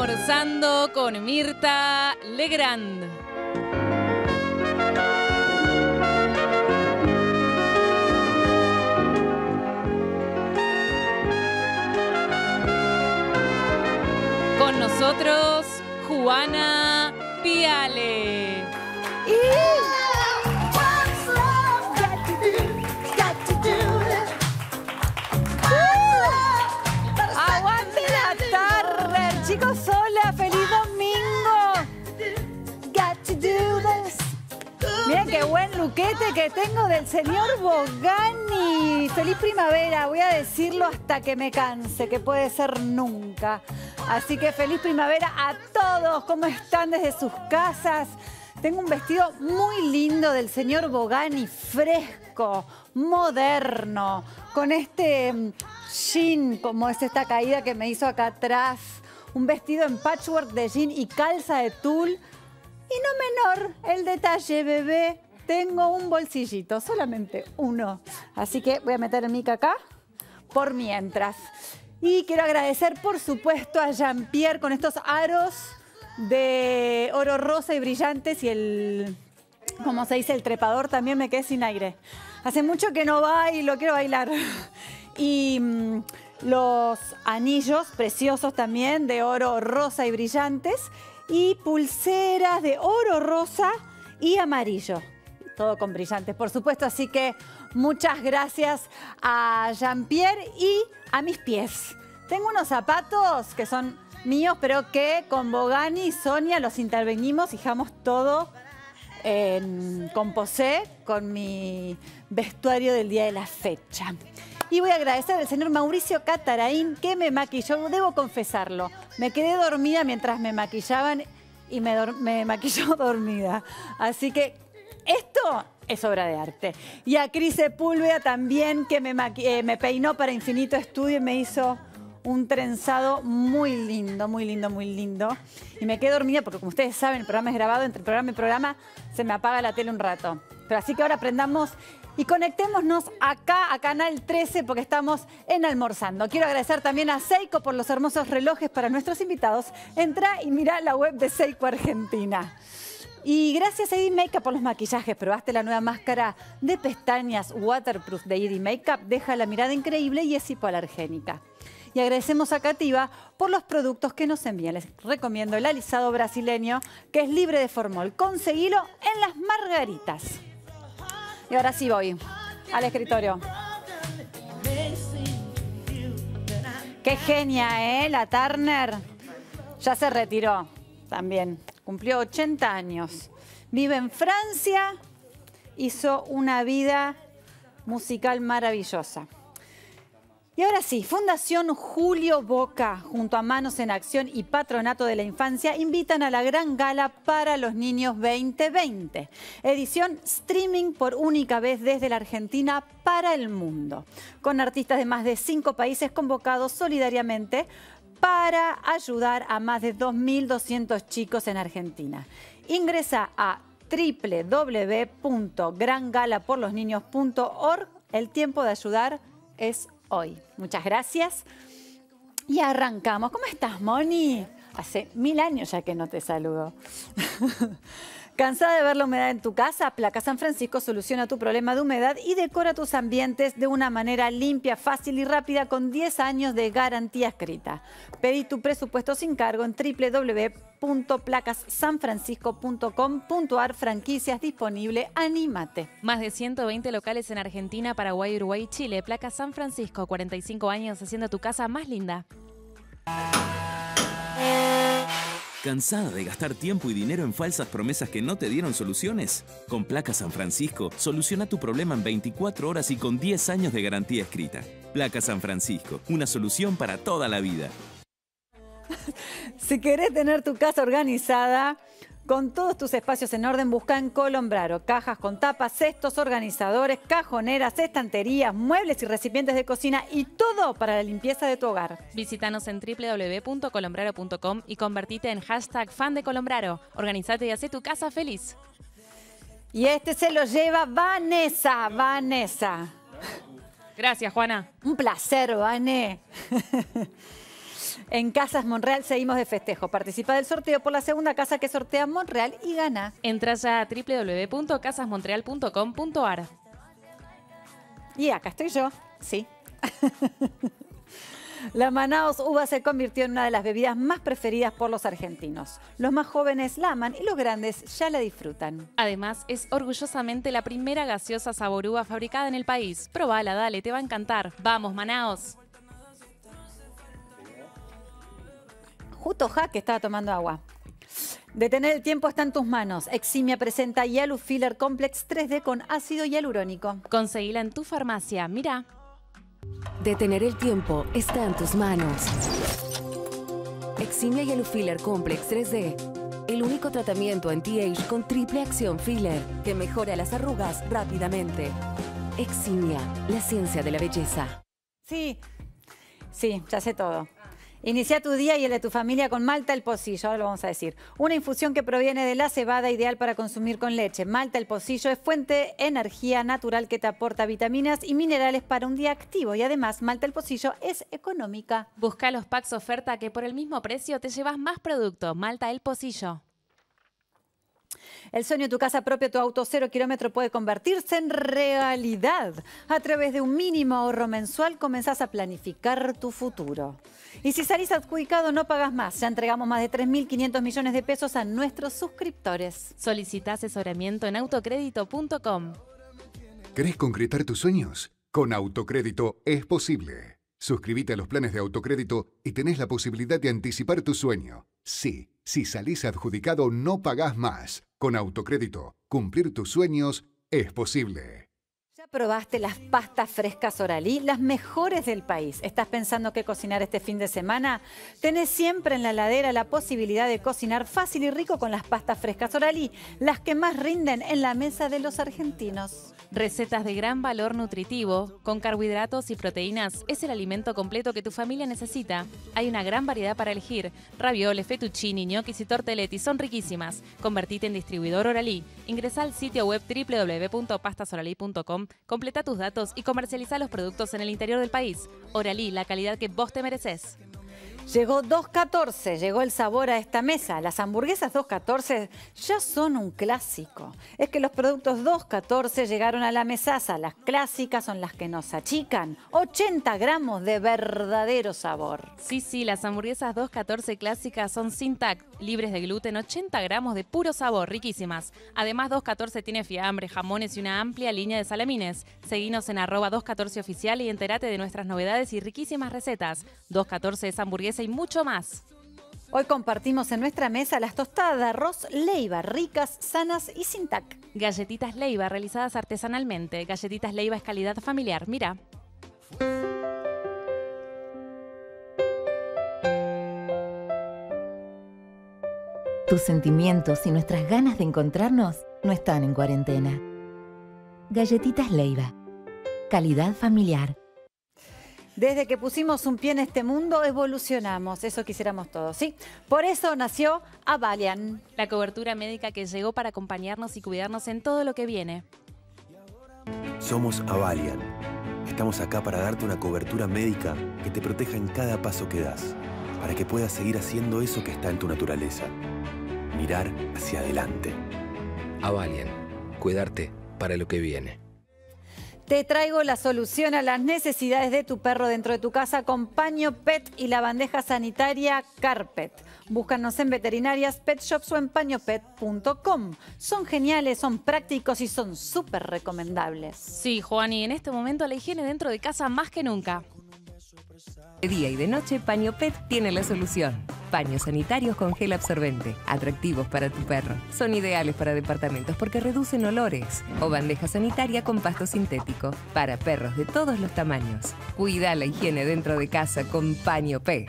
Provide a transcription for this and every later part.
almorzando con Mirta Legrand. Con nosotros, Juana Piale. truquete que tengo del señor Bogani. Feliz primavera, voy a decirlo hasta que me canse, que puede ser nunca. Así que feliz primavera a todos, ¿cómo están desde sus casas? Tengo un vestido muy lindo del señor Bogani, fresco, moderno, con este mm, jean, como es esta caída que me hizo acá atrás. Un vestido en patchwork de jean y calza de tul. Y no menor, el detalle, bebé, tengo un bolsillito, solamente uno. Así que voy a meter el mica acá por mientras. Y quiero agradecer, por supuesto, a Jean-Pierre con estos aros de oro rosa y brillantes y el, como se dice, el trepador también me quedé sin aire. Hace mucho que no bailo, quiero bailar. Y mm, los anillos preciosos también de oro rosa y brillantes y pulseras de oro rosa y amarillo todo con brillantes, por supuesto. Así que muchas gracias a Jean-Pierre y a mis pies. Tengo unos zapatos que son míos, pero que con Bogani y Sonia los intervenimos, fijamos todo en Composé con mi vestuario del día de la fecha. Y voy a agradecer al señor Mauricio Cataraín que me maquilló, debo confesarlo, me quedé dormida mientras me maquillaban y me, me maquilló dormida. Así que esto es obra de arte. Y a Cris Sepúlveda también, que eh, me, peinó para Infinito Estudio y me hizo un trenzado muy lindo, muy lindo, muy lindo. Y me quedé dormida porque como ustedes saben, el programa es grabado, entre programa y programa se me apaga la tele un rato. Pero así que ahora aprendamos y conectémonos acá a Canal 13 porque estamos en Almorzando. Quiero agradecer también a Seiko por los hermosos relojes para nuestros invitados. Entra y mira la web de Seiko Argentina. Y gracias a Edie Makeup por los maquillajes, probaste la nueva máscara de pestañas waterproof de Edie Makeup, deja la mirada increíble y es hipoalergénica. Y agradecemos a Cativa por los productos que nos envían. Les recomiendo el alisado brasileño, que es libre de formol. Conseguilo en las margaritas. Y ahora sí voy al escritorio. Qué genia, ¿eh? La Turner ya se retiró también. Cumplió 80 años. Vive en Francia, hizo una vida musical maravillosa. Y ahora sí, Fundación Julio Boca, junto a Manos en Acción y Patronato de la Infancia, invitan a la gran gala para los niños 2020. Edición streaming por única vez desde la Argentina para el mundo. Con artistas de más de cinco países convocados solidariamente para ayudar a más de 2.200 chicos en Argentina. Ingresa a www.grangalaporlosniños.org. El tiempo de ayudar es hoy. Muchas gracias. Y arrancamos. ¿Cómo estás, Moni? Hace mil años ya que no te saludo. ¿Cansada de ver la humedad en tu casa? Placa San Francisco soluciona tu problema de humedad y decora tus ambientes de una manera limpia, fácil y rápida con 10 años de garantía escrita. Pedí tu presupuesto sin cargo en www.placasanfrancisco.com.ar, franquicias disponible. ¡Anímate! Más de 120 locales en Argentina, Paraguay, Uruguay y Chile. Placa San Francisco, 45 años haciendo tu casa más linda. ¿Cansada de gastar tiempo y dinero en falsas promesas que no te dieron soluciones? Con Placa San Francisco, soluciona tu problema en 24 horas y con 10 años de garantía escrita. Placa San Francisco, una solución para toda la vida. si querés tener tu casa organizada, con todos tus espacios en orden, busca en Colombraro. Cajas con tapas, cestos, organizadores, cajoneras, estanterías, muebles y recipientes de cocina y todo para la limpieza de tu hogar. Visítanos en www.colombraro.com y convertite en hashtag fan de Colombraro. Organizate y haz tu casa feliz. Y este se lo lleva Vanessa, Vanessa. Gracias, Juana. Un placer, Vané. En Casas Monreal seguimos de festejo. Participa del sorteo por la segunda casa que sortea Monreal y gana. Entra ya a www.casasmonreal.com.ar. Y acá estoy yo, sí. La Manaos uva se convirtió en una de las bebidas más preferidas por los argentinos. Los más jóvenes la aman y los grandes ya la disfrutan. Además, es orgullosamente la primera gaseosa sabor uva fabricada en el país. Probala, dale, te va a encantar. ¡Vamos, Manaos! Justo que estaba tomando agua. Detener el tiempo está en tus manos. Eximia presenta Yalu Filler Complex 3D con ácido hialurónico. Conseguila en tu farmacia. Mira. Detener el tiempo está en tus manos. Eximia Yalu Filler Complex 3D. El único tratamiento anti-age con triple acción filler que mejora las arrugas rápidamente. Eximia, la ciencia de la belleza. Sí, sí, ya sé todo. Inicia tu día y el de tu familia con Malta el Pocillo, ahora lo vamos a decir. Una infusión que proviene de la cebada ideal para consumir con leche. Malta el Pocillo es fuente de energía natural que te aporta vitaminas y minerales para un día activo y además Malta el Pocillo es económica. Busca los packs oferta que por el mismo precio te llevas más producto. Malta el Pocillo. El sueño de tu casa propia, tu auto cero kilómetro puede convertirse en realidad. A través de un mínimo ahorro mensual comenzás a planificar tu futuro. Y si salís adjudicado no pagas más. Ya entregamos más de 3.500 millones de pesos a nuestros suscriptores. Solicita asesoramiento en autocrédito.com. ¿Querés concretar tus sueños? Con autocrédito es posible. Suscríbete a los planes de autocrédito y tenés la posibilidad de anticipar tu sueño. Sí si salís adjudicado no pagás más. Con autocrédito, cumplir tus sueños es posible probaste las pastas frescas Oralí, las mejores del país? ¿Estás pensando qué cocinar este fin de semana? Tenés siempre en la ladera la posibilidad de cocinar fácil y rico con las pastas frescas Oralí, las que más rinden en la mesa de los argentinos. Recetas de gran valor nutritivo, con carbohidratos y proteínas, es el alimento completo que tu familia necesita. Hay una gran variedad para elegir. Ravioles, fettuccini, ñoquis y tortelletti son riquísimas. Convertite en distribuidor Oralí. Ingresa al sitio web www.pastasoralí.com Completa tus datos y comercializa los productos en el interior del país. Oralí, la calidad que vos te mereces. Llegó 2.14, llegó el sabor a esta mesa. Las hamburguesas 2.14 ya son un clásico. Es que los productos 2.14 llegaron a la mesaza. Las clásicas son las que nos achican. 80 gramos de verdadero sabor. Sí, sí, las hamburguesas 2.14 clásicas son sin tacto libres de gluten, 80 gramos de puro sabor, riquísimas. Además, 214 tiene fiambre, jamones y una amplia línea de salamines. Seguinos en arroba 214 oficial y entérate de nuestras novedades y riquísimas recetas. 214 es hamburguesa y mucho más. Hoy compartimos en nuestra mesa las tostadas de arroz leiva, ricas, sanas y sin tac. Galletitas leiva, realizadas artesanalmente. Galletitas leiva es calidad familiar, mira. Tus sentimientos y nuestras ganas de encontrarnos no están en cuarentena. Galletitas Leiva. Calidad familiar. Desde que pusimos un pie en este mundo, evolucionamos. Eso quisiéramos todos, ¿sí? Por eso nació Avalian. La cobertura médica que llegó para acompañarnos y cuidarnos en todo lo que viene. Somos Avalian. Estamos acá para darte una cobertura médica que te proteja en cada paso que das, para que puedas seguir haciendo eso que está en tu naturaleza mirar hacia adelante. Avalien. cuidarte para lo que viene. Te traigo la solución a las necesidades de tu perro dentro de tu casa con paño PET y la bandeja sanitaria Carpet. Búscanos en veterinarias, pet shops o en pañopet.com. Son geniales, son prácticos y son súper recomendables. Sí, Juan, y en este momento la higiene dentro de casa más que nunca. De día y de noche, Paño Pet tiene la solución. Paños sanitarios con gel absorbente, atractivos para tu perro. Son ideales para departamentos porque reducen olores. O bandeja sanitaria con pasto sintético, para perros de todos los tamaños. Cuida la higiene dentro de casa con Paño Pet.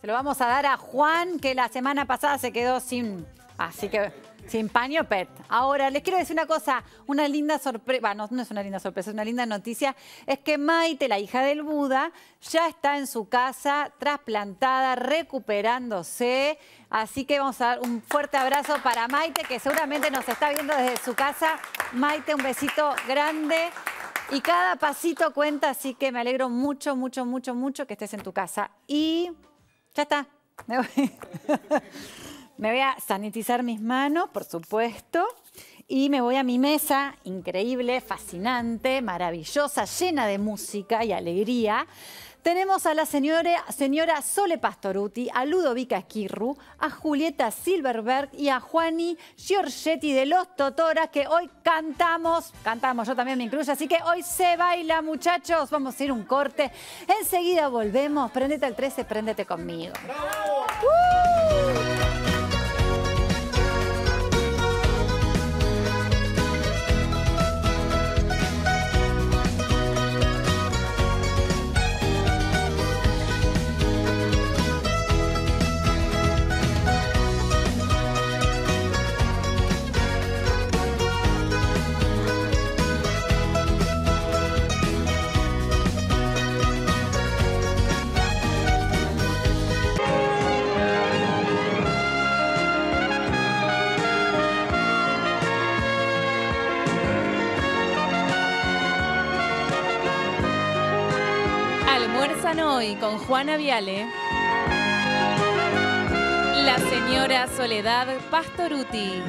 Se lo vamos a dar a Juan, que la semana pasada se quedó sin... Así que sin paño pet. Ahora, les quiero decir una cosa, una linda sorpresa, bueno, no es una linda sorpresa, es una linda noticia, es que Maite, la hija del Buda, ya está en su casa, trasplantada, recuperándose. Así que vamos a dar un fuerte abrazo para Maite, que seguramente nos está viendo desde su casa. Maite, un besito grande. Y cada pasito cuenta, así que me alegro mucho, mucho, mucho, mucho que estés en tu casa. Y ya está. Me voy a sanitizar mis manos, por supuesto. Y me voy a mi mesa, increíble, fascinante, maravillosa, llena de música y alegría. Tenemos a la señora, señora Sole Pastoruti, a Ludovica Esquirru, a Julieta Silverberg y a Juani Giorgetti de Los Totoras, que hoy cantamos, cantamos, yo también me incluyo, así que hoy se baila, muchachos. Vamos a ir un corte. Enseguida volvemos. Prendete al 13, prendete conmigo. ¡Uh! Juana Viale, la señora Soledad Pastoruti.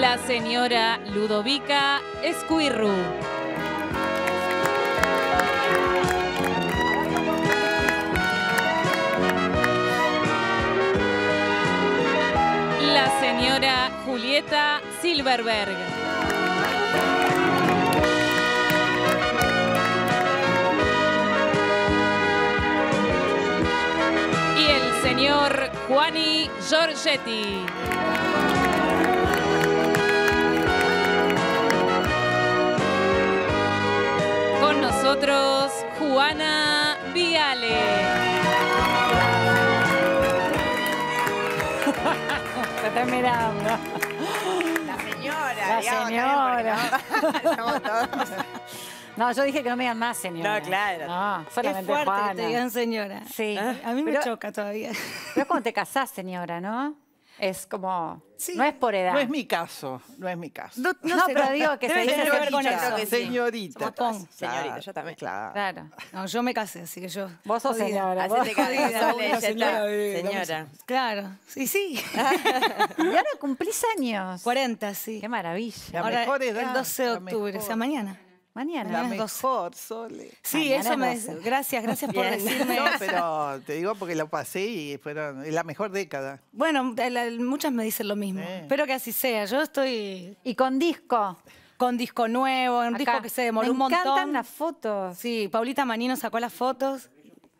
La señora Ludovica Escuirru. La señora Julieta Silverberg. Y el señor Juani Giorgetti. Con nosotros, Juana Viale. está mirando. La señora. La señora. Estamos todos. No, yo dije que no me digan más señora. No, claro. No, solamente es fuerte que te digan señora. Sí. Ah, a mí me choca todavía. Pero es cuando te casás, señora, ¿no? Es como. no es por edad. No es mi caso, no es mi caso. No, no, no pero digo que se dice señorita. Que sí. Señorita. Todas, señorita, yo también. Claro. No, yo me casé, así que yo. Vos sos señora. Vos. Cabida, señora. señora. Claro. Sí, sí. y ahora cumplís años. 40, sí. Qué maravilla. La ahora, mejor edad, El 12 de octubre, o sea, mañana. Mañana. La mejor, Sí, eso me... dice. Gracias, gracias por decirme no, pero te digo porque lo pasé y fueron... Es la mejor década. Bueno, muchas me dicen lo mismo. Espero que así sea. Yo estoy... Y con disco. Con disco nuevo, un disco que se demoró un montón. Me encantan las fotos. Sí, Paulita Manino sacó las fotos.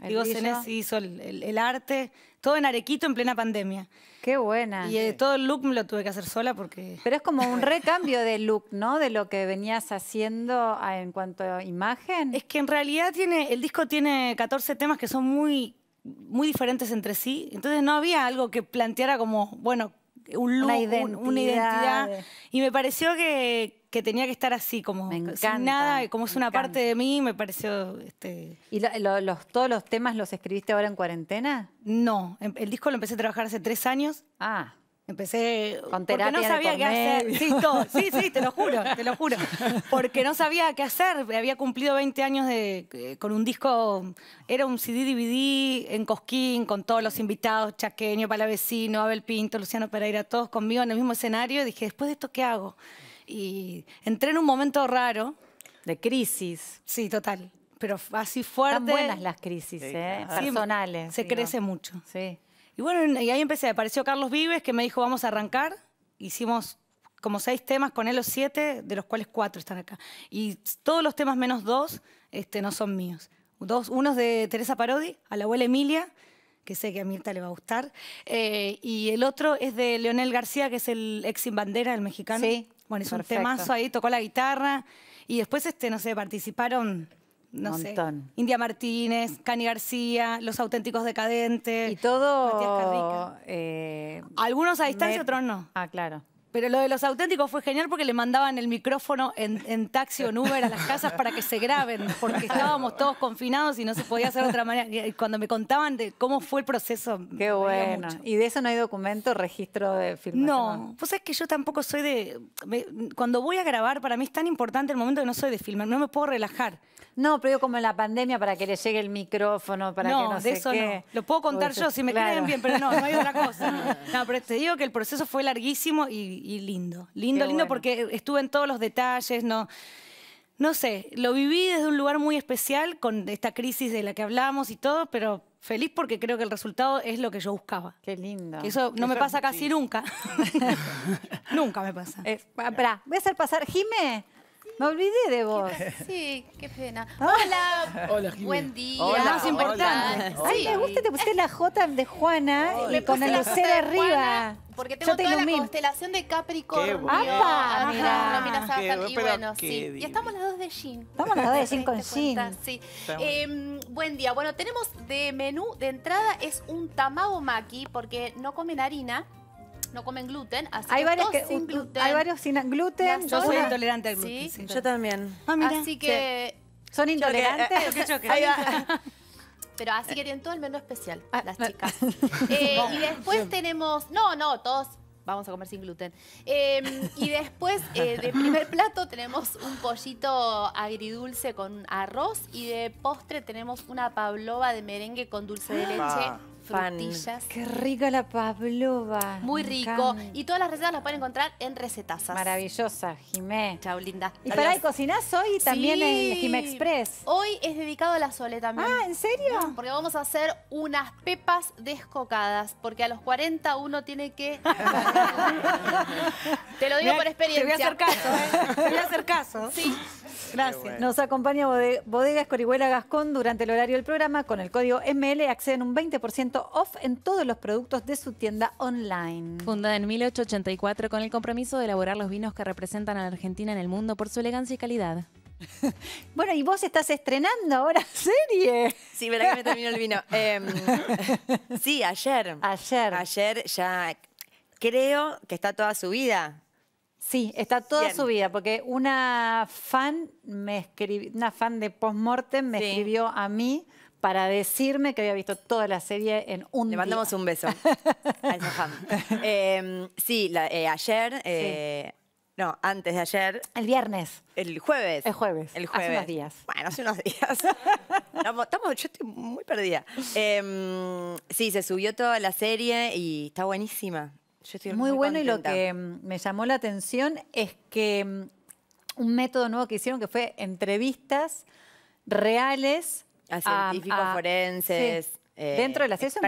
Digo, Cenés hizo el, arte, todo en Arequito en plena pandemia. Qué buena. Y eh, todo el look me lo tuve que hacer sola porque... Pero es como un recambio de look, ¿no? De lo que venías haciendo ah, en cuanto a imagen. Es que en realidad tiene, el disco tiene 14 temas que son muy, muy diferentes entre sí. Entonces no había algo que planteara como, bueno, un look, una identidad. Y me pareció que, tenía que estar así, como sin nada, como es una parte de mí, me pareció... Este ¿Y los, todos los temas los escribiste ahora en cuarentena? No, em, el disco lo empecé a trabajar hace tres años. Ah. Empecé con porque no sabía qué hacer. Sí, sí, te lo juro, te lo juro. Porque no sabía qué hacer. Había cumplido 20 años de, eh, con un disco, era un CD DVD en Cosquín, con todos los invitados, Chaqueño, Palavecino, Abel Pinto, Luciano Pereira, todos conmigo en el mismo escenario. dije, después de esto, ¿qué hago? Y entré en un momento raro. De crisis. Sí, total. Pero así fuerte. tan buenas las crisis, ¿eh? Personales. Se crece mucho. Sí. Y bueno, y ahí empecé, apareció Carlos Vives que me dijo, vamos a arrancar. Hicimos como seis temas, con él los siete, de los cuales cuatro están acá. Y todos los temas menos dos este, no son míos. Dos, uno es de Teresa Parodi, a la abuela Emilia, que sé que a Mirta le va a gustar. Eh, y el otro es de Leonel García, que es el ex sin bandera, el mexicano. Sí. Bueno, es un temazo ahí, tocó la guitarra. Y después, este, no sé, participaron no sé, India Martínez, Cani García, Los Auténticos Decadentes. Y todo... Matías eh, Algunos a distancia, otros no. Ah, claro. Pero lo de los auténticos fue genial porque le mandaban el micrófono en, taxi o en Uber a las casas para que se graben, porque estábamos todos confinados y no se podía hacer de otra manera. Y cuando me contaban de cómo fue el proceso. Qué bueno. ¿Y de eso no hay documento, registro de filmación? No, pues es que yo tampoco soy de. cuando voy a grabar, para mí es tan importante el momento que no soy de filmar, no me puedo relajar. No, pero yo como en la pandemia para que le llegue el micrófono, para no, que no de eso no. Lo puedo contar yo, si me bien, pero no, no hay otra cosa. No, pero te digo que el proceso fue larguísimo y y, lindo. Lindo, lindo porque estuve en todos los detalles, no... No sé, lo viví desde un lugar muy especial con esta crisis de la que hablamos y todo, pero feliz porque creo que el resultado es lo que yo buscaba. Qué lindo. eso no me pasa casi nunca. nunca me pasa. Eh, voy a hacer pasar. Jime, me olvidé de vos. Sí, qué pena. Ah. Hola. Hola, Buen día. Hola, más importante. Ay, me gusta te pusiste la J de Juana y con el C de arriba. Porque tengo toda la constelación de Capricornio. ¡Apa! Mira, y bueno, sí. Y estamos las dos de Jean. Estamos las dos de Jean con Jean. Sí. Em, buen día. Bueno, tenemos de menú de entrada es un tamago maki porque no comen harina no comen gluten, así que varios gluten. Hay varios sin gluten. Yo soy intolerante al gluten. Ah, ¿Sí? yo también. Así que... ¿Son intolerantes? Pero así que tienen todo el menú especial, ah, las ah. chicas. Eh, y después tenemos... No, no, todos vamos a comer sin gluten. Em, y después, eh, de primer plato, tenemos un pollito agridulce con arroz. Y de postre tenemos una pavlova de merengue con dulce de leche. Qué rica la pavlova. Muy rico. Y todas las recetas las pueden encontrar en Recetazas. Maravillosa, Jimé. Chao, linda. Y para ahí cocinás hoy también en Jimé Express. Hoy es dedicado a la Sole también. Ah, ¿en serio? Mm, porque vamos a hacer unas pepas descocadas, porque a los 40 uno tiene que... Te lo digo por experiencia. Te voy a hacer caso, ¿eh? Te voy a hacer caso. Sí. Gracias. Nos acompaña Bodegas Bodega Gascón durante el horario del programa. Con el código ML acceden un 20% off en todos los productos de su tienda online. Fundada en 1884 con el compromiso de elaborar los vinos que representan a la Argentina en el mundo por su elegancia y calidad. Bueno, y vos estás estrenando ahora serie. Sí, verá que me terminó el vino. Em, sí, ayer. Ayer. Ayer ya creo que está toda su vida. Sí, está toda su vida, porque una fan me escribió, una fan de Postmortem me escribió a mí para decirme que había visto toda la serie en un Le mandamos un beso em, sí, eh, ayer... Eh, no, antes de ayer. El viernes. El jueves. El jueves. El Hace unos días. Bueno, hace unos días. estamos, yo estoy muy perdida. Em, sí, se subió toda la serie y está buenísima. Yo estoy muy, muy bueno y lo que mm, me llamó la atención es que mm, un método nuevo que hicieron que fue entrevistas reales a científicos forenses. Dentro de la ciencia.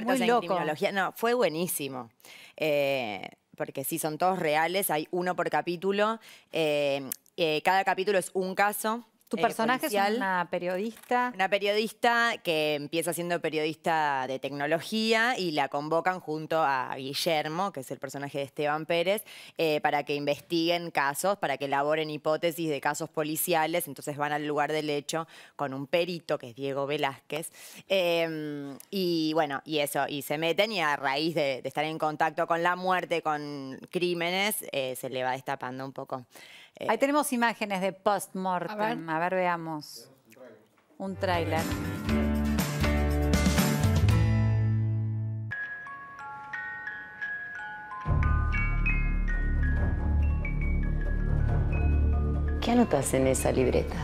en No, fue buenísimo. Eh, porque sí, son todos reales, hay uno por capítulo. Eh, eh, cada capítulo es un caso tu eh, personaje es una periodista. Una periodista que empieza siendo periodista de tecnología y la convocan junto a Guillermo, que es el personaje de Esteban Pérez, eh, para que investiguen casos, para que elaboren hipótesis de casos policiales. Entonces van al lugar del hecho con un perito, que es Diego Velázquez. Em, y bueno, y eso, y se meten y a raíz de, de estar en contacto con la muerte, con crímenes, eh, se le va destapando un poco eh, Ahí tenemos imágenes de post-mortem. A ver. veamos. Un tráiler. ¿Qué anotas en esa libreta?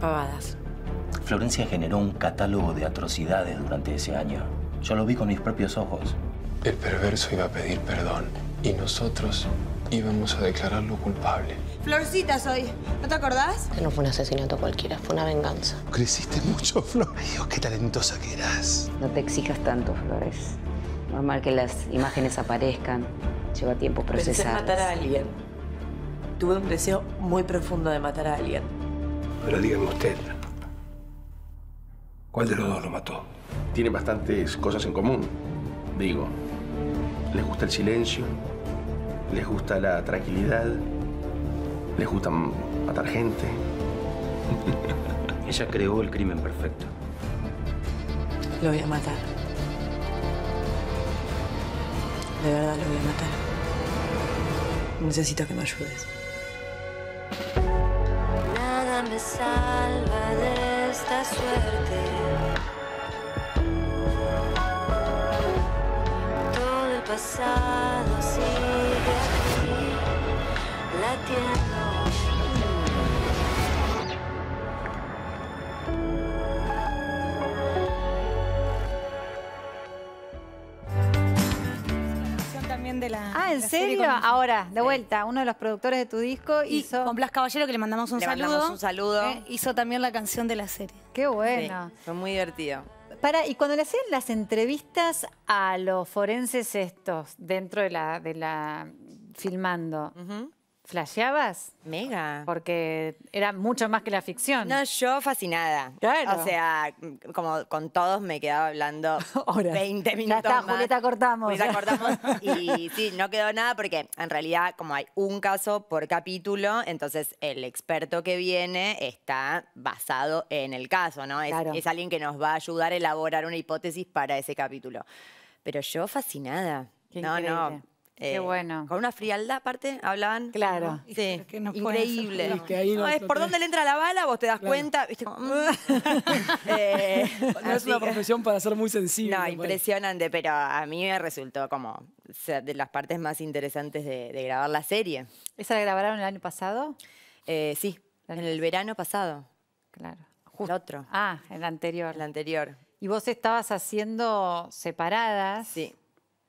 Pavadas. Florencia generó un catálogo de atrocidades durante ese año. Yo lo vi con mis propios ojos. El perverso iba a pedir perdón y nosotros vamos a declararlo culpable. Florcita soy. ¿No te acordás? Que no fue un asesinato cualquiera, fue una venganza. Creciste mucho, Flor. Dios, qué talentosa que eras. No te exijas tanto, Flores. Normal que las imágenes aparezcan. Lleva tiempo procesar. matar a alguien. Tuve un deseo muy profundo de matar a alguien. Pero dígame usted, ¿cuál de los dos lo mató? Tienen bastantes cosas en común. Digo, les gusta el silencio, les gusta la tranquilidad, les gusta matar gente. Ella creó el crimen perfecto. Lo voy a matar. De verdad lo voy a matar. Necesito que me ayudes. Nada me salva de esta suerte. pasado sigue aquí latiendo. De la, ah, ¿en serio? Ahora, de vuelta, uno de los productores de tu disco hizo... Con Blas Caballero, que le mandamos un le saludo. Mandamos un saludo. Eh, hizo también la canción de la serie. Qué bueno. fue muy divertido. Para, y cuando le hacían las entrevistas a los forenses estos dentro de la, de la filmando, ¿Flasheabas? Mega. Porque era mucho más que la ficción. No, yo fascinada. Claro. O sea, como con todos me quedaba hablando 20 minutos. Ya está, Julieta cortamos. cortamos. Y sí, no quedó nada porque en realidad, como hay un caso por capítulo, entonces el experto que viene está basado en el caso, ¿no? Es, es alguien que nos va a ayudar a elaborar una hipótesis para ese capítulo. Pero yo fascinada. no, no Qué eh, bueno. Con una frialdad, aparte, hablaban. Claro. Sí, increíble. Es es por dónde le entra la bala, vos te das cuenta. Eh, no es una profesión para ser muy sensible. No, impresionante, pero a mí me resultó como de las partes más interesantes de, grabar la serie. ¿Esa la grabaron el año pasado? Eh, sí, en el verano pasado. Claro. El otro. Ah, el anterior. El anterior. Y vos estabas haciendo separadas. Sí.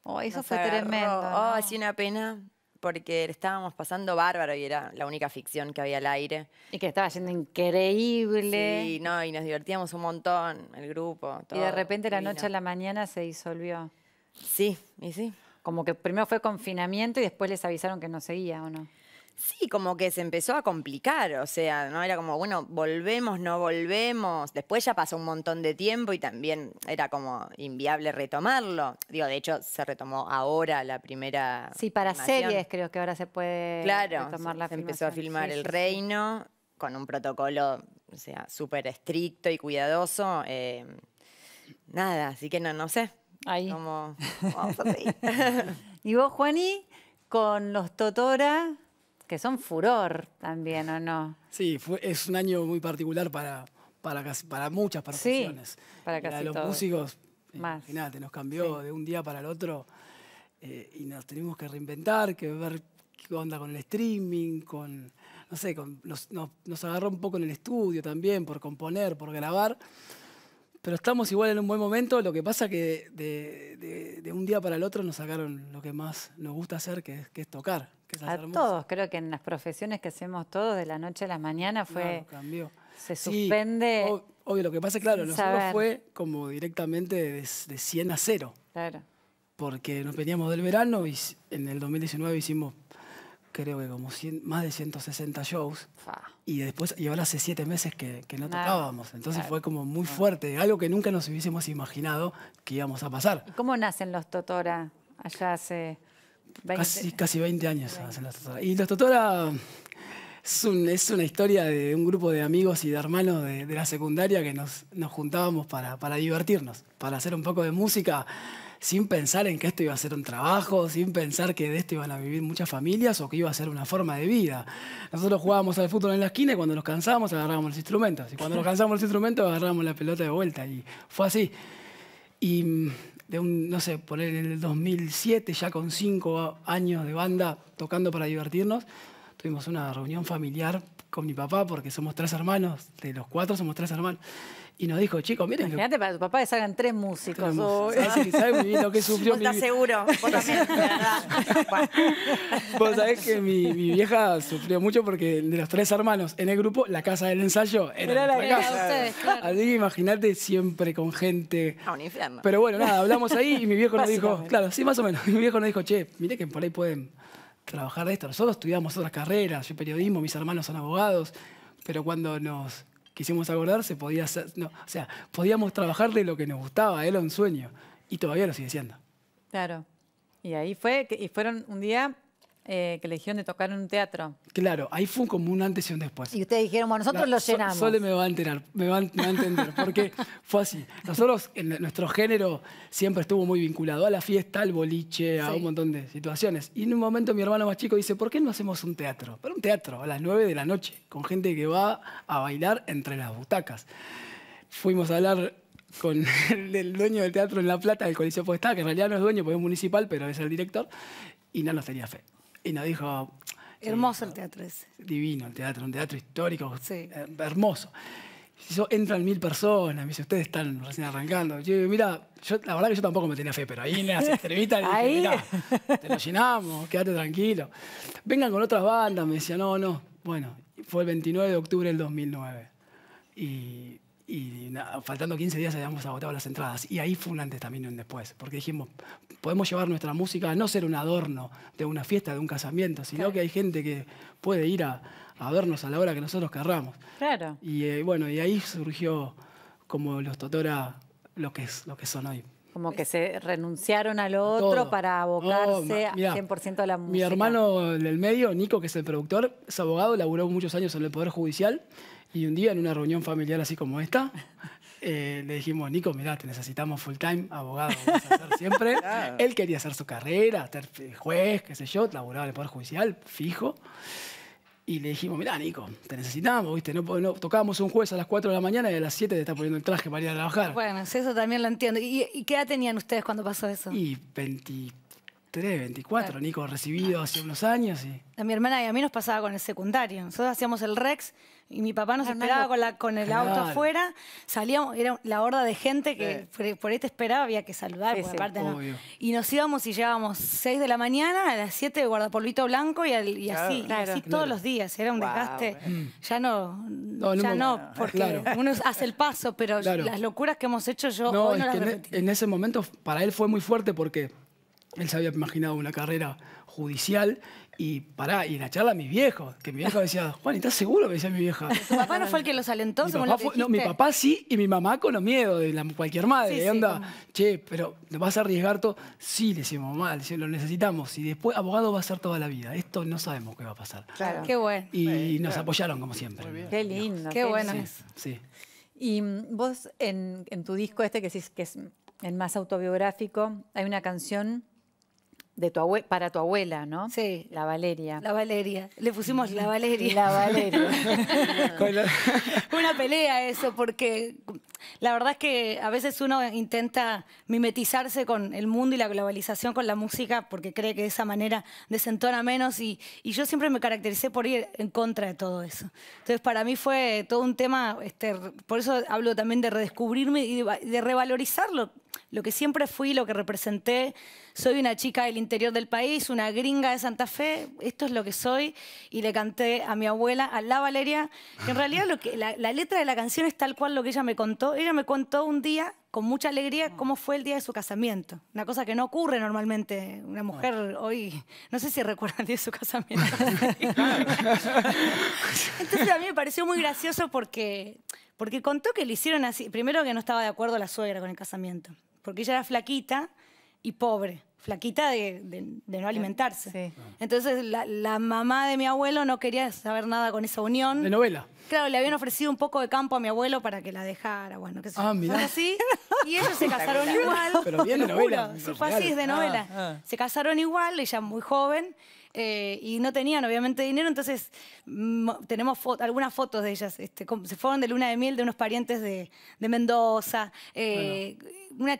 Oh, eso fue tremendo. Oh, una pena, porque estábamos pasando bárbaro y era la única ficción que había al aire. Y que estaba siendo increíble. Sí, no, y nos divertíamos un montón, el grupo. y de repente la noche a la mañana se disolvió. Sí, y sí. Como que primero fue confinamiento y después les avisaron que no seguía, ¿o no? Sí, como que se empezó a complicar, o sea, ¿no? Era como, bueno, volvemos, no volvemos. Después ya pasó un montón de tiempo y también era como inviable retomarlo. Digo, de hecho, se retomó ahora la primera. Sí, para series creo que ahora se puede claro, retomar la Claro, se empezó a filmar El Reino con un protocolo, o sea, súper estricto y cuidadoso. Eh, nada, así que no, no sé. Ahí. Como, vamos ¿Y vos, Juani, con los Totora? Que son furor también, ¿o no? Sí, fue, es un año muy particular para, para, para muchas profesiones. para los músicos, eh, imagínate, nos cambió de un día para el otro eh, y nos tenemos que reinventar, que ver qué onda con el streaming, con, no sé, nos, nos, agarró un poco en el estudio también, por componer, por grabar. Pero estamos igual en un buen momento, lo que pasa que de, un día para el otro nos sacaron lo que más nos gusta hacer, que, que es tocar a todos, creo que en las profesiones que hacemos todos, de la noche a la mañana, fue. Claro, se suspende. Sí, obvio, lo que pasa, es claro, nosotros fue como directamente de, 100 a 0. Claro. Porque nos veníamos del verano y en el 2019 hicimos, creo que como más de 160 shows. Y después, y ahora hace 7 meses que, no tocábamos. Entonces fue como muy ah. fuerte, algo que nunca nos hubiésemos imaginado que íbamos a pasar. ¿Y cómo nacen los Totora? Allá hace Casi, 20 años hacen las Y Los totoras es, una historia de un grupo de amigos y de hermanos de, la secundaria que nos, juntábamos para, para divertirnos, para hacer un poco de música sin pensar en que esto iba a ser un trabajo, sin pensar que de esto iban a vivir muchas familias o que iba a ser una forma de vida. Nosotros jugábamos al fútbol en la esquina y cuando nos cansábamos agarrábamos los instrumentos. Y cuando nos cansábamos los instrumentos agarrábamos la pelota de vuelta. Y fue así. Y de un, no sé, poner en el 2007, ya con cinco años de banda tocando para divertirnos, tuvimos una reunión familiar con mi papá, porque somos tres hermanos, de los cuatro somos tres hermanos y nos dijo, chicos, miren. Imagínate, para tu papá que salgan tres músicos. Tres lo que sufrió ¿Vos mi... estás seguro, vos también, de verdad. Vos sabés que mi, mi, vieja sufrió mucho porque de los tres hermanos en el grupo, la casa del ensayo era, la casa. Ustedes, Así que imagínate siempre con gente. A ah, un infierno. Pero bueno, nada, hablamos ahí y mi viejo nos dijo, claro, sí, más o menos. Mi viejo nos dijo, che, mire que por ahí pueden trabajar de esto. Nosotros estudiamos otras carreras, yo periodismo, mis hermanos son abogados, pero cuando nos quisimos acordarse, podía hacer, no, o sea, podíamos trabajar de lo que nos gustaba, era un sueño, y todavía lo sigue siendo. Claro. Y ahí fue, y fueron un día eh, que le dijeron de tocar en un teatro. Claro, ahí fue como un antes y un después. Y ustedes dijeron, bueno, nosotros lo llenamos. Sole me va a enterar, me va, entender, porque fue así. Nosotros, en nuestro género, siempre estuvo muy vinculado a la fiesta, al boliche, a un montón de situaciones. Y en un momento mi hermano más chico dice, ¿por qué no hacemos un teatro? Pero un teatro, a las 9 de la noche, con gente que va a bailar entre las butacas. Fuimos a hablar con el, dueño del teatro en La Plata, del Coliseo Podestá, que en realidad no es dueño porque es municipal, pero es el director, y no nos tenía fe y nos dijo... Hermoso el teatro ese. Divino el teatro, un teatro histórico, sí. Eh, hermoso. Yo, entran mil personas, me dice, ustedes están recién arrancando. Yo mira, la verdad que yo tampoco me tenía fe, pero ahí en las entrevistas le dije, te lo llenamos, quédate tranquilo. Vengan con otras bandas, me decía, no, no. Bueno, fue el 29 de octubre del 2009. Y y faltando 15 días habíamos agotado las entradas. Y ahí fue un antes también y un después, porque dijimos, podemos llevar nuestra música a no ser un adorno de una fiesta, de un casamiento, sino que hay gente que puede ir a, vernos a la hora que nosotros querramos. Claro. Y eh, bueno, y ahí surgió como los Totora lo que, es, lo que son hoy. Como que se renunciaron al otro para abocarse al 100% a la música. Mi hermano del medio, Nico, que es el productor, es abogado, laburó muchos años en el Poder Judicial y un día en una reunión familiar así como esta, eh, le dijimos, Nico, mira, te necesitamos full time, abogado, Vas a hacer siempre. Él quería hacer su carrera, ser juez, qué sé yo, laborar en el Poder Judicial, fijo. Y le dijimos, mira Nico, te necesitamos, ¿viste? No, tocábamos un juez a las 4 de la mañana y a las 7 te está poniendo el traje para ir a trabajar. Bueno, eso también lo entiendo. ¿Y, qué edad tenían ustedes cuando pasó eso? Y 23, 24, Nico, recibido hace unos años. Y... A mi hermana y a mí nos pasaba con el secundario. Nosotros hacíamos el REX y mi papá nos esperaba con, el auto afuera. Salíamos, era la horda de gente que por, ahí te esperaba, había que saludar, por parte Y nos íbamos y llegábamos 6 de la mañana, a las 7 de guardapolvito blanco y, así, así todos los días. Era un desgaste. Mm. Ya no, ya no, porque uno hace el paso, pero las locuras que hemos hecho yo no las en, e, en ese momento para él fue muy fuerte porque él se había imaginado una carrera judicial y pará, y en la charla mis viejos, que mi viejo decía, Juan, ¿estás seguro? Me decía mi vieja. ¿Tu papá no fue el que lo alentó? Mi no, mi papá sí, y mi mamá con los miedos de cualquier madre. Y anda, che, pero vas a arriesgar todo? Sí, le decimos, mamá, lo necesitamos. Y después abogado va a ser toda la vida. Esto no sabemos qué va a pasar. Claro. Qué bueno. Y nos apoyaron como siempre. Qué lindo. Qué, bueno Y mm, vos en, tu disco este, que, es, que es mm, el más autobiográfico, hay una canción de tu abue para tu abuela, ¿no? Sí. La Valeria. La Valeria. Le pusimos la Valeria. La Valeria. Una pelea eso, porque la verdad es que a veces uno intenta mimetizarse con el mundo y la globalización con la música porque cree que de esa manera desentona menos y, yo siempre me caractericé por ir en contra de todo eso. Entonces para mí fue todo un tema, este, por eso hablo también de redescubrirme y de, de revalorizar lo que siempre fui, lo que representé soy una chica del interior del país, una gringa de Santa Fe, esto es lo que soy. Y le canté a mi abuela, a la Valeria, que en realidad la, letra de la canción es tal cual lo que ella me contó. Ella me contó un día con mucha alegría ah. cómo fue el día de su casamiento. Una cosa que no ocurre normalmente. Una ah. mujer hoy, no sé si recuerda el día de su casamiento. Entonces a mí me pareció muy gracioso porque, porque contó que le hicieron así. Primero que no estaba de acuerdo la suegra con el casamiento, porque ella era flaquita y pobre flaquita de, no alimentarse. Entonces la, mamá de mi abuelo no quería saber nada con esa unión. De novela. Claro, le habían ofrecido un poco de campo a mi abuelo para que la dejara, bueno, Ah, así, y ellos se casaron igual. Pero bien de novela. Sí, fue de novela. Ah, ah. Se casaron igual, ella muy joven, eh, y no tenían obviamente dinero, entonces mm, tenemos algunas fotos de ellas. Este, se fueron de luna de miel de unos parientes de, Mendoza, eh, una,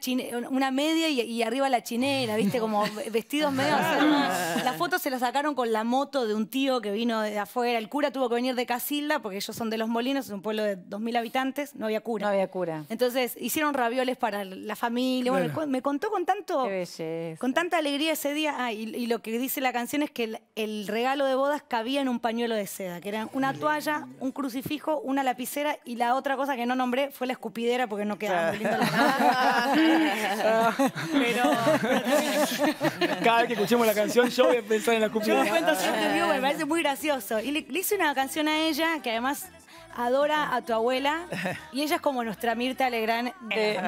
una media y, arriba la chinera, ¿viste? Como vestidos medio. Ah. las fotos se las sacaron con la moto de un tío que vino de afuera. El cura tuvo que venir de Casilda porque ellos son de Los Molinos, es un pueblo de 2.000 habitantes, no había cura. No había cura. Entonces hicieron ravioles para la familia. me contó con tanto. con tanta alegría ese día. Ah, y lo que dice la canción es que el, regalo de bodas cabía en un pañuelo de seda, que era una toalla, un crucifijo, una lapicera y la otra cosa que no nombré fue la escupidera porque no quedaba Pero... Cada vez que escuchemos la canción yo voy a pensar en la escupidera. me parece muy gracioso. Y le hice una canción a ella que además adora a tu abuela y ella es como nuestra Mirta Alegrán. de eh,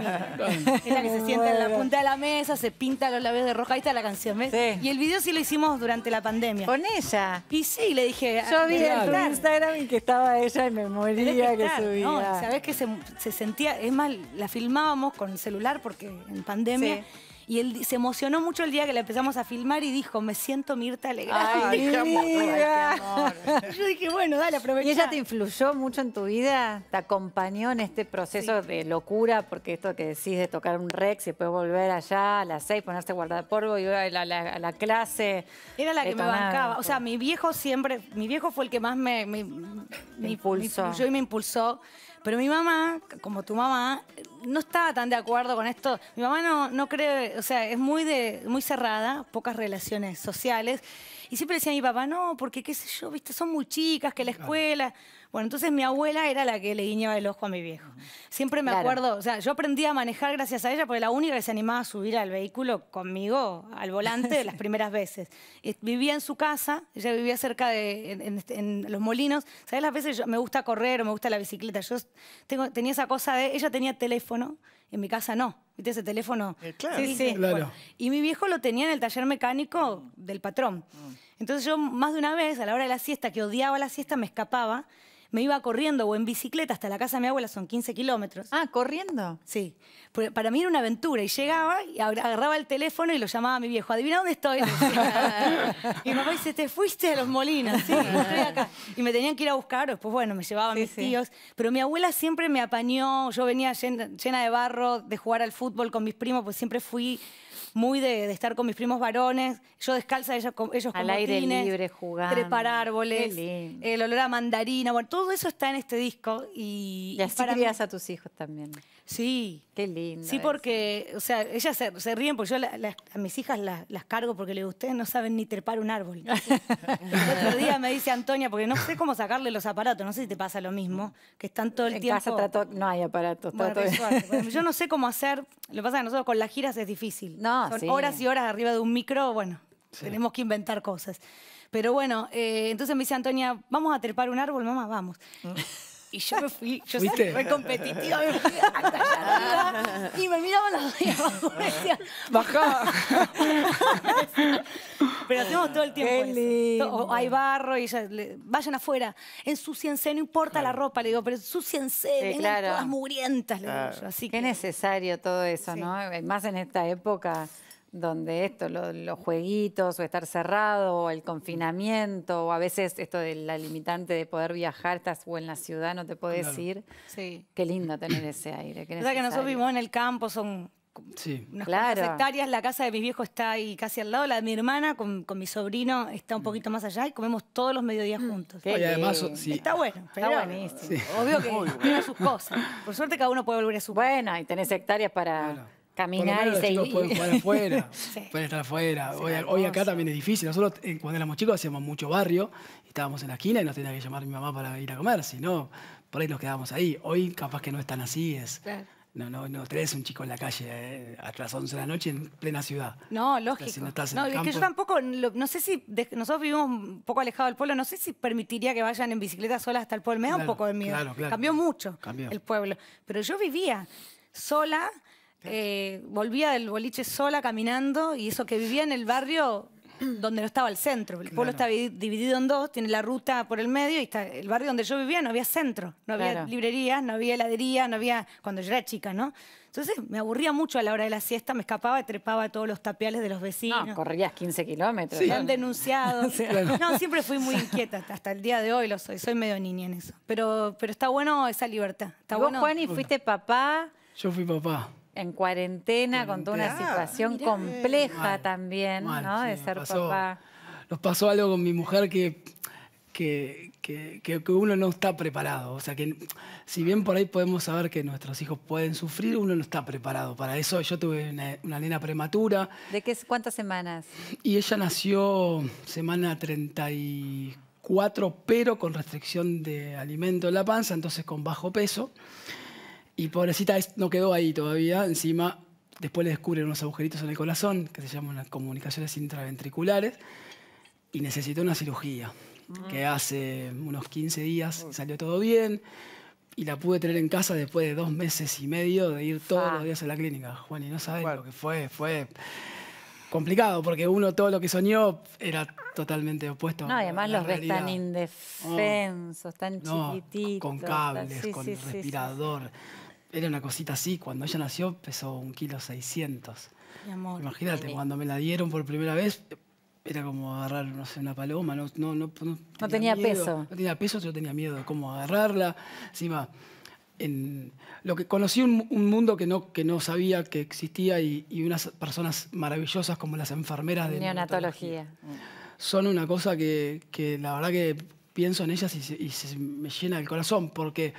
Es la que se sienta en la punta de la mesa, se pinta los labios de roja. Ahí está la canción, ¿ves? Y el video sí lo hicimos durante la pandemia. ¿Con ella? Y sí, le dije... Yo ah, vi en tu Instagram y que estaba ella y me moría que, subía. No, sabes que se, sentía... Es más, la filmábamos con el celular porque en pandemia... Sí y él se emocionó mucho el día que la empezamos a filmar y dijo, me siento Mirta Legrand. Yo dije, bueno, dale, aprovecha. ¿Y ella te influyó mucho en tu vida? ¿Te acompañó en este proceso de locura? Porque esto que decís de tocar un rex y después volver allá a las seis, ponerse guardapolvo y ir a la, clase. Era la que me bancaba. O sea, mi viejo siempre, mi viejo fue el que más me, me, me impulsó. yo y me impulsó. Pero mi mamá, como tu mamá, no estaba tan de acuerdo con esto. Mi mamá no, no cree, o sea, es muy, de, muy cerrada, pocas relaciones sociales. Y siempre decía a mi papá, no, porque qué sé yo, viste, son muy chicas, que la escuela. Bueno, entonces mi abuela era la que le guiñaba el ojo a mi viejo. Siempre me acuerdo, o sea, yo aprendí a manejar gracias a ella porque la única que se animaba a subir al vehículo conmigo, al volante, las primeras veces. Vivía en su casa, ella vivía cerca de, en, este, los molinos. ¿Sabes? Las veces me gusta correr, o me gusta la bicicleta. Yo tengo, tenía esa cosa de, ella tenía teléfono, en mi casa no. ¿Viste ese teléfono? Eh, claro. Claro. y mi viejo lo tenía en el taller mecánico del patrón. Mm. Entonces yo más de una vez, a la hora de la siesta, que odiaba la siesta, me escapaba me iba corriendo o en bicicleta hasta la casa de mi abuela, son 15 kilómetros. Ah, corriendo. Sí. Para mí era una aventura y llegaba y agarraba el teléfono y lo llamaba a mi viejo. Adivina dónde estoy. y mi papá dice, te fuiste a los molinos, sí, Y me tenían que ir a buscar, después bueno, me llevaban mis tíos. Pero mi abuela siempre me apañó, yo venía llena de barro, de jugar al fútbol con mis primos, pues siempre fui muy de, estar con mis primos varones, yo descalza, ellos con, ellos Al aire libre jugando. Trepar árboles, el olor a mandarina, bueno, todo eso está en este disco. Y, así a tus hijos también. Sí. Qué lindo. Sí, porque, o sea, ellas se, ríen porque yo a mis hijas las cargo porque les digo, ustedes no saben ni trepar un árbol. el otro día me dice Antonia, porque no sé cómo sacarle los aparatos, no sé si te pasa lo mismo, que están todo el en tiempo... Casa no hay aparatos. Yo no sé cómo hacer, lo que pasa es que nosotros con las giras es difícil. Son horas y horas arriba de un micro, bueno, tenemos que inventar cosas. Pero bueno, eh, entonces me dice Antonia, vamos a trepar un árbol, mamá, vamos. Mm. Y yo me fui, yo soy competitiva, me fui hasta allá y me miraban las de abajo y ah. Pero hacemos todo el tiempo hay barro y ya, vayan afuera, ensuciense, no importa la ropa, le digo, pero ensuciense, sí, vengan todas mugrientas, Así Qué necesario todo eso, ¿no? Eh, más en esta época donde esto, los jueguitos, o estar cerrado, el confinamiento, o a veces esto de la limitante de poder viajar, estás o en la ciudad, no te puedes ir. Sí. Qué lindo tener ese aire. O sea que nosotros vivimos en el campo, son unas hectáreas, la casa de mis viejos está ahí casi al lado, la de mi hermana con, mi sobrino está un poquito más allá y comemos todos los mediodías mm. juntos. y Está bueno, está buenísimo. Obvio que tiene sus cosas. Por suerte cada uno puede volver a su Bueno, y tenés hectáreas para... Caminar Por lo los chicos pueden estar afuera. hoy, acá también es difícil. Nosotros eh, cuando éramos chicos hacíamos mucho barrio, estábamos en la esquina y no tenía que llamar mi mamá para ir a comer, si no, por ahí nos quedábamos ahí. Hoy capaz que no están así, es... No, no, no tres un chico en la calle eh, a las 11 de la noche en plena ciudad. No, lógico. no, estás en es que yo tampoco, no sé si, nosotros vivimos un poco alejado del pueblo, no sé si permitiría que vayan en bicicleta sola hasta el pueblo. Me da un poco de miedo. Claro, claro. Cambió mucho el pueblo. Pero yo vivía sola eh, volvía del boliche sola caminando y eso que vivía en el barrio donde no estaba el centro. El pueblo estaba está dividido en dos, tiene la ruta por el medio y está el barrio donde yo vivía no había centro, no había librerías, no había heladería, no había cuando yo era chica, ¿no? Entonces me aburría mucho a la hora de la siesta, me escapaba, trepaba a todos los tapiales de los vecinos. No, corrías 15 kilómetros. Me han denunciado. No, siempre fui muy inquieta, hasta el día de hoy lo soy, soy medio niña en eso. Pero, pero está bueno esa libertad. Está ¿Vos, bueno... Juan, y fuiste papá? Yo fui papá en cuarentena, con toda una situación compleja también, ¿no? de ser papá. Nos pasó algo con mi mujer que que, uno no está preparado. O sea, que si bien por ahí podemos saber que nuestros hijos pueden sufrir, uno no está preparado para eso. Yo tuve una, nena prematura. ¿De qué, cuántas semanas? Y ella nació semana 34, pero con restricción de alimento en la panza, entonces con bajo peso. Y pobrecita no quedó ahí todavía, encima después le descubren unos agujeritos en el corazón, que se llaman las comunicaciones intraventriculares, y necesitó una cirugía, mm. que hace unos 15 días salió todo bien, y la pude tener en casa después de dos meses y medio de ir todos los días a la clínica. Juan, y no sabes lo que fue, fue complicado, porque uno todo lo que soñó era totalmente opuesto. No, además los ves tan indefensos, tan chiquititos. Con cables, con respirador era una cosita así. Cuando ella nació pesó un kilo 600. Imagínate, cuando me la dieron por primera vez, era como agarrar, no sé, una paloma. No, no, no, tenía, peso. No tenía peso, yo tenía miedo de cómo agarrarla. Encima, lo que conocí un, mundo que no, que no sabía que existía y, unas personas maravillosas como las enfermeras de neonatología. Son una cosa que, la verdad que pienso en ellas y, y se me llena el corazón porque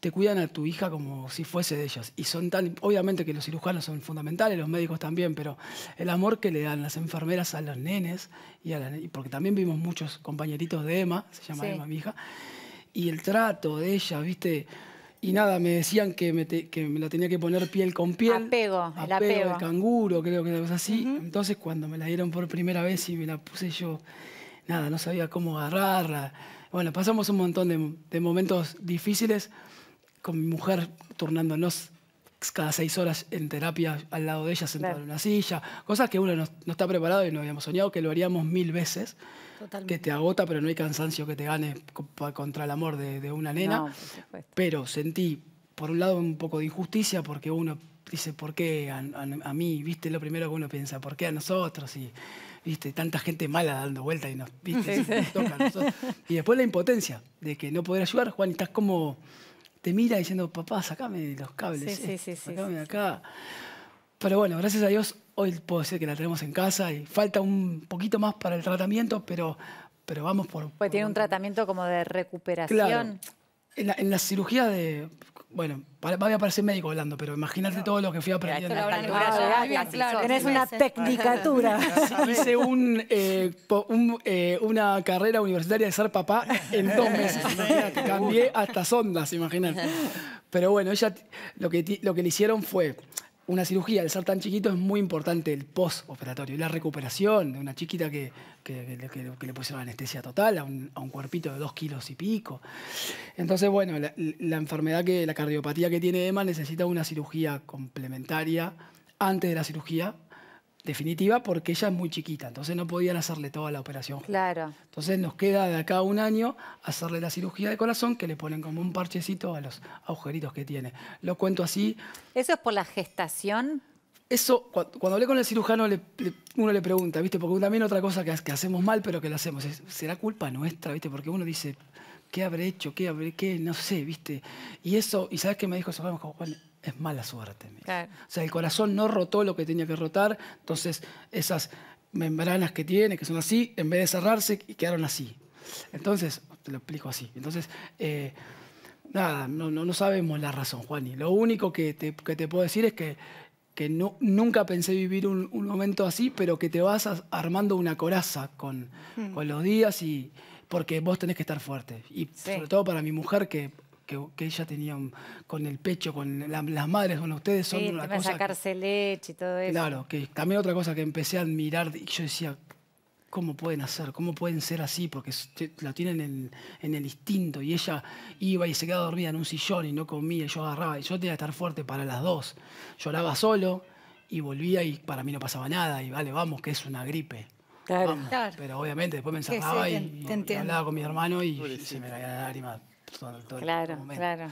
te cuidan a tu hija como si fuese de ellas. Y son tan, obviamente que los cirujanos son fundamentales, los médicos también, pero el amor que le dan las enfermeras a los nenes, y a porque también vimos muchos compañeritos de Emma, se llama Emma mi hija, y el trato de ella, ¿viste? Y nada, me decían que me, que me la tenía que poner piel con piel. Apego, apego el apego. El canguro, creo que es así. Entonces, cuando me la dieron por primera vez y me la puse yo, nada, no sabía cómo agarrarla. Bueno, pasamos un montón de, de momentos difíciles con mi mujer turnándonos cada seis horas en terapia al lado de ella, sentado en una silla, cosas que uno no, está preparado y no habíamos soñado, que lo haríamos mil veces, que te agota, pero no hay cansancio que te gane contra el amor de, una nena. pero sentí, por un lado, un poco de injusticia, porque uno dice, ¿por qué a, mí? ¿Viste? Lo primero que uno piensa, ¿por qué a nosotros? Y, ¿viste? Tanta gente mala dando vuelta y nos, toca a nosotros. Y después la impotencia de que no poder ayudar, Juan, estás como te mira diciendo, papá, sacame los cables, sí, sí, sí, sacame acá. Pero bueno, gracias a Dios, hoy puedo decir que la tenemos en casa y falta un poquito más para el tratamiento, pero, pero vamos por... Pues tiene un tratamiento como de recuperación. en la cirugía de bueno, va a parecer médico hablando, pero imagínate todo lo que fui aprendiendo. Tenés una tecnicatura. Hice eh, eh, una carrera universitaria de ser papá en dos meses. cambié hasta sondas, imagínate. Pero bueno, ella lo que, lo que le hicieron fue una cirugía, al ser tan chiquito, es muy importante el postoperatorio, la recuperación de una chiquita que, que, le pusieron anestesia total a un, cuerpito de dos kilos y pico. Entonces, bueno, la, la, enfermedad, que la cardiopatía que tiene Emma necesita una cirugía complementaria antes de la cirugía definitiva porque ella es muy chiquita, entonces no podían hacerle toda la operación. Claro. Entonces nos queda de acá un año hacerle la cirugía de corazón que le ponen como un parchecito a los agujeritos que tiene. Lo cuento así. ¿Eso es por la gestación? Eso, cuando, hablé con el cirujano, uno le pregunta, ¿viste? Porque también otra cosa que, hacemos mal, pero que lo hacemos, ¿será culpa nuestra, viste? Porque uno dice, ¿qué habré hecho? ¿Qué habré, qué? No sé, ¿viste? Y eso, y ¿sabes qué me dijo eso? es mala suerte. O sea, el corazón no rotó lo que tenía que rotar, entonces esas membranas que tiene, que son así, en vez de cerrarse, quedaron así. Entonces, te lo explico así. Entonces, eh, nada, no, no, sabemos la razón, Juani. Lo único que te, puedo decir es que, que no, nunca pensé vivir un, momento así, pero que te vas armando una coraza hmm. con, los días y porque vos tenés que estar fuerte. Y sobre todo para mi mujer, que que, ella tenía con el pecho, con las madres, con ustedes son una cosa... sacarse leche y todo eso. Claro, que también otra cosa que empecé a admirar, y yo decía, ¿cómo pueden hacer? ¿Cómo pueden ser así? Porque la tienen en, el instinto y ella iba y se quedaba dormida en un sillón y no comía, yo agarraba, y yo tenía que estar fuerte para las dos. Lloraba solo y volvía y para mí no pasaba nada, y vale, vamos, que es una gripe. Claro. Pero obviamente después me encerraba y, hablaba con mi hermano y, se me dar la lágrima claro, Claro, claro.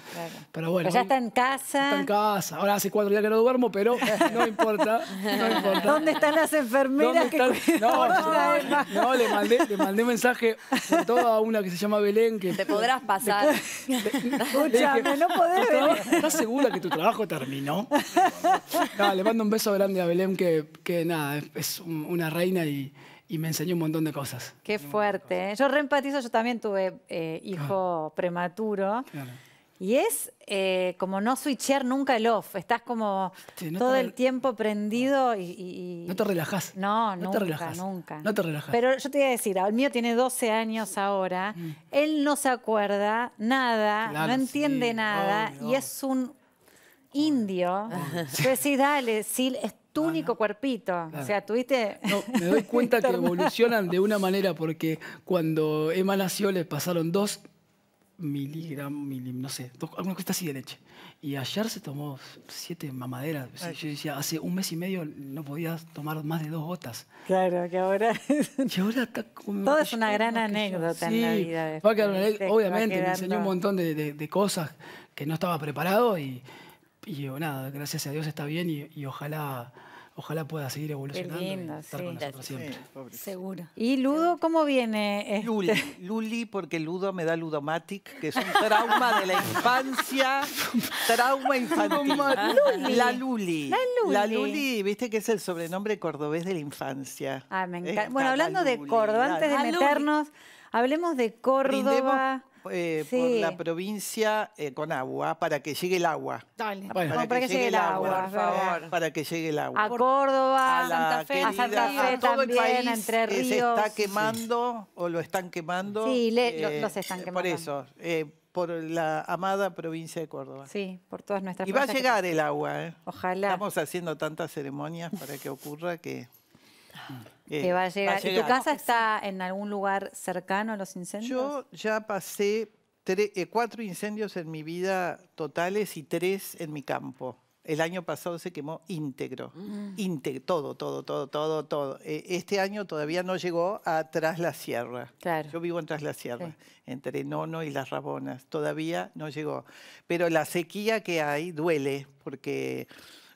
Pero bueno. ya está en casa. Está en casa. Ahora hace cuatro días que no duermo, pero no importa. No importa. ¿Dónde están las enfermeras que No, le mandé, le mandé mensaje a toda una que se llama Belén. Que, te podrás pasar. Escúchame, no podés. ¿Estás segura que tu trabajo terminó? No, le mando un beso grande a Belén, que, que nada, es una reina y y me enseñó un montón de cosas. Qué fuerte. ¿eh? Yo reempatizo, yo también tuve eh, hijo prematuro. Y es eh, como no switchear nunca el off. Estás como todo el tiempo prendido y, No te relajas No, no nunca, te nunca. No te Pero yo te iba a decir, el mío tiene 12 años ahora. Mm. Él no se acuerda nada, no entiende nada. Y es un indio. pues sí dale, sí, tu único cuerpito. O sea, tuviste... me doy cuenta que evolucionan de una manera porque cuando Emma nació le pasaron dos miligramos, no sé, dos, alguna cosa así de leche. Y ayer se tomó siete mamaderas. Yo decía, hace un mes y medio no podías tomar más de dos gotas. Claro, que ahora... ahora está Todo es una gran anécdota en la vida. obviamente, me enseñó un montón de, cosas que no estaba preparado y, y, nada, gracias a Dios está bien y ojalá ojalá pueda seguir evolucionando estar siempre. Seguro. ¿Y Ludo cómo viene? Este? Luli, Luli, porque Ludo me da Ludomatic, que es un trauma de la infancia, trauma infantil. La, Luli. la Luli. La Luli. viste que es el sobrenombre cordobés de la infancia. Ah, me encanta. Bueno, hablando de Córdoba, antes de meternos, hablemos de Córdoba eh, por la provincia eh, con agua para que llegue el agua. Dale. para que llegue el agua, por favor. Para que llegue el agua. A Córdoba, a Santa Fe, a Santa todo también, se está quemando o lo están quemando. Sí, eh, los están eh, quemando. Por eso, eh, por la amada provincia de Córdoba. Sí, por todas nuestras Y va a llegar el agua, ¿eh? Ojalá. Estamos haciendo tantas ceremonias para que ocurra que eh, va a llegar. ¿Y tu casa está en algún lugar cercano a los incendios? Yo ya pasé eh, cuatro incendios en mi vida totales y tres en mi campo. El año pasado se quemó íntegro, mm. íntegro, todo, todo, todo, todo, todo. Eh, este año todavía no llegó a Tras la Sierra. Claro. Yo vivo en Tras la Sierra, entre Nono y Las Rabonas. Todavía no llegó. Pero la sequía que hay duele, porque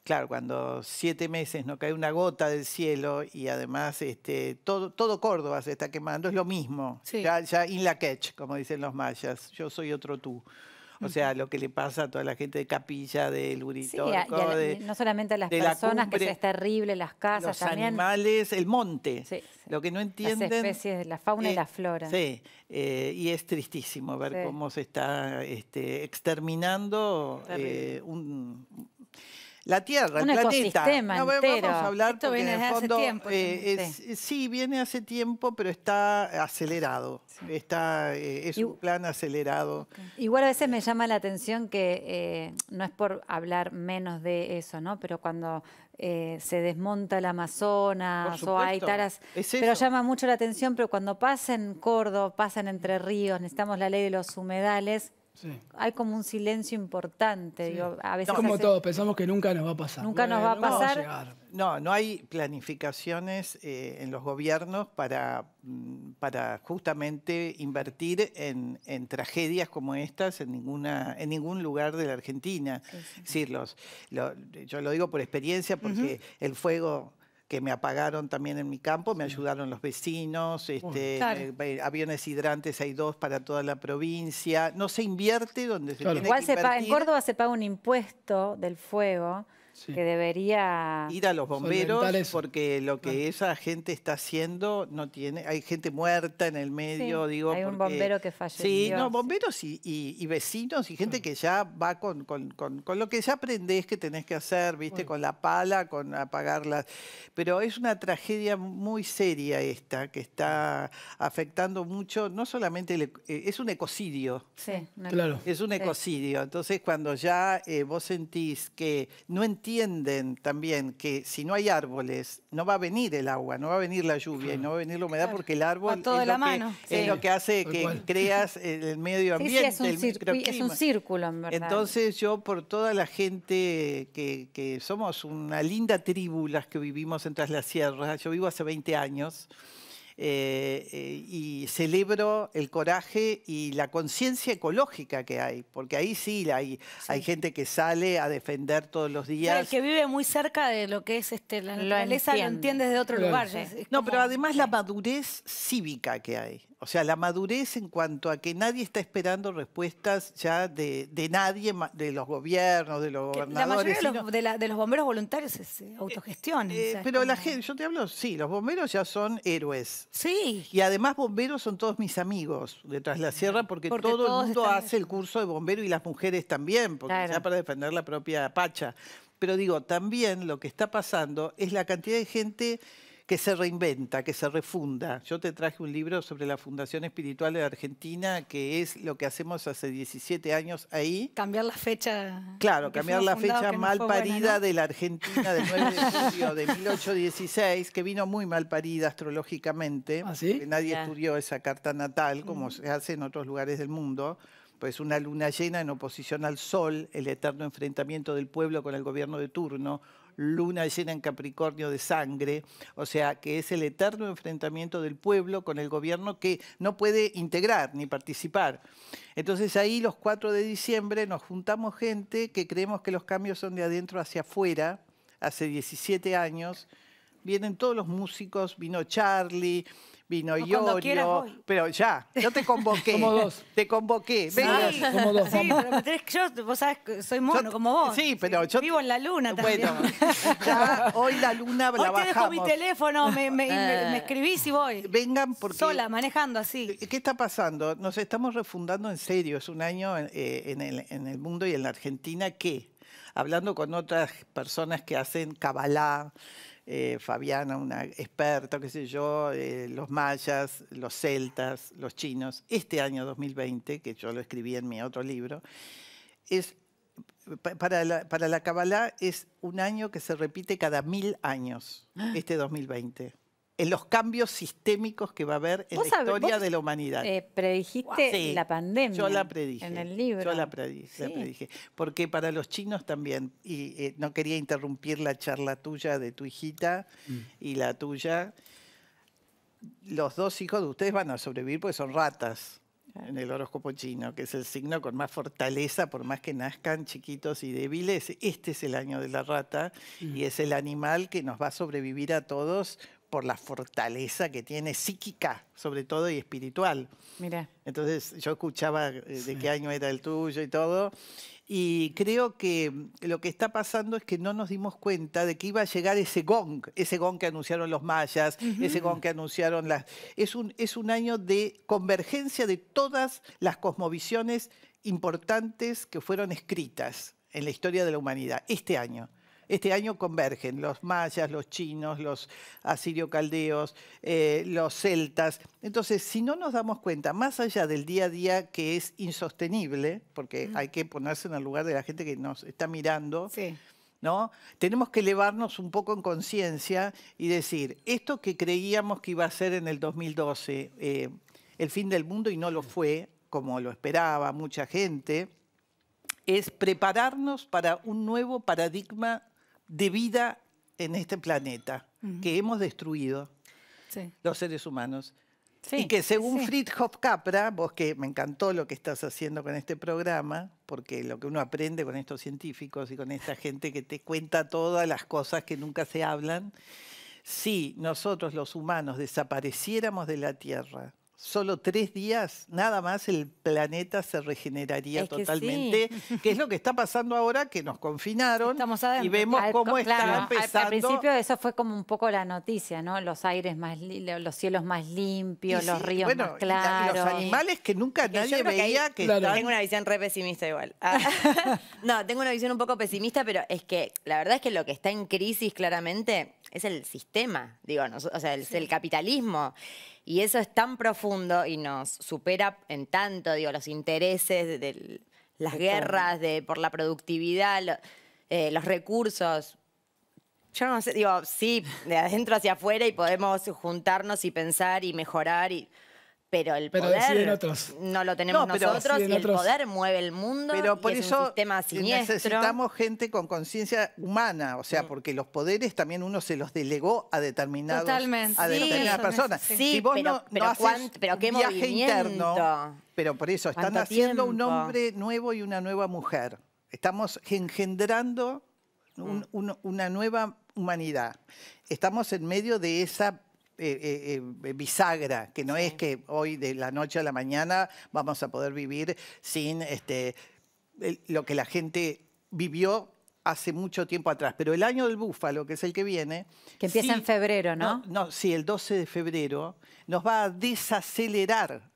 claro, cuando siete meses no cae una gota del cielo y además este, todo, todo Córdoba se está quemando, es lo mismo. Ya, in la catch, como dicen los mayas, yo soy otro tú. O sea, lo que le pasa a toda la gente de Capilla, del Uritorco, no solamente a las personas, que es terrible, las casas los animales, el monte. Lo que no entienden... Las especies, la fauna y eh, la flora. Sí, eh, y es tristísimo ver cómo se está este, exterminando eh, un, la Tierra, el planeta. No, a hablar Esto viene fondo, hace tiempo. Eh, sí. viene hace tiempo, pero está acelerado. Está, eh, es un plan acelerado. Igual a veces me llama la atención que eh, no es por hablar menos de eso, ¿no? Pero cuando se desmonta el Amazonas o hay taras. pero llama mucho la atención, pero cuando pasen Córdoba, pasan Entre Ríos, necesitamos la ley de los humedales, hay como un silencio importante. a veces no, como todos, pensamos que nunca nos va a pasar. Nunca nos va a pasar. No, no, hay planificaciones eh, en los gobiernos para, mm, para justamente invertir en, tragedias como estas en, ninguna, en ningún lugar de la Argentina. yo lo digo por experiencia porque el fuego que me apagaron también en mi campo, me ayudaron los vecinos, este, eh, eh, aviones hidrantes hay dos para toda la provincia, no se invierte donde se tiene se paga, en Córdoba se paga un impuesto del fuego que debería ir a los bomberos porque lo que esa gente está haciendo no tiene, hay gente muerta en el medio, digo. Hay un bombero que falleció. Sí, no, bomberos y, vecinos y gente mm. que ya va con, lo que ya aprendés que tenés que hacer, viste, con la pala, con apagarla Pero es una tragedia muy seria esta, que está afectando mucho, no solamente eh, es un ecocidio. Sí, claro. Es un ecocidio. Entonces, cuando ya eh, vos sentís que no entiendes entienden también que si no hay árboles, no va a venir el agua, no va a venir la lluvia y no va a venir la humedad porque el árbol es lo, que, hace que creas el medio ambiente. Sí, es, un círculo, Entonces yo por toda la gente que, somos una linda tribu las que vivimos en las Sierras, yo vivo hace 20 años, eh, eh, y celebro el coraje y la conciencia ecológica que hay, porque ahí sí hay, gente que sale a defender todos los días. el que vive muy cerca de lo que es este, la naturaleza lo, entiende. desde otro lugar. no, pero además la madurez cívica que hay. O sea, la madurez en cuanto a que nadie está esperando respuestas ya de, nadie, de los gobiernos, de los gobernadores. La mayoría de, los, bomberos voluntarios es eh, autogestión. Eh, pero la gente, yo te hablo, sí, los bomberos ya son héroes. Sí. Y además bomberos son todos mis amigos de la Sierra porque, todo el mundo hace el curso de bombero y las mujeres también, porque ya para defender la propia pacha. Pero digo, también lo que está pasando es la cantidad de gente que se reinventa, que se refunda. Yo te traje un libro sobre la Fundación Espiritual de Argentina, que es lo que hacemos hace 17 años ahí. Cambiar la fecha. Claro, cambiar la fecha mal parida de la Argentina del 9 de julio de 1816, que vino muy mal parida astrológicamente. ¿Ah, nadie estudió esa carta natal, como se hace en otros lugares del mundo pues una luna llena en oposición al sol, el eterno enfrentamiento del pueblo con el gobierno de turno, luna llena en Capricornio de sangre, o sea que es el eterno enfrentamiento del pueblo con el gobierno que no puede integrar ni participar. Entonces ahí los 4 de diciembre nos juntamos gente que creemos que los cambios son de adentro hacia afuera, hace 17 años, vienen todos los músicos, vino Charlie, vino y yo, pero ya, yo te convoqué. como dos. Te convoqué. Venga. Sí, pero yo, vos sabés soy mono como vos. Sí, pero yo... Vivo en la luna también. Bueno, ya hoy la luna hoy la te dejo mi teléfono, me, escribís y voy. Vengan porque... Sola, manejando así. Eh, ¿Qué está pasando? Nos estamos refundando en serio. Es un año eh, en, el, en el mundo y en la Argentina que hablando con otras personas que hacen cabalá, eh, Fabiana, una experta, qué sé yo, eh, los mayas, los celtas, los chinos, este año 2020, que yo lo escribí en mi otro libro, es, para la, para la Kabbalah es un año que se repite cada mil años, ah. este 2020 en los cambios sistémicos que va a haber en la historia de la eh, humanidad. predijiste la pandemia. Yo la predije. En el libro. Yo la, predije, Porque para los chinos también, y eh, no quería interrumpir la charla tuya de tu hijita mm. y la tuya, los dos hijos de ustedes van a sobrevivir porque son ratas en el horóscopo chino, que es el signo con más fortaleza, por más que nazcan chiquitos y débiles, este es el año de la rata mm. y es el animal que nos va a sobrevivir a todos por la fortaleza que tiene psíquica, sobre todo, y espiritual. Mira. Entonces, yo escuchaba eh, de qué año era el tuyo y todo, y creo que lo que está pasando es que no nos dimos cuenta de que iba a llegar ese gong, ese gong que anunciaron los mayas, ese gong que anunciaron las... Es un, es un año de convergencia de todas las cosmovisiones importantes que fueron escritas en la historia de la humanidad, este año este año convergen los mayas, los chinos, los asirio-caldeos, eh, los celtas. Entonces, si no nos damos cuenta, más allá del día a día que es insostenible, porque hay que ponerse en el lugar de la gente que nos está mirando, ¿no? Tenemos que elevarnos un poco en conciencia y decir, esto que creíamos que iba a ser en el 2012 eh, el fin del mundo y no lo fue, como lo esperaba mucha gente, es prepararnos para un nuevo paradigma de vida en este planeta que hemos destruido los seres humanos. y que según Fritz Fritjof Capra, vos que me encantó lo que estás haciendo con este programa, porque lo que uno aprende con estos científicos y con esta gente que te cuenta todas las cosas que nunca se hablan, si nosotros los humanos desapareciéramos de la Tierra solo tres días, nada más el planeta se regeneraría totalmente, que, es lo que está pasando ahora que nos confinaron y vemos cómo está empezando. Al, principio eso fue como un poco la noticia, ¿no? Los aires más los cielos más limpios, los ríos más claros. los animales que nunca nadie veía Tengo una visión re pesimista igual. Ah. no, tengo una visión un poco pesimista, pero es que la verdad es que lo que está en crisis claramente es el sistema, digo, o sea, es el capitalismo. Y eso es tan profundo y nos supera en tanto, digo, los intereses de, las guerras, de, por la productividad, eh, los recursos. Yo no sé, digo, sí, de adentro hacia afuera y podemos juntarnos y pensar y mejorar y pero el poder no lo tenemos nosotros el poder mueve el mundo pero por eso necesitamos gente con conciencia humana o sea mm. porque los poderes también uno se los delegó a determinados determinadas personas sí, vos no, pero, qué viaje interno pero por eso están haciendo un hombre nuevo y una nueva mujer estamos engendrando mm. una nueva humanidad estamos en medio de esa eh, eh, eh, bisagra, que no es que hoy de la noche a la mañana vamos a poder vivir sin este, lo que la gente vivió hace mucho tiempo atrás. Pero el año del búfalo, que es el que viene... Que empieza en febrero, ¿no? ¿no? No, sí, el 12 de febrero, nos va a desacelerar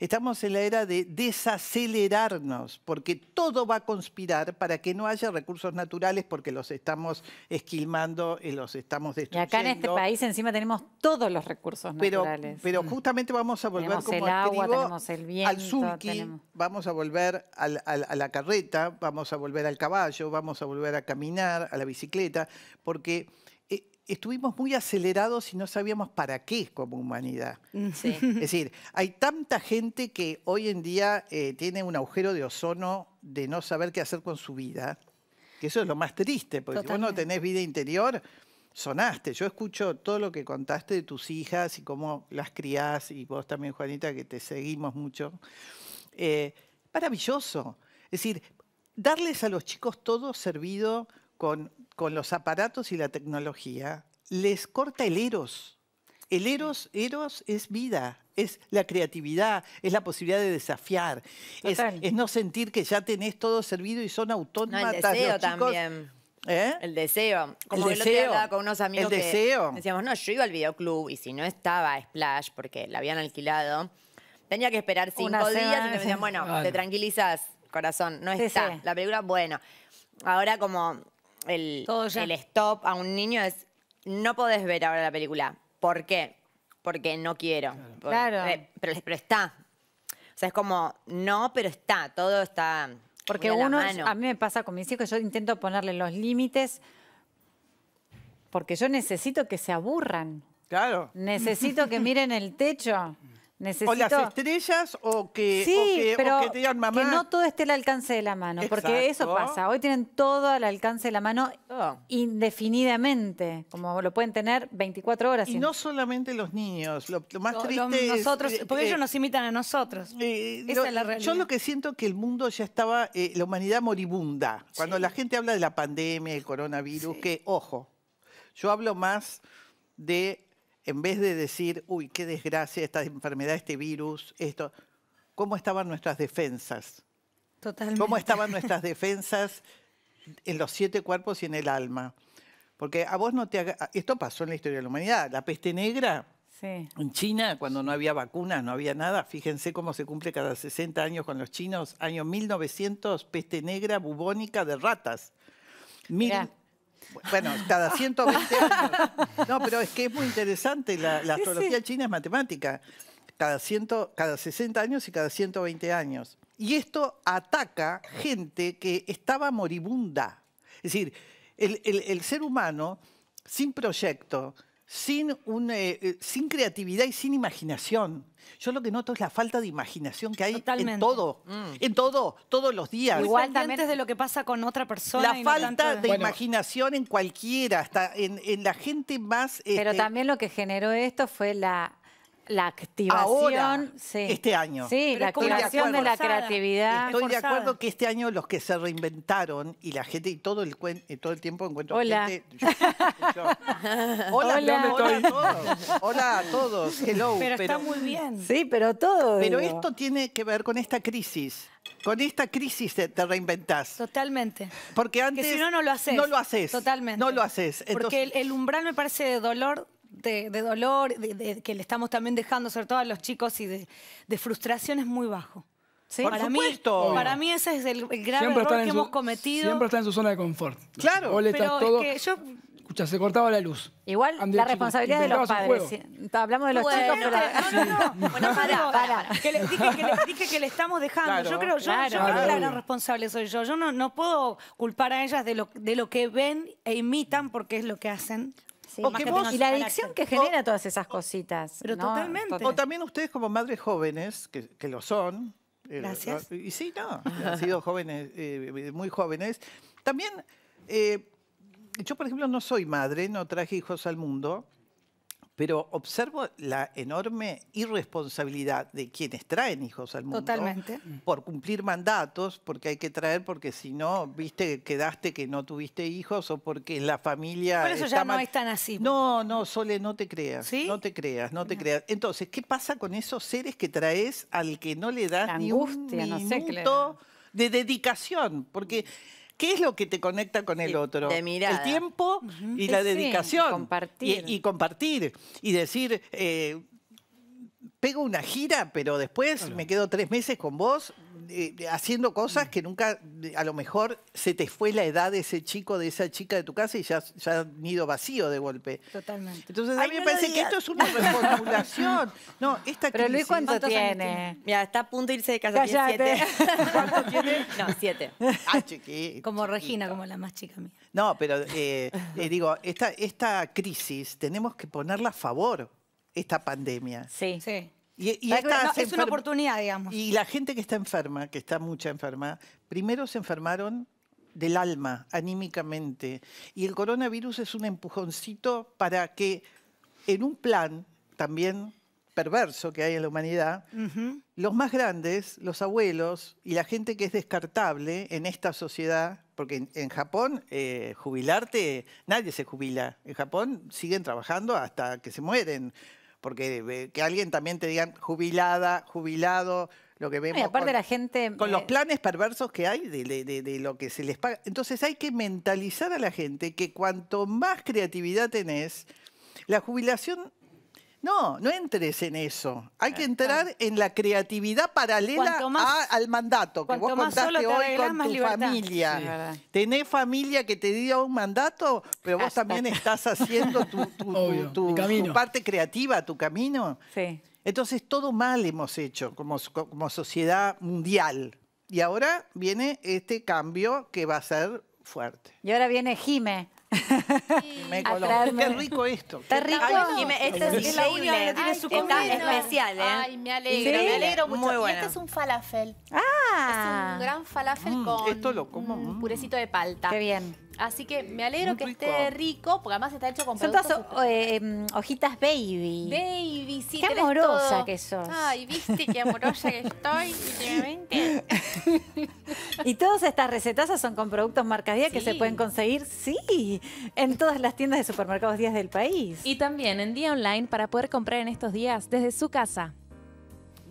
Estamos en la era de desacelerarnos, porque todo va a conspirar para que no haya recursos naturales porque los estamos esquilmando, y los estamos destruyendo. Y acá en este país encima tenemos todos los recursos naturales. Pero, mm. justamente vamos a volver el el al vamos a volver a la carreta, vamos a volver al caballo, vamos a volver a caminar, a la bicicleta, porque estuvimos muy acelerados y no sabíamos para qué como humanidad. Mm. Es decir, hay tanta gente que hoy en día eh, tiene un agujero de ozono de no saber qué hacer con su vida, que eso es lo más triste, porque vos no tenés vida interior, sonaste. Yo escucho todo lo que contaste de tus hijas y cómo las criás, y vos también, Juanita, que te seguimos mucho. Eh, maravilloso. Es decir, darles a los chicos todo servido con, los aparatos y la tecnología, les corta el eros. El eros, eros es vida, es la creatividad, es la posibilidad de desafiar, es, no sentir que ya tenés todo servido y son autónomas. ¿eh? el deseo también. El deseo. Como el que deseo. con unos amigos el deseo. decíamos, no, yo iba al videoclub y si no estaba Splash porque la habían alquilado, tenía que esperar cinco días y me decían, bueno, te tranquilizas, corazón, no está. La película, bueno. Ahora como el, el stop a un niño es, no podés ver ahora la película. ¿Por qué? Porque no quiero. Claro. Eh, pero, pero está. O sea, es como, no, pero está. Todo está Porque a uno, a mí me pasa con mis hijos, yo intento ponerle los límites porque yo necesito que se aburran. Claro. Necesito que miren el techo. O las estrellas o que, no todo esté al alcance de la mano, porque eso pasa. Hoy tienen todo al alcance de la mano oh. indefinidamente, como lo pueden tener 24 horas. Y no solamente los niños, lo, más triste nosotros, eh, Porque ellos eh, nos imitan a nosotros. Eh, Esa es la realidad. Yo lo que siento es que el mundo ya estaba, la humanidad moribunda. Cuando la gente habla de la pandemia, el coronavirus, que, ojo, yo hablo más de en vez de decir, uy, qué desgracia, esta enfermedad, este virus, esto, ¿cómo estaban nuestras defensas? Totalmente. ¿Cómo estaban nuestras defensas en los siete cuerpos y en el alma? Porque a vos no te... Haga... Esto pasó en la historia de la humanidad. La peste negra en China, cuando no había vacunas, no había nada. Fíjense cómo se cumple cada 60 años con los chinos. Año 1900, peste negra bubónica de ratas. Bueno, cada 120 años. No, pero es que es muy interesante, la, astrología china es matemática. Cada, ciento, cada 60 años y cada 120 años. Y esto ataca gente que estaba moribunda. Es decir, el ser humano sin proyecto, sin, un, eh, eh, sin creatividad y sin imaginación. Yo lo que noto es la falta de imaginación que hay en todo, mm. en todo, todos los días. Igual también de lo que pasa con otra persona. La falta de, imaginación en cualquiera, hasta en, la gente más... Pero este, también lo que generó esto fue la la activación este año. Sí, la activación de, la creatividad. Estoy de acuerdo que este año los que se reinventaron y la gente y todo el eh, todo el tiempo encuentro hola. gente. hola, hola. a todos. hola Pero, está muy bien. Sí, pero todo. Pero esto tiene que ver con esta crisis. Con esta crisis te, reinventás. Totalmente. Porque antes. si no, no lo haces. No lo haces. Totalmente. No lo haces. Porque el umbral me parece de dolor de, dolor de, que le estamos también dejando, sobre todo a los chicos, y de, frustración es muy bajo. Por para, Mí, para mí ese es el, gran grave error que hemos cometido. Siempre está en su zona de confort. Claro. Le pero Escucha, se cortaba la luz. Igual la responsabilidad de los padres. hablamos de los chicos, pero... No, no, no. Bueno, para, para. Que le, dije, que le, dije, que le, estamos dejando. yo creo, yo, yo que la gran responsable soy yo. Yo no, no puedo culpar a ellas de lo, de lo que ven e imitan porque es lo que hacen y la adicción que genera todas esas cositas. Pero totalmente. O también ustedes como madres jóvenes, que, lo son. Eh, Gracias. y sí, no, han sido jóvenes, eh, muy jóvenes. También, eh, yo por ejemplo no soy madre, no traje hijos al mundo pero observo la enorme irresponsabilidad de quienes traen hijos al mundo. Totalmente. Por cumplir mandatos, porque hay que traer, porque si no, viste, quedaste que no tuviste hijos o porque la familia... Por eso ya no es tan así. No, no, Sole, no te creas. No te creas, no te creas. Entonces, ¿qué pasa con esos seres que traes al que no le das ni un minuto de dedicación? Porque... ¿Qué es lo que te conecta con el otro? el tiempo y la dedicación. Y compartir. Y, compartir. Y decir, eh, pego una gira, pero después me quedo tres meses con vos eh, haciendo cosas que nunca, a lo mejor se te fue la edad de ese chico, de esa chica de tu casa y ya, ya han ido vacío de golpe. Totalmente. Entonces a mí me parece que esto es una reformulación. No, esta crisis... Pero crisis, Luis, ¿cuánto tiene? Mira, está a punto de irse de casa. Tiene siete. ¿Cuánto tiene? No, siete. Ah, chiquito. Como Regina, como la más chica mía. No, pero eh, eh, digo, esta, esta crisis tenemos que ponerla a favor, esta pandemia. Sí. Sí. Y, es una oportunidad, digamos. Y la gente que está enferma, que está mucha enferma, primero se enfermaron del alma, anímicamente. Y el coronavirus es un empujoncito para que en un plan también perverso que hay en la humanidad, los más grandes, los abuelos y la gente que es descartable en esta sociedad, porque en, Japón eh, jubilarte, nadie se jubila, en Japón siguen trabajando hasta que se mueren porque eh, que alguien también te diga jubilada, jubilado, lo que vemos. con, los planes perversos que hay de, de, lo que se les paga. Entonces hay que mentalizar a la gente que cuanto más creatividad tenés, la jubilación no, no entres en eso. Hay que entrar en la creatividad paralela al mandato que vos contaste hoy con tu familia. familia que te dio un mandato, pero vos también estás haciendo tu, parte creativa, tu camino. Sí. Entonces todo mal hemos hecho como, como sociedad mundial. Y ahora viene este cambio que va a ser fuerte. Y ahora viene Jime. Me Qué rico esto. Está rico. este es la única tiene su comida. Está especial, ¿eh? Ay, me alegro, me alegro mucho. Y este es un falafel. Ah. Es un ah. gran falafel mm. con esto mm. purecito de palta. Qué bien. Así que me alegro que esté rico, porque además está hecho con productos... Eh, em, hojitas baby. Baby, sí. Qué amorosa que sos. Ay, viste qué amorosa que estoy últimamente. y todas estas recetas son con productos marca Día que se pueden conseguir, sí, en todas las tiendas de supermercados días del país. Y también en Día Online para poder comprar en estos días desde su casa.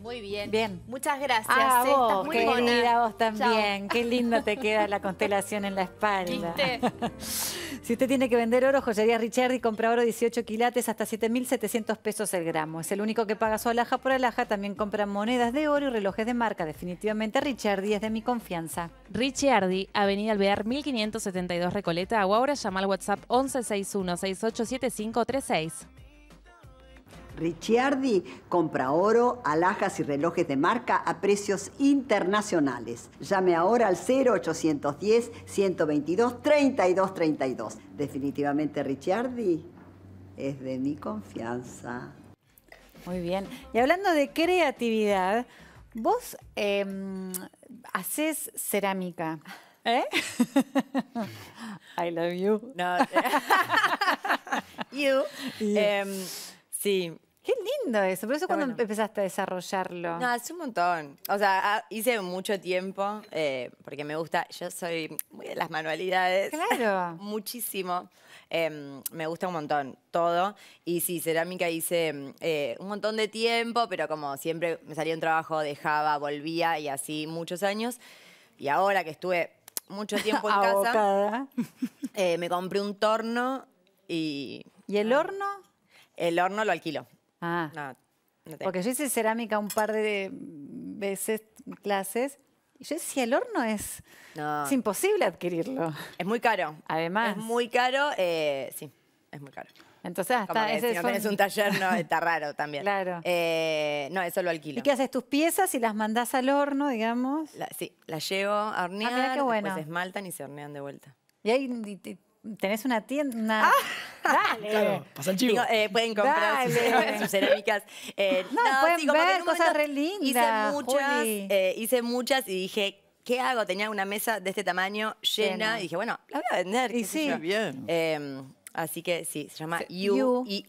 Muy bien. Bien. Muchas gracias. Ah, vos, muy vos también. Qué lindo te queda la constelación en la espalda. si usted tiene que vender oro, joyería y compra oro 18 quilates hasta 7.700 pesos el gramo. Es el único que paga su alhaja por alhaja. También compra monedas de oro y relojes de marca. Definitivamente Richardi es de mi confianza. Richardi, Avenida Alvear 1572 Recoleta, Agua. ahora llama al WhatsApp 1161 687536. Ricciardi compra oro, alhajas y relojes de marca a precios internacionales. Llame ahora al 0810 122 3232 Definitivamente Ricciardi es de mi confianza. Muy bien. Y hablando de creatividad, vos em, haces cerámica. ¿Eh? I love you. No. you. Em, sí, Qué lindo eso. ¿Por eso cuando empezaste a desarrollarlo? No, hace un montón. O sea, ah, hice mucho tiempo eh, porque me gusta. Yo soy muy de las manualidades. Claro. Muchísimo. Em, me gusta un montón todo. Y sí, cerámica hice em, eh, un montón de tiempo, pero como siempre me salía un trabajo, dejaba, volvía y así muchos años. Y ahora que estuve mucho tiempo en casa... casa, eh, me compré un torno y. ¿Y el ah. horno? El horno lo alquilo. Ah. No, Porque yo hice cerámica un par de veces, clases, y yo decía, el horno es, es imposible adquirirlo. Es muy caro. Además. Es muy caro, eh, sí, es muy caro. Entonces, hasta si un taller, no, está raro también. Claro. Eh, no, eso lo alquilo. ¿Y qué haces? ¿Tus piezas y las mandas al horno, digamos? sí, las llevo a ah, hornear, después se esmaltan y se hornean de vuelta. Y ahí tenés una tienda. Ah, Dale. Claro, pasa el chivo. Eh, pueden comprar sus, cerámicas. Eh, no, pueden ver cosas re lindas. Hice muchas, eh, hice muchas y dije, ¿qué hago? Tenía una mesa de este tamaño llena, y dije, bueno, la voy a vender. Y sí. Bien. Em, así que sí, se llama IU y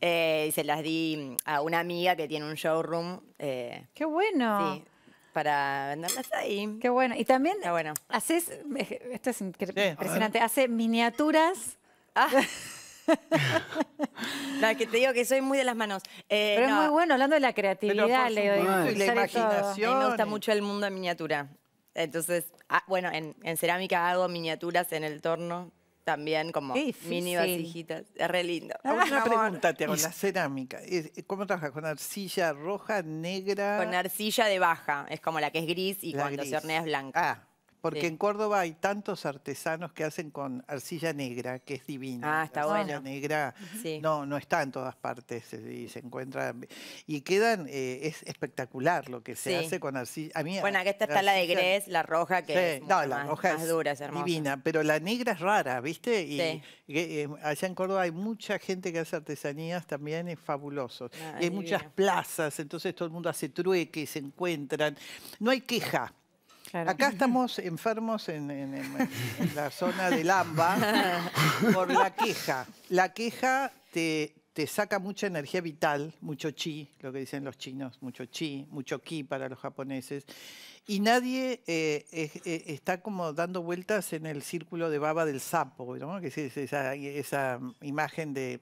se las di a una amiga que tiene un showroom. ¡Qué bueno! Sí, para venderlas ahí. Qué bueno. Y también bueno. haces, esto es impresionante, hace miniaturas. Ah. que te digo que soy muy de las manos. Eh, Pero es muy bueno, hablando de la creatividad, le doy. Y la imaginación. Y me gusta mucho el mundo de miniatura. Entonces, ah, bueno, en, en cerámica hago miniaturas en el torno también como mini vasijitas. Es re lindo. una pregunta te hago, la cerámica. Eh, ¿Cómo trabajas? ¿Con arcilla roja, negra? Con arcilla de baja. Es como la que es gris y cuando se hornea es blanca. Ah. Porque en Córdoba hay tantos artesanos que hacen con arcilla negra, que es divina. Ah, está arcilla negra no, no está en todas partes eh, y se encuentra... Y quedan... Eh, es espectacular lo que se hace con arcilla. bueno, acá está, la de Grés, la roja, que es más, dura, divina. Pero la negra es rara, ¿viste? Y, eh, allá en Córdoba hay mucha gente que hace artesanías también, es fabuloso. Ah, hay muchas plazas, entonces todo el mundo hace trueques, se encuentran. No hay queja Acá estamos enfermos en, la zona del Lamba por la queja. La queja te, saca mucha energía vital, mucho chi, lo que dicen los chinos, mucho chi, mucho ki para los japoneses. Y nadie eh, eh, está como dando vueltas en el círculo de baba del sapo, que es esa, imagen de,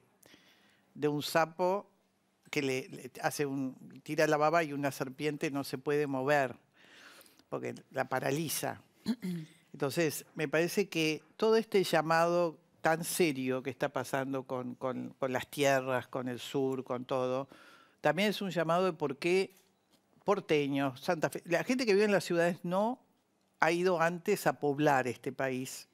un sapo que hace tira la baba y una serpiente no se puede mover que la paraliza. Entonces, me parece que todo este llamado tan serio que está pasando con, con las tierras, con el sur, con todo, también es un llamado de por qué porteños, Santa Fe, la gente que vive en las ciudades no ha ido antes a poblar este país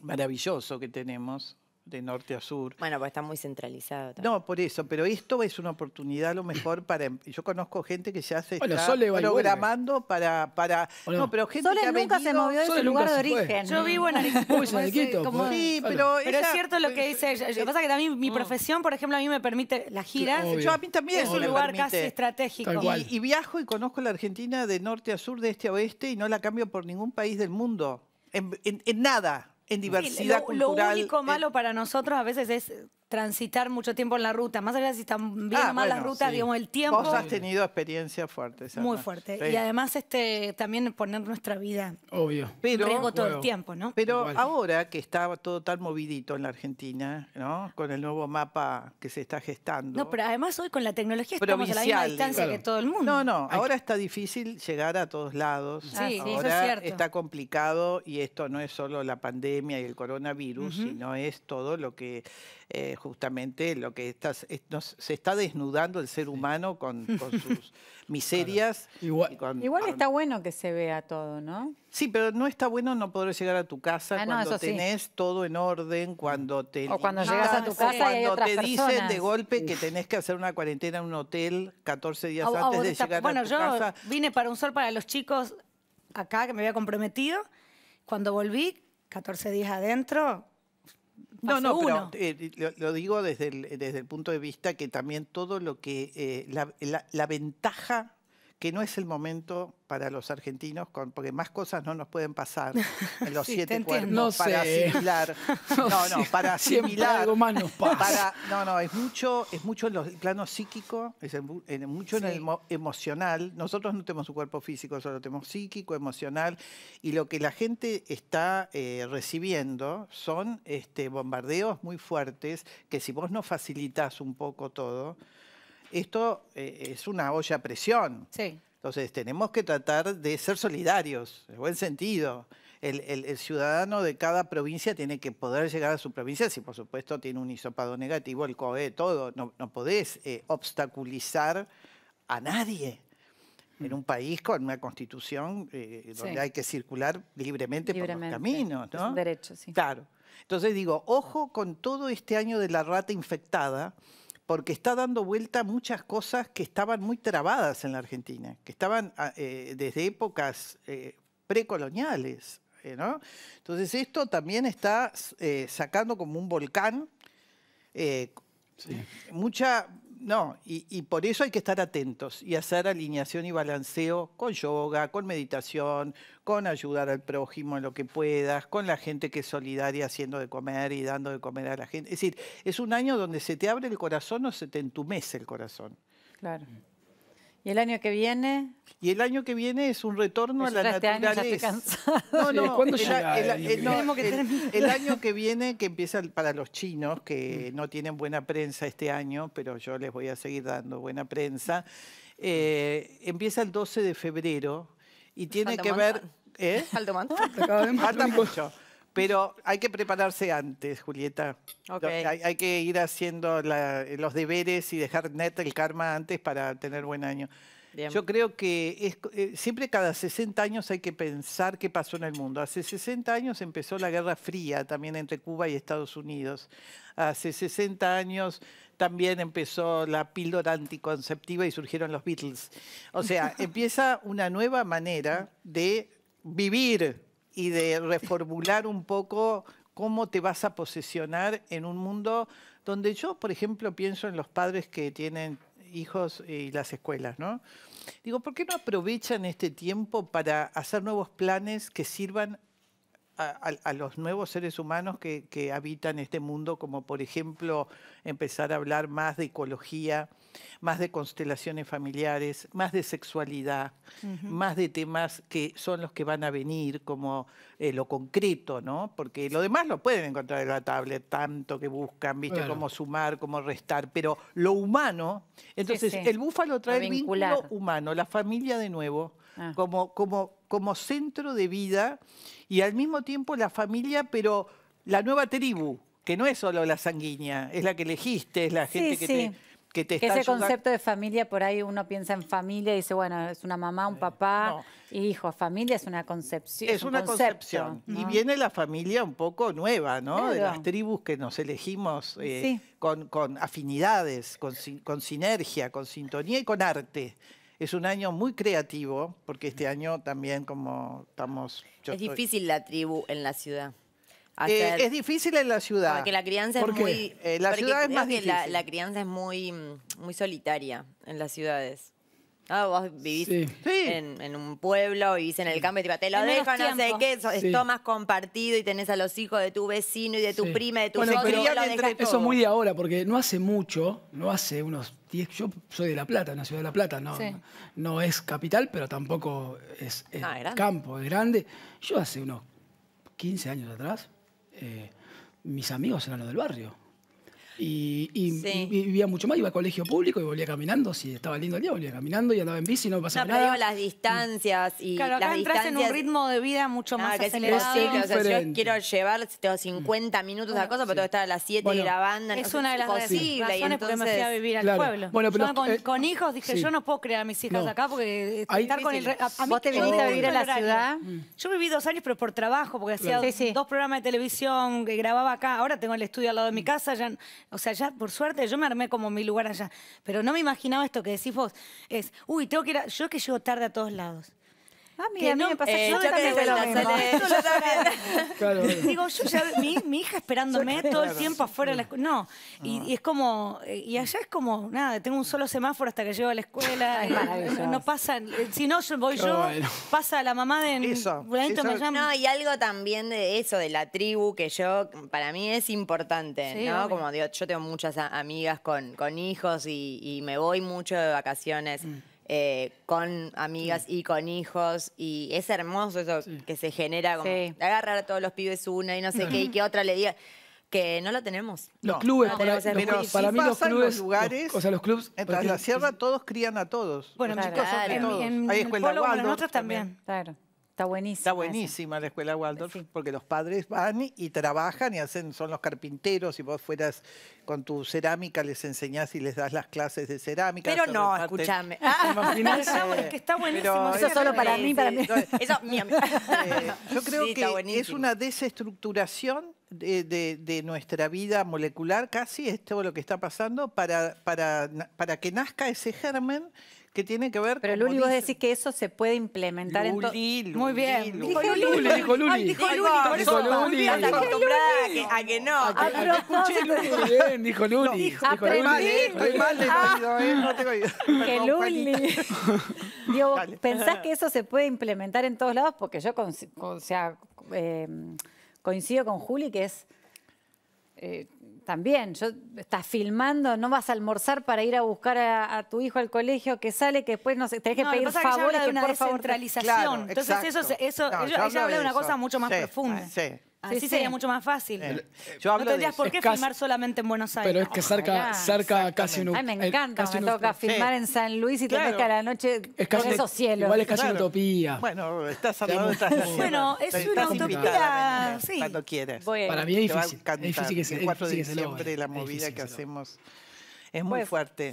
maravilloso que tenemos, de norte a sur. Bueno, pues está muy centralizado. También. No, por eso, pero esto es una oportunidad a lo mejor para... Em-, yo conozco gente que se hace bueno, programando para... para no? pero gente que nunca ha venido, se movió de su lugar de origen. Yo vivo en Arequipa. sí, pero, es cierto lo que dice ella. Lo que pasa es que también mi mm. profesión, por ejemplo, a mí me permite las giras. Yo a mí también. Es un lugar casi estratégico. Y, viajo y conozco la Argentina de norte a sur, de este a oeste, y no la cambio por ningún país del mundo. en, en, nada en diversidad Lo único eh, malo para nosotros a veces es transitar mucho tiempo en la ruta, más allá de si están bien ah, o mal las rutas, digamos, el tiempo. Vos has tenido experiencia fuerte. Muy fuerte. Y además este, también poner nuestra vida Obvio. Pero, todo el tiempo, ¿no? Pero ahora que está todo tan movidito en la Argentina, ¿no? Con el nuevo mapa que se está gestando. No, pero además hoy con la tecnología estamos a la misma distancia que todo el mundo. No, no, ahora está difícil llegar a todos lados. Sí, eso es está complicado y esto no es solo la pandemia y el coronavirus, sino es todo lo que... Eh, justamente lo que está, se está desnudando el ser humano con, sus miserias. Igual, igual está bueno que se vea todo, ¿no? Sí, pero no está bueno no poder llegar a tu casa ah, cuando tenés todo en orden, cuando te... O cuando llegas a tu casa y te dicen de golpe que tenés que hacer una cuarentena en un hotel 14 días antes de llegar a tu casa. Bueno, yo vine para un sol para los chicos acá que me había comprometido. Cuando volví, 14 días adentro, no, no, lo, digo desde el, punto de vista que también todo lo que eh, la ventaja que no es el momento para los argentinos, porque más cosas no nos pueden pasar en los siete cuernos para asimilar. No, no, para asimilar. no, no, es mucho, es mucho en los plano psíquico, es en, mucho en el emocional. Nosotros no tenemos un cuerpo físico, solo tenemos psíquico, emocional. Y lo que la gente está eh, recibiendo son este, bombardeos muy fuertes que si vos no facilitas un poco todo, esto eh, es una olla a presión. Entonces, tenemos que tratar de ser solidarios, en buen sentido. El, ciudadano de cada provincia tiene que poder llegar a su provincia si, por supuesto, tiene un hisopado negativo, el COE, todo. No, podés eh, obstaculizar a nadie mm. en un país con una constitución eh, donde hay que circular libremente, por los caminos. ¿no? derecho, sí. Claro. Entonces digo, ojo con todo este año de la rata infectada, porque está dando vuelta muchas cosas que estaban muy trabadas en la Argentina, que estaban ah, eh, desde épocas eh, precoloniales. Eh, Entonces esto también está sacando como un volcán mucha no, y, por eso hay que estar atentos y hacer alineación y balanceo con yoga, con meditación, con ayudar al prójimo en lo que puedas, con la gente que es solidaria haciendo de comer y dando de comer a la gente. Es decir, es un año donde se te abre el corazón o se te entumece el corazón. Claro. ¿Y el año que viene? Y el año que viene es un retorno a la este naturaleza. no, no, el, año que viene? que empieza para los chinos que no tienen buena prensa este año, pero yo les voy a seguir dando buena prensa. Eh, empieza el 12 de febrero y tiene que ver ¿Eh? Falta mucho. Pero hay que prepararse antes, Julieta. Hay, que ir haciendo los deberes y dejar net el karma antes para tener buen año. Yo creo que es, eh, siempre cada 60 años hay que pensar qué pasó en el mundo. Hace 60 años empezó la Guerra Fría también entre Cuba y Estados Unidos. Hace 60 años también empezó la píldora anticonceptiva y surgieron los Beatles. O sea, empieza una nueva manera de vivir y de reformular un poco cómo te vas a posicionar en un mundo donde yo, por ejemplo, pienso en los padres que tienen hijos y las escuelas, ¿no? Digo, ¿por qué no aprovechan este tiempo para hacer nuevos planes que sirvan a, los nuevos seres humanos que, habitan este mundo, como por ejemplo empezar a hablar más de ecología, más de constelaciones familiares, más de sexualidad, más de temas que son los que van a venir, como eh, lo concreto, ¿no? Porque lo demás lo pueden encontrar en la tablet, tanto que buscan, ¿viste? Cómo sumar, cómo restar, pero lo humano, entonces el búfalo trae el vínculo humano, la familia de nuevo. Ah. como, como, como centro de vida y al mismo tiempo la familia, pero la nueva tribu, que no es solo la sanguínea, es la que elegiste, es la gente que te que Ese concepto de familia, por ahí uno piensa en familia y dice, bueno, es una mamá, un eh, papá, no. hijo, familia es una concepción. Es una concepción. Y viene la familia un poco nueva, ¿no? De las tribus que nos elegimos eh, con, con, afinidades, con, con sinergia, con sintonía y con arte. Es un año muy creativo, porque este año también como estamos... es difícil la tribu en la ciudad. Eh, es difícil en la ciudad. Porque la crianza es la crianza es muy solitaria en las ciudades. Ah, vos vivís en, un pueblo, vivís en el campo y tipo, te lo no sé qué, es tomas compartido y tenés a los hijos de tu vecino y de tu prima prima, de tu bueno, Eso es muy de ahora, porque no hace mucho, no hace unos 10, yo soy de La Plata, nació ciudad de La Plata, no, no, es capital, pero tampoco es, ah, campo, es grande. Yo hace unos 15 años atrás, eh, mis amigos eran los del barrio. Y, vivía mucho más, iba a colegio público y volvía caminando. Si estaba lindo el día, volvía caminando y andaba en bici, no pasaba no, nada. Pero digo, las distancias y claro, acá las entras en un ritmo de vida mucho ah, más acelerado. o sea, yo quiero llevar tengo 50 mm. minutos de a cosa, pero tengo que estar a las 7 grabando Es una de las dos razones entonces... porque me fui a vivir al pueblo. Eh, con, hijos dije, yo no puedo crear a mis hijas acá porque estar con el... A, mí ¿Vos te viniste a vivir a la ciudad? Mm. Yo viví dos años, pero por trabajo, porque hacía dos programas de televisión, que grababa acá. Ahora tengo el estudio al lado de mi mm. casa, ya o sea, ya por suerte yo me armé como mi lugar allá. Pero no me imaginaba esto que decís vos. Es, uy, tengo que ir a... Yo que llego tarde a todos lados. Ah, mira, me pasa Digo, yo ya, mi, mi hija esperándome todo el tiempo afuera de la escuela. No, ah. y, es como, eh, y allá es como, nada, tengo un solo semáforo hasta que llego a la escuela. Eh, no pasa, si no yo voy yo, pasa la mamá de... Eso, No, y algo también de eso, de la tribu, que yo, para mí es importante, ¿no? Como digo, yo tengo muchas amigas con, con hijos y, me voy mucho de vacaciones. Mm. Eh, con amigas y con hijos. Y es hermoso eso que se genera, como agarrar a todos los pibes una y no sé qué, y qué otra le diga que no lo tenemos. Los clubes, para, mí los los lugares, o sea, los clubes... En la sierra todos crían a todos. Bueno, chicos todos. nosotros también. Claro. Está buenísima. Está buenísima la escuela Waldorf porque los padres van y trabajan y hacen, son los carpinteros y vos fueras con tu cerámica, les enseñás y les das las clases de cerámica. Pero no, escúchame. es eh, que está buenísimo. eso solo para mí, para mí. Eh, eso, yo creo que es una desestructuración de, nuestra vida molecular, casi es todo lo que está pasando, para que nazca ese germen que tiene que ver... Pero Luli, vos decís que eso se puede implementar en todo... Muy bien. Dijo Luli, dijo Luli. Dijo Luli, dijo Luli. acostumbrada a que no. Escuché Luli. Muy bien, dijo Luli. Aprendí. Estoy mal, ¿eh? ¿eh? no tengo Que Luli. Digo, ¿pensás que eso se puede implementar en todos lados? Porque yo, eh, coincido con Juli que es eh, también, yo estás filmando, no vas a almorzar para ir a buscar a, tu hijo al colegio que sale, que después no sé, tenés que pedir favor que de una descentralización. Entonces eso, eso ella, habla de una cosa mucho más profunda. Sí. Así sería mucho más fácil. Eh, eh, yo no tendrías por qué filmar solamente en Buenos Aires. Pero es que cerca, cerca casi nunca. Ay, me eh, encanta, me toca filmar en San Luis y te a la noche con esos cielos. Igual es casi una utopía. Bueno, estás hablando de Bueno, es una utopía, sí. Cuando quieras. Para mí es difícil. Es difícil que se, el 4 de diciembre, la movida que hacemos es muy fuerte.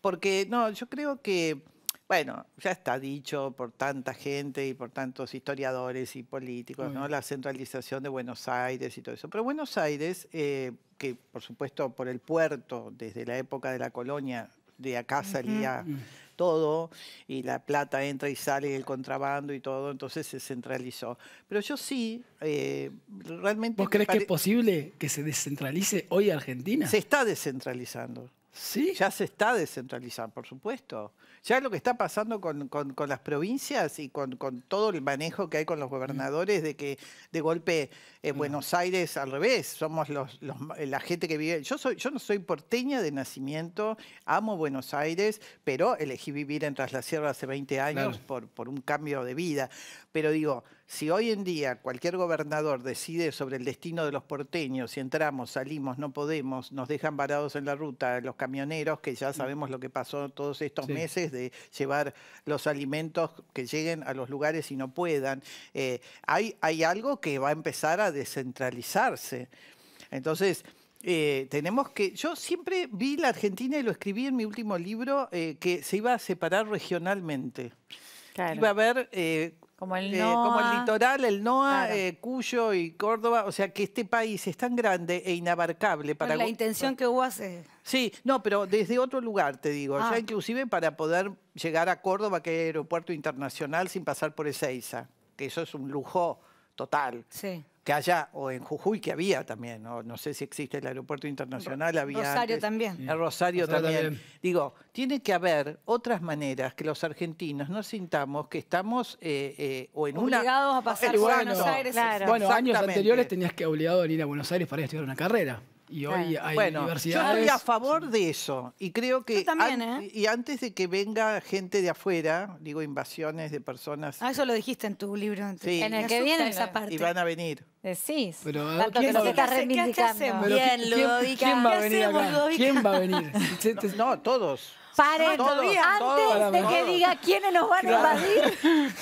Porque, no, yo creo que bueno, ya está dicho por tanta gente y por tantos historiadores y políticos, ¿no? la centralización de Buenos Aires y todo eso. Pero Buenos Aires, eh, que por supuesto por el puerto, desde la época de la colonia, de acá salía mm. todo y la plata entra y sale el contrabando y todo, entonces se centralizó. Pero yo sí, eh, realmente... ¿Vos crees que es posible que se descentralice hoy Argentina? Se está descentralizando. Sí. Ya se está descentralizando, por supuesto. Ya lo que está pasando con, las provincias y con, con, todo el manejo que hay con los gobernadores de que de golpe eh, mm. Buenos Aires al revés, somos los, la gente que vive. Yo, soy, yo no soy porteña de nacimiento, amo Buenos Aires, pero elegí vivir en Tras la Sierra hace 20 años por, por un cambio de vida. Pero digo, si hoy en día cualquier gobernador decide sobre el destino de los porteños, si entramos, salimos, no podemos, nos dejan varados en la ruta los camioneros, que ya mm. sabemos lo que pasó todos estos meses de llevar los alimentos que lleguen a los lugares y no puedan, eh, hay, algo que va a empezar a descentralizarse. Entonces, eh, tenemos que. Yo siempre vi la Argentina y lo escribí en mi último libro, eh, que se iba a separar regionalmente. Iba a haber como el, eh, como el litoral, el NOA, eh, Cuyo y Córdoba. O sea, que este país es tan grande e inabarcable. para La intención que hubo hace... Sí, no, pero desde otro lugar, te digo. Ya ah. inclusive para poder llegar a Córdoba, que es aeropuerto internacional, sin pasar por Ezeiza. Que eso es un lujo total. Sí que allá o en Jujuy que había también, no, no sé si existe el aeropuerto internacional, había... Rosario también. El Rosario, también. Digo, tiene que haber otras maneras que los argentinos no sintamos que estamos eh, eh, o en Obligados una... Obligados a pasar por Buenos Aires. Bueno, años anteriores tenías que obligado a ir a Buenos Aires para estudiar una carrera y hoy hay bueno, Yo estoy a favor de eso y creo que ¿eh? y antes de que venga gente de afuera, digo invasiones de personas. Ah, eso lo dijiste en tu libro. En, el que viene esa parte. Y van a venir. Decís. Pero, Tanto que nos está reivindicando. ¿Qué, ¿Quién, ¿quién, va a venir ¿Quién va a venir? no todos. Paren, antes de que diga quiénes nos van a invadir,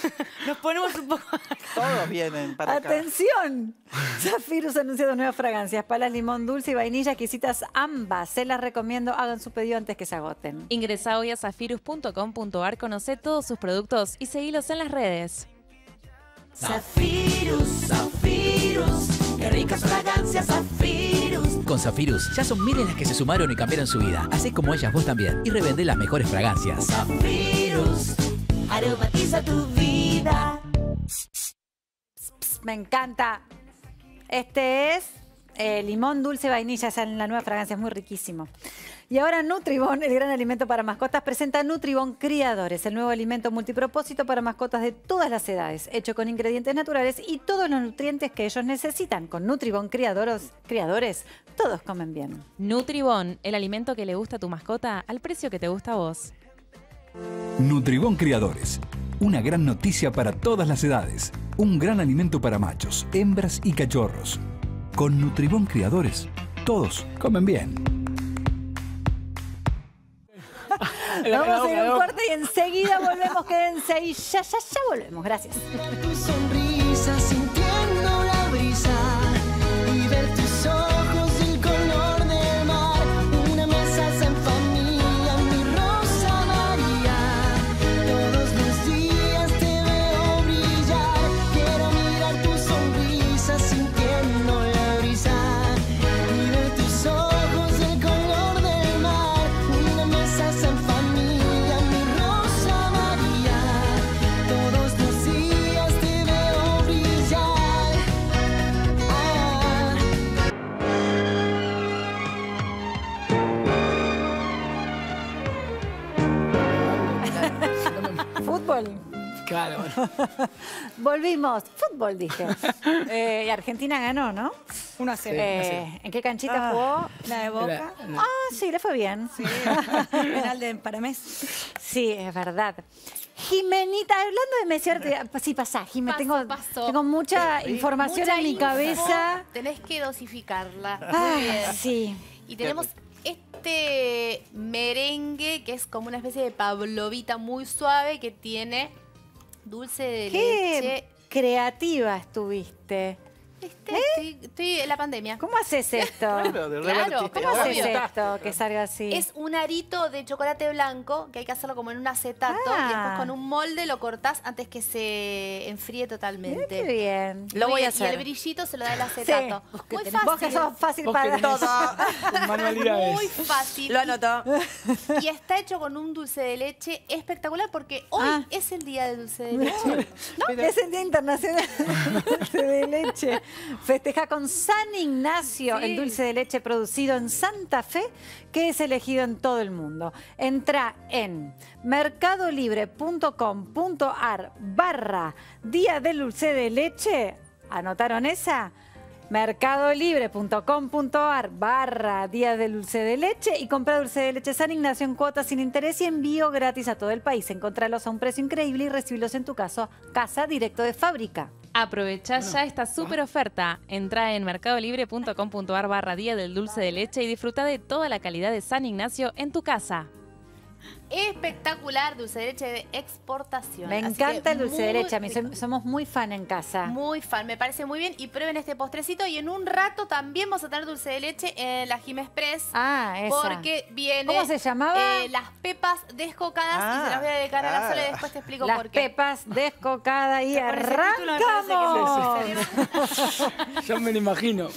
nos ponemos un poco... Todos vienen para Atención. ¡Atención! Zafirus ha anunciado nuevas fragancias, palas, limón dulce y vainilla, exquisitas ambas. Se las recomiendo, hagan su pedido antes que se agoten. Ingresa hoy a zafirus.com.ar, conoce todos sus productos y seguilos en las redes. Zafirus, Zafirus, qué ricas fragancias, Zafirus. Con Zafirus ya son miles las que se sumaron y cambiaron su vida, así como ellas vos también, y revende las mejores fragancias. Zafirus, aromatiza tu vida. Me encanta. Este es eh, limón dulce vainilla, es la nueva fragancia, es muy riquísimo. Y ahora Nutribon, el gran alimento para mascotas, presenta Nutribon Criadores, el nuevo alimento multipropósito para mascotas de todas las edades, hecho con ingredientes naturales y todos los nutrientes que ellos necesitan. Con Nutribon Criadores, Criadores, todos comen bien. Nutribon, el alimento que le gusta a tu mascota al precio que te gusta a vos. Nutribon Criadores, una gran noticia para todas las edades. Un gran alimento para machos, hembras y cachorros. Con Nutribon Criadores, todos comen bien. Vamos a ir a un corte y enseguida volvemos. Quédense ahí. Ya, ya, ya volvemos. Gracias. fútbol. Claro, Volvimos. Fútbol, dije. Eh, y Argentina ganó, ¿no? 1 a 0. ¿En qué canchita ah. jugó? La de Boca. Ah, sí, le fue bien. Sí, final de Paramés. Sí, es verdad. Jimenita, hablando de Messi, sí, pasa, Me tengo, tengo mucha información en mi cabeza. Tenés que dosificarla. Ah, sí. Y tenemos este merengue que es como una especie de pavlovita muy suave que tiene dulce de leche. creativa estuviste. Este, ¿Eh? estoy, en la pandemia. ¿Cómo haces esto? Claro, ¿cómo haces esto que salga así? Es un arito de chocolate blanco que hay que hacerlo como en un acetato y después ah. con un molde lo cortás antes que se enfríe totalmente. qué bien. Lo voy a hacer. Y el brillito se lo da el acetato. Muy fácil. Vos que sos fácil para todos. manualidades. Muy fácil. Lo anoto. Y está hecho con un dulce de leche espectacular porque hoy ah. es el día del dulce de leche. Es el Día Internacional dulce de Leche. Festeja con San Ignacio, el dulce de leche producido en Santa Fe, que es elegido en todo el mundo. Entra en mercadolibre.com.ar barra Día del Dulce de Leche. ¿Anotaron esa? mercadolibre.com.ar barra Día del Dulce de Leche y compra dulce de leche San Ignacio en cuotas sin interés y envío gratis a todo el país. Encontralos a un precio increíble y recibilos en tu caso, casa directo de fábrica. Aprovechá ya esta super oferta. Entra en mercadolibre.com.ar barra Día del Dulce de Leche y disfruta de toda la calidad de San Ignacio en tu casa espectacular dulce de leche de exportación. Me encanta el dulce de leche, somos muy fan en casa. Muy fan, me parece muy bien. Y prueben este postrecito y en un rato también vamos a tener dulce de leche en la Jim Express. Ah, esa. Porque viene... ¿Cómo se llamaba? Eh, las pepas descocadas y se las voy a dedicar a la y ah. después te explico por qué. Las pepas descocadas y arrancamos. Yo me lo imagino.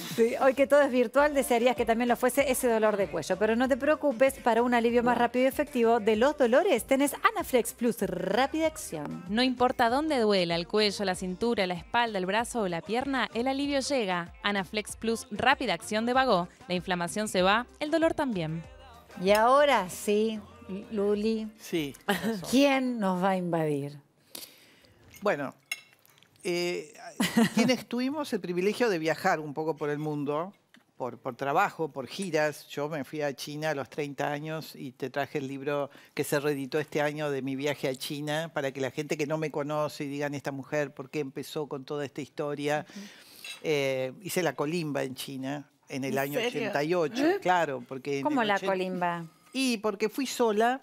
hoy que todo es virtual desearías que también lo fuese ese dolor de cuello. Pero no te preocupes, para un alivio más rápido y efectivo de lo los dolores, tenés Anaflex Plus Rápida Acción. No importa dónde duela, el cuello, la cintura, la espalda, el brazo o la pierna, el alivio llega. Anaflex Plus Rápida Acción de Vago. La inflamación se va, el dolor también. Y ahora sí, Luli. Sí. ¿Quién nos va a invadir? Bueno, eh, quienes tuvimos el privilegio de viajar un poco por el mundo, por, trabajo, por giras. Yo me fui a China a los 30 años y te traje el libro que se reeditó este año de mi viaje a China para que la gente que no me conoce y digan esta mujer por qué empezó con toda esta historia. Eh, hice la colimba en China en el año 88, ¿Eh? claro, porque... ¿Cómo la colimba? Y porque fui sola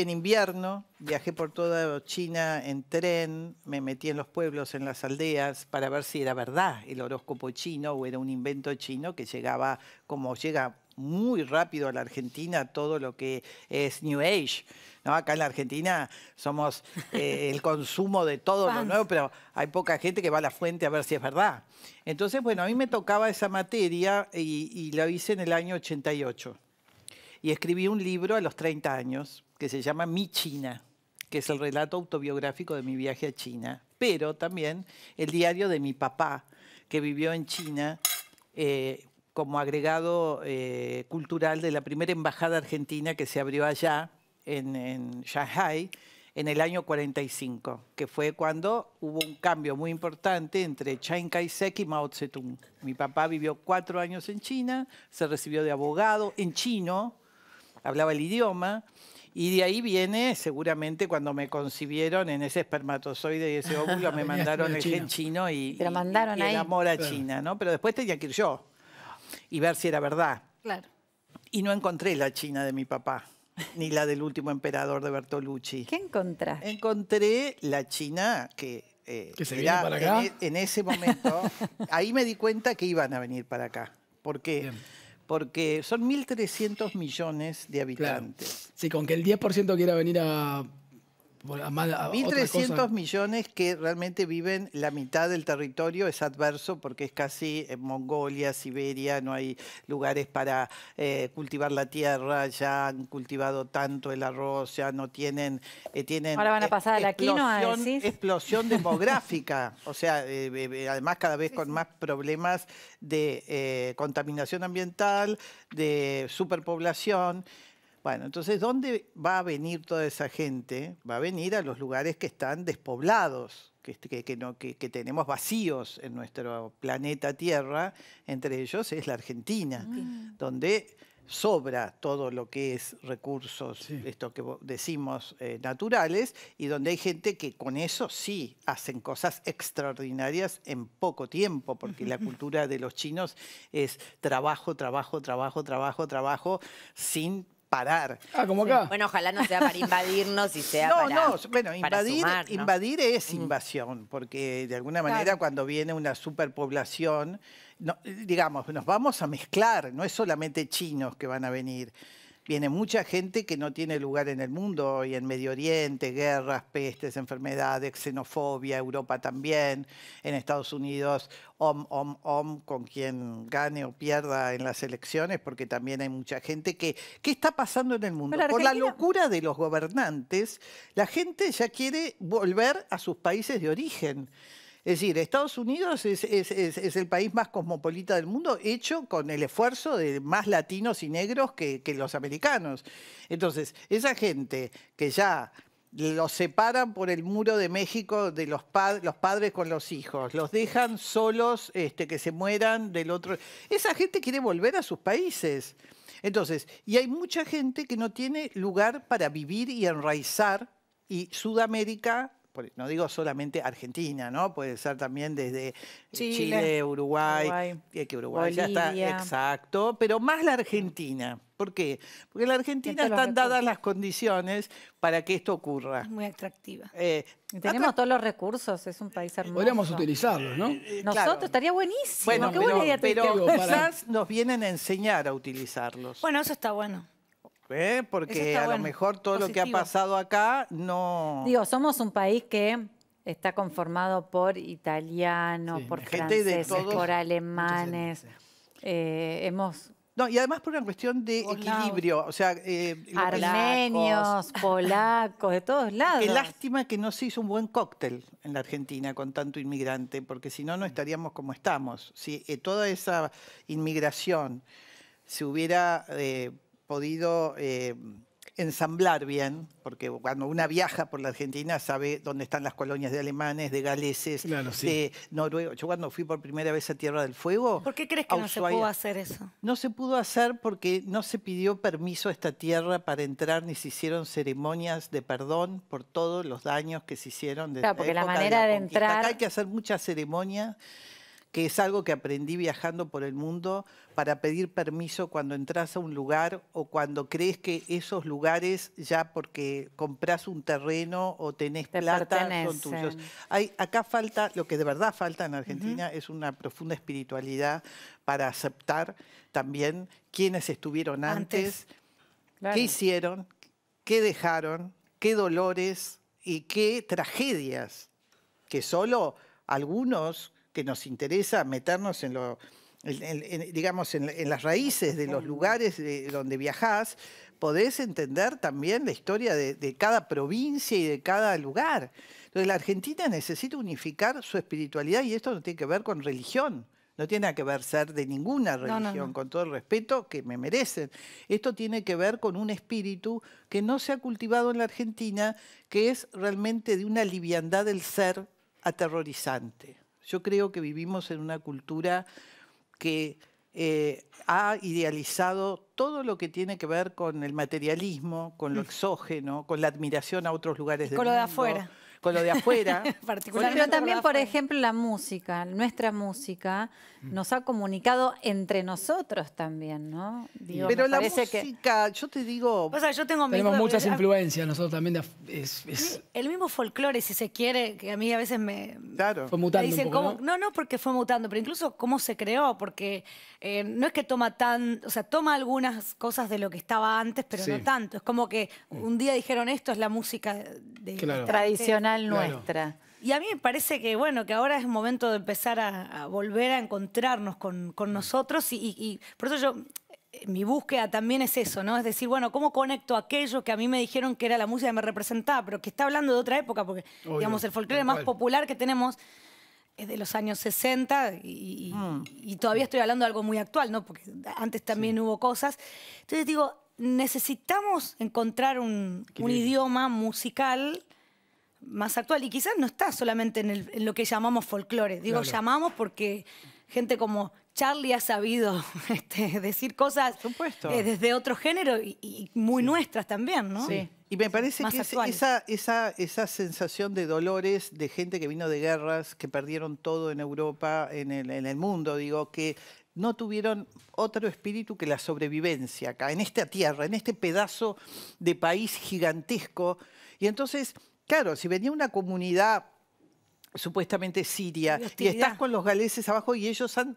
en invierno, viajé por toda China en tren, me metí en los pueblos, en las aldeas, para ver si era verdad el horóscopo chino o era un invento chino que llegaba, como llega muy rápido a la Argentina todo lo que es New Age. ¿no? Acá en la Argentina somos eh, el consumo de todo lo nuevo, pero hay poca gente que va a la fuente a ver si es verdad. Entonces, bueno, a mí me tocaba esa materia y, y la hice en el año 88. Y escribí un libro a los 30 años que se llama Mi China, que es el relato autobiográfico de mi viaje a China, pero también el diario de mi papá, que vivió en China eh, como agregado eh, cultural de la primera embajada argentina que se abrió allá, en, en Shanghai, en el año 45, que fue cuando hubo un cambio muy importante entre Chiang Kai-shek y Mao Zedong. Mi papá vivió cuatro años en China, se recibió de abogado en chino, hablaba el idioma, y de ahí viene, seguramente, cuando me concibieron en ese espermatozoide y ese óvulo, me mandaron el gen chino y, la amor a China, ¿no? Pero después tenía que ir yo y ver si era verdad. Claro. Y no encontré la China de mi papá, ni la del último emperador de Bertolucci. ¿Qué encontraste? Encontré la China que eh, se era, En, ese momento, ahí me di cuenta que iban a venir para acá. Porque qué? porque son 1.300 millones de habitantes. Sí, con que el 10% quiera venir a 1.300 millones que realmente viven la mitad del territorio es adverso porque es casi en eh, Mongolia, Siberia, no hay lugares para eh, cultivar la tierra, ya han cultivado tanto el arroz, ya no tienen... Eh, tienen Ahora van a pasar a la quinoa, Explosión demográfica, o sea, además cada vez con más problemas de contaminación ambiental, de superpoblación... Bueno, entonces, ¿dónde va a venir toda esa gente? Va a venir a los lugares que están despoblados, que, este, tenemos vacíos en nuestro planeta Tierra. Entre ellos es la Argentina, ah. donde sobra todo lo que es recursos, esto que decimos eh, naturales, y donde hay gente que con eso sí hacen cosas extraordinarias en poco tiempo, porque la cultura de los chinos es trabajo, trabajo, trabajo, trabajo, trabajo, sin parar. Ah, como acá. Bueno, ojalá no sea para invadirnos y sea para. No, bueno, invadir, es invasión, porque de alguna manera cuando viene una superpoblación, digamos, nos vamos a mezclar, no es solamente chinos que van a venir viene mucha gente que no tiene lugar en el mundo y en Medio Oriente, guerras, pestes, enfermedades, xenofobia, Europa también, en Estados Unidos, om, om, om, con quien gane o pierda en las elecciones, porque también hay mucha gente que... ¿Qué está pasando en el mundo? Por la locura de los gobernantes, la gente ya quiere volver a sus países de origen. Es decir, Estados Unidos es, el país más cosmopolita del mundo, hecho con el esfuerzo de más latinos y negros que, los americanos. Entonces, esa gente que ya los separan por el muro de México de los, los padres con los hijos, los dejan solos, este, que se mueran del otro. Esa gente quiere volver a sus países. Entonces, y hay mucha gente que no tiene lugar para vivir y enraizar, y Sudamérica no digo solamente Argentina, ¿no? Puede ser también desde eh, Chile, Uruguay Uruguay, es eh, que Uruguay ya está, exacto, pero más la Argentina. ¿Por qué? Porque en la Argentina están dadas las condiciones para que esto ocurra. muy atractiva. Eh, tenemos todos los recursos, es un país hermoso. Podríamos utilizarlos, ¿no? Nosotros, estaría buenísimo. Bueno, ¿Qué pero, buena idea quizás nos vienen a enseñar a utilizarlos. Bueno, eso está bueno. ¿eh? porque a lo mejor todo lo que ha pasado acá no... Digo, somos un país que está conformado por italianos, por franceses, por alemanes. Eh, hemos no, y además por una cuestión de equilibrio, o sea, eh, armenios, polacos, de todos lados. Qué lástima que no se hizo un buen cóctel en la Argentina con tanto inmigrante, porque si no, no estaríamos como estamos. Si toda esa inmigración se hubiera podido eh, ensamblar bien, porque cuando una viaja por la Argentina sabe dónde están las colonias de alemanes, de galeses, de noruegos. Yo cuando fui por primera vez a Tierra del Fuego... ¿Por qué crees que no se pudo hacer eso? No se pudo hacer porque no se pidió permiso a esta tierra para entrar, ni se hicieron ceremonias de perdón por todos los daños que se hicieron. Desde claro, porque la, manera de, entrar... hay que hacer muchas ceremonias que es algo que aprendí viajando por el mundo para pedir permiso cuando entras a un lugar o cuando crees que esos lugares ya porque compras un terreno o tenés plata son tuyos. acá falta, lo que de verdad falta en Argentina es una profunda espiritualidad para aceptar también quiénes estuvieron antes, qué hicieron, qué dejaron, qué dolores y qué tragedias que solo algunos que nos interesa meternos en lo... digamos, en, las raíces de los lugares de, donde viajás, podés entender también la historia de, cada provincia y de cada lugar. Entonces, la Argentina necesita unificar su espiritualidad y esto no tiene que ver con religión. No tiene que ver ser de ninguna religión, con todo el respeto que me merecen. Esto tiene que ver con un espíritu que no se ha cultivado en la Argentina, que es realmente de una liviandad del ser aterrorizante. Yo creo que vivimos en una cultura que eh, ha idealizado todo lo que tiene que ver con el materialismo, con lo mm. exógeno, con la admiración a otros lugares del mundo. Con lo de afuera. Con lo de afuera. Particularmente. Pero también, por ejemplo, la música, nuestra música Mm. nos ha comunicado entre nosotros también, ¿no? Pero la música, yo te digo... tenemos muchas influencias nosotros también. El mismo folclore, si se quiere, que a mí a veces me... Fue mutando dicen ¿no? ¿no? porque fue mutando, pero incluso cómo se creó, porque eh, no es que toma tan... O sea, toma algunas cosas de lo que estaba antes, pero no tanto. Es como que un día dijeron, esto es la música tradicional nuestra. Y a mí me parece que, bueno, que ahora es momento de empezar a, volver a encontrarnos con, mm. nosotros y, por eso yo eh, mi búsqueda también es eso, ¿no? Es decir, bueno, ¿cómo conecto aquello que a mí me dijeron que era la música que me representaba, pero que está hablando de otra época? Porque, digamos, el folclore más popular que tenemos es de los años 60 mm. y, todavía estoy hablando de algo muy actual, ¿no? Porque antes también hubo cosas. Entonces digo, necesitamos encontrar un, un idioma musical más actual. Y quizás no está solamente en, lo que llamamos folclore. Digo, llamamos porque gente como Charlie ha sabido este, decir cosas eh, desde otro género y, muy nuestras también, ¿no? Y me parece que esa, esa, sensación de dolores de gente que vino de guerras, que perdieron todo en Europa, en el, en el mundo, digo, que no tuvieron otro espíritu que la sobrevivencia acá, en esta tierra, en este pedazo de país gigantesco. Y entonces Claro, si venía una comunidad supuestamente Siria, y estás con los galeses abajo y ellos han,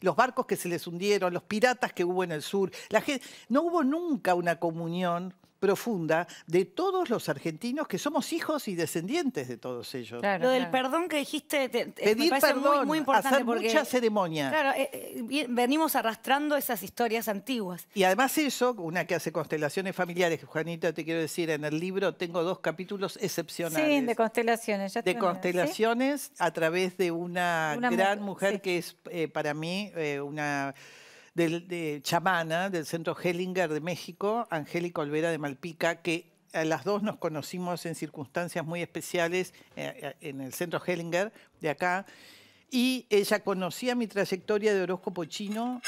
los barcos que se les hundieron, los piratas que hubo en el sur, la gente, no hubo nunca una comunión profunda de todos los argentinos que somos hijos y descendientes de todos ellos. Lo del perdón que dijiste Pedir perdón, muy, muy, importante. Hacer mucha ceremonia. Claro, eh, eh, venimos arrastrando esas historias antiguas. Y además eso, una que hace constelaciones familiares, Juanita, te quiero decir, en el libro tengo dos capítulos excepcionales. Sí, de constelaciones. Ya de constelaciones a través de una, gran mujer, que es eh, para mí una de chamana del Centro Hellinger de México, Angélica Olvera de Malpica, que las dos nos conocimos en circunstancias muy especiales eh, eh, en el Centro Hellinger de acá. Y ella conocía mi trayectoria de horóscopo chino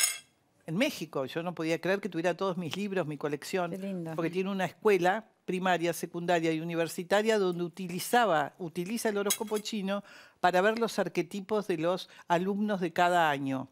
en México. Yo no podía creer que tuviera todos mis libros, mi colección, porque tiene una escuela primaria, secundaria y universitaria donde utilizaba, utiliza el horóscopo chino para ver los arquetipos de los alumnos de cada año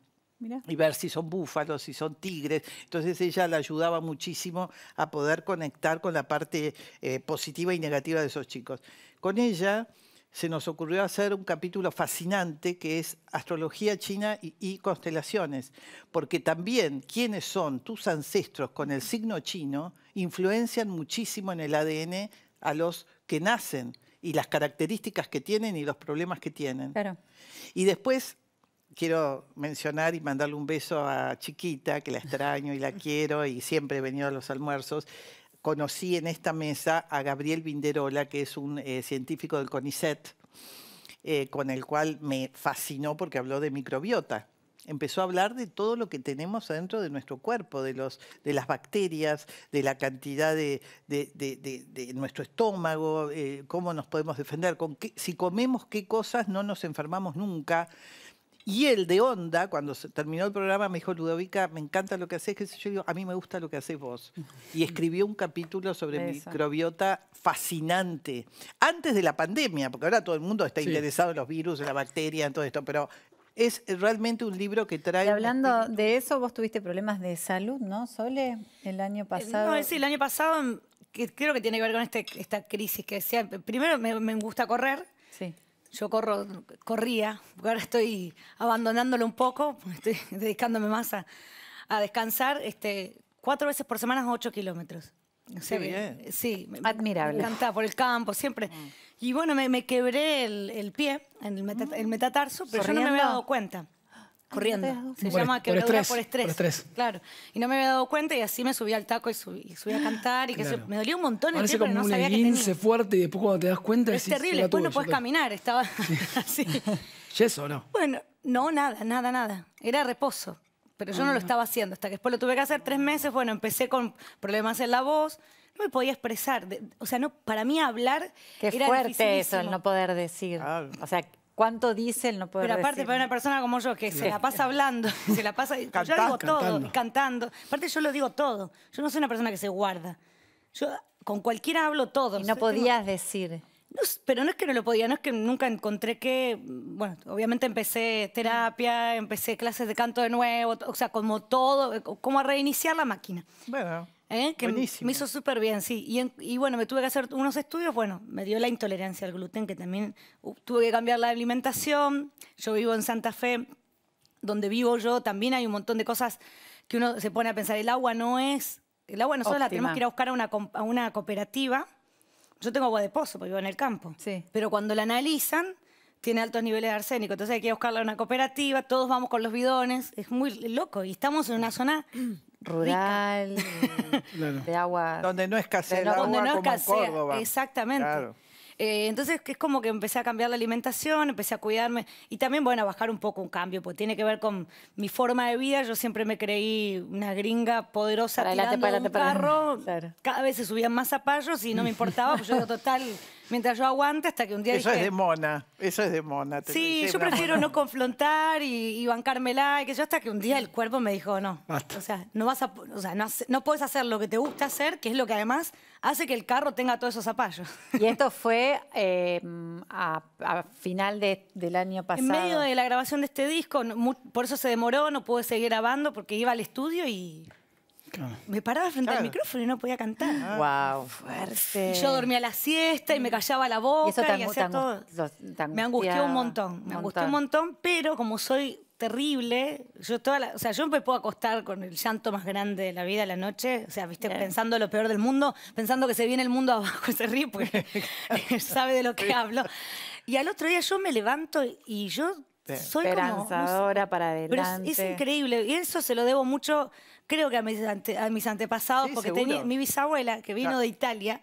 y ver si son búfalos, si son tigres. Entonces ella la ayudaba muchísimo a poder conectar con la parte eh, positiva y negativa de esos chicos. Con ella se nos ocurrió hacer un capítulo fascinante que es astrología china y, constelaciones, porque también quiénes son tus ancestros con el signo chino influencian muchísimo en el ADN a los que nacen y las características que tienen y los problemas que tienen. Y después quiero mencionar y mandarle un beso a Chiquita, que la extraño y la quiero y siempre he venido a los almuerzos. Conocí en esta mesa a Gabriel Vinderola, que es un eh, científico del CONICET, eh, con el cual me fascinó porque habló de microbiota empezó a hablar de todo lo que tenemos adentro de nuestro cuerpo, de, los, de las bacterias, de la cantidad de, nuestro estómago, eh, cómo nos podemos defender, con si comemos qué cosas no nos enfermamos nunca. Y el de Onda, cuando se terminó el programa, me dijo, Ludovica, me encanta lo que haces. Que yo digo, a mí me gusta lo que haces vos. Y escribió un capítulo sobre microbiota fascinante. Antes de la pandemia, porque ahora todo el mundo está interesado en los virus, en la bacteria, en todo esto. Pero es realmente un libro que trae... Y hablando de eso, vos tuviste problemas de salud, ¿no, Sole? El año eh, pasado. No, eh, sí, el año pasado creo que tiene que ver con este, esta crisis que decía. Primero me, me gusta correr. Sí yo corro, corría, ahora estoy abandonándolo un poco, estoy dedicándome más a, descansar, este, cuatro veces por semana, ocho kilómetros. Sí, admirable. Me por el campo, siempre. Mm. Y bueno, me, quebré el, el, pie, el, metatarso, pero yo no me había dado cuenta corriendo. Se llama quebradura por estrés, Claro. Y no me había dado cuenta y así me subí al taco y subí, a cantar. y que Me dolía un montón el pie, no sabía que fuerte y después cuando te das cuenta... es terrible, después no puedes caminar. Estaba sí. así. o no? Bueno, no, nada, nada, nada. Era reposo. Pero yo no lo ah. estaba haciendo. Hasta que después lo tuve que hacer tres meses. Bueno, empecé con problemas en la voz no me podía expresar. o sea, no, para mí hablar. Qué era fuerte eso, el no poder decir. Ah. O sea, ¿Cuánto dicen? No puedo Pero aparte, para una persona como yo, que se la pasa hablando, se la pasa. yo digo todo, cantando. Aparte, yo lo digo todo. Yo no soy una persona que se guarda. Yo con cualquiera hablo todo. Y no podías decir. pero no es que no lo podía, no es que nunca encontré que. Bueno, obviamente empecé terapia, empecé clases de canto de nuevo, o sea, como todo, como a reiniciar la máquina. Bueno. ¿Eh? que me hizo súper bien, sí. Y, bueno, me tuve que hacer unos estudios, bueno, me dio la intolerancia al gluten, que también uh, tuve que cambiar la alimentación. Yo vivo en Santa Fe, donde vivo yo, también hay un montón de cosas que uno se pone a pensar, el agua no es, el agua nosotros la tenemos que ir a buscar a una, a una cooperativa. Yo tengo agua de pozo, porque vivo en el campo. Sí. Pero cuando la analizan, tiene altos niveles de arsénico, entonces hay que buscarla en una cooperativa, todos vamos con los bidones, es muy loco y estamos en una zona rural, eh, de agua. Donde no escasea el donde no como Exactamente. Eh, entonces es como que empecé a cambiar la alimentación, empecé a cuidarme y también, bueno, a bajar un poco un cambio, porque tiene que ver con mi forma de vida. Yo siempre me creí una gringa poderosa un carro. Cada vez se subían más zapallos y no me importaba, porque yo total mientras yo aguante hasta que un día... Eso es de mona, eso es de mona. sí, yo prefiero no confrontar y, bancarme bancármela, y que yo hasta que un día el cuerpo me dijo, no, o sea, no vas no, puedes hacer lo que te gusta hacer, que es lo que además hace que el carro tenga todos esos zapallos. Y esto fue em, a, final del año pasado. En medio de la grabación de este disco, por eso se demoró, no pude seguir grabando porque iba al estudio y me paraba frente al micrófono y no podía cantar. Wow, ah. fuerte. Y yo dormía la siesta y me mm. callaba la boca y, hacía todo. me angustió un montón, me angustió un montón, pero como soy terrible, yo toda o sea, yo me puedo acostar con el llanto más grande de la vida a la noche, o sea, viste, pensando lo peor del mundo, pensando que se viene el mundo abajo, se ríe porque sabe de lo que hablo. Y al otro día yo me levanto y yo este, Soy esperanzadora para adelante. Pero es, increíble. Y eso se lo debo mucho, creo que a mis, antepasados, porque tenía, mi bisabuela, que vino de Italia,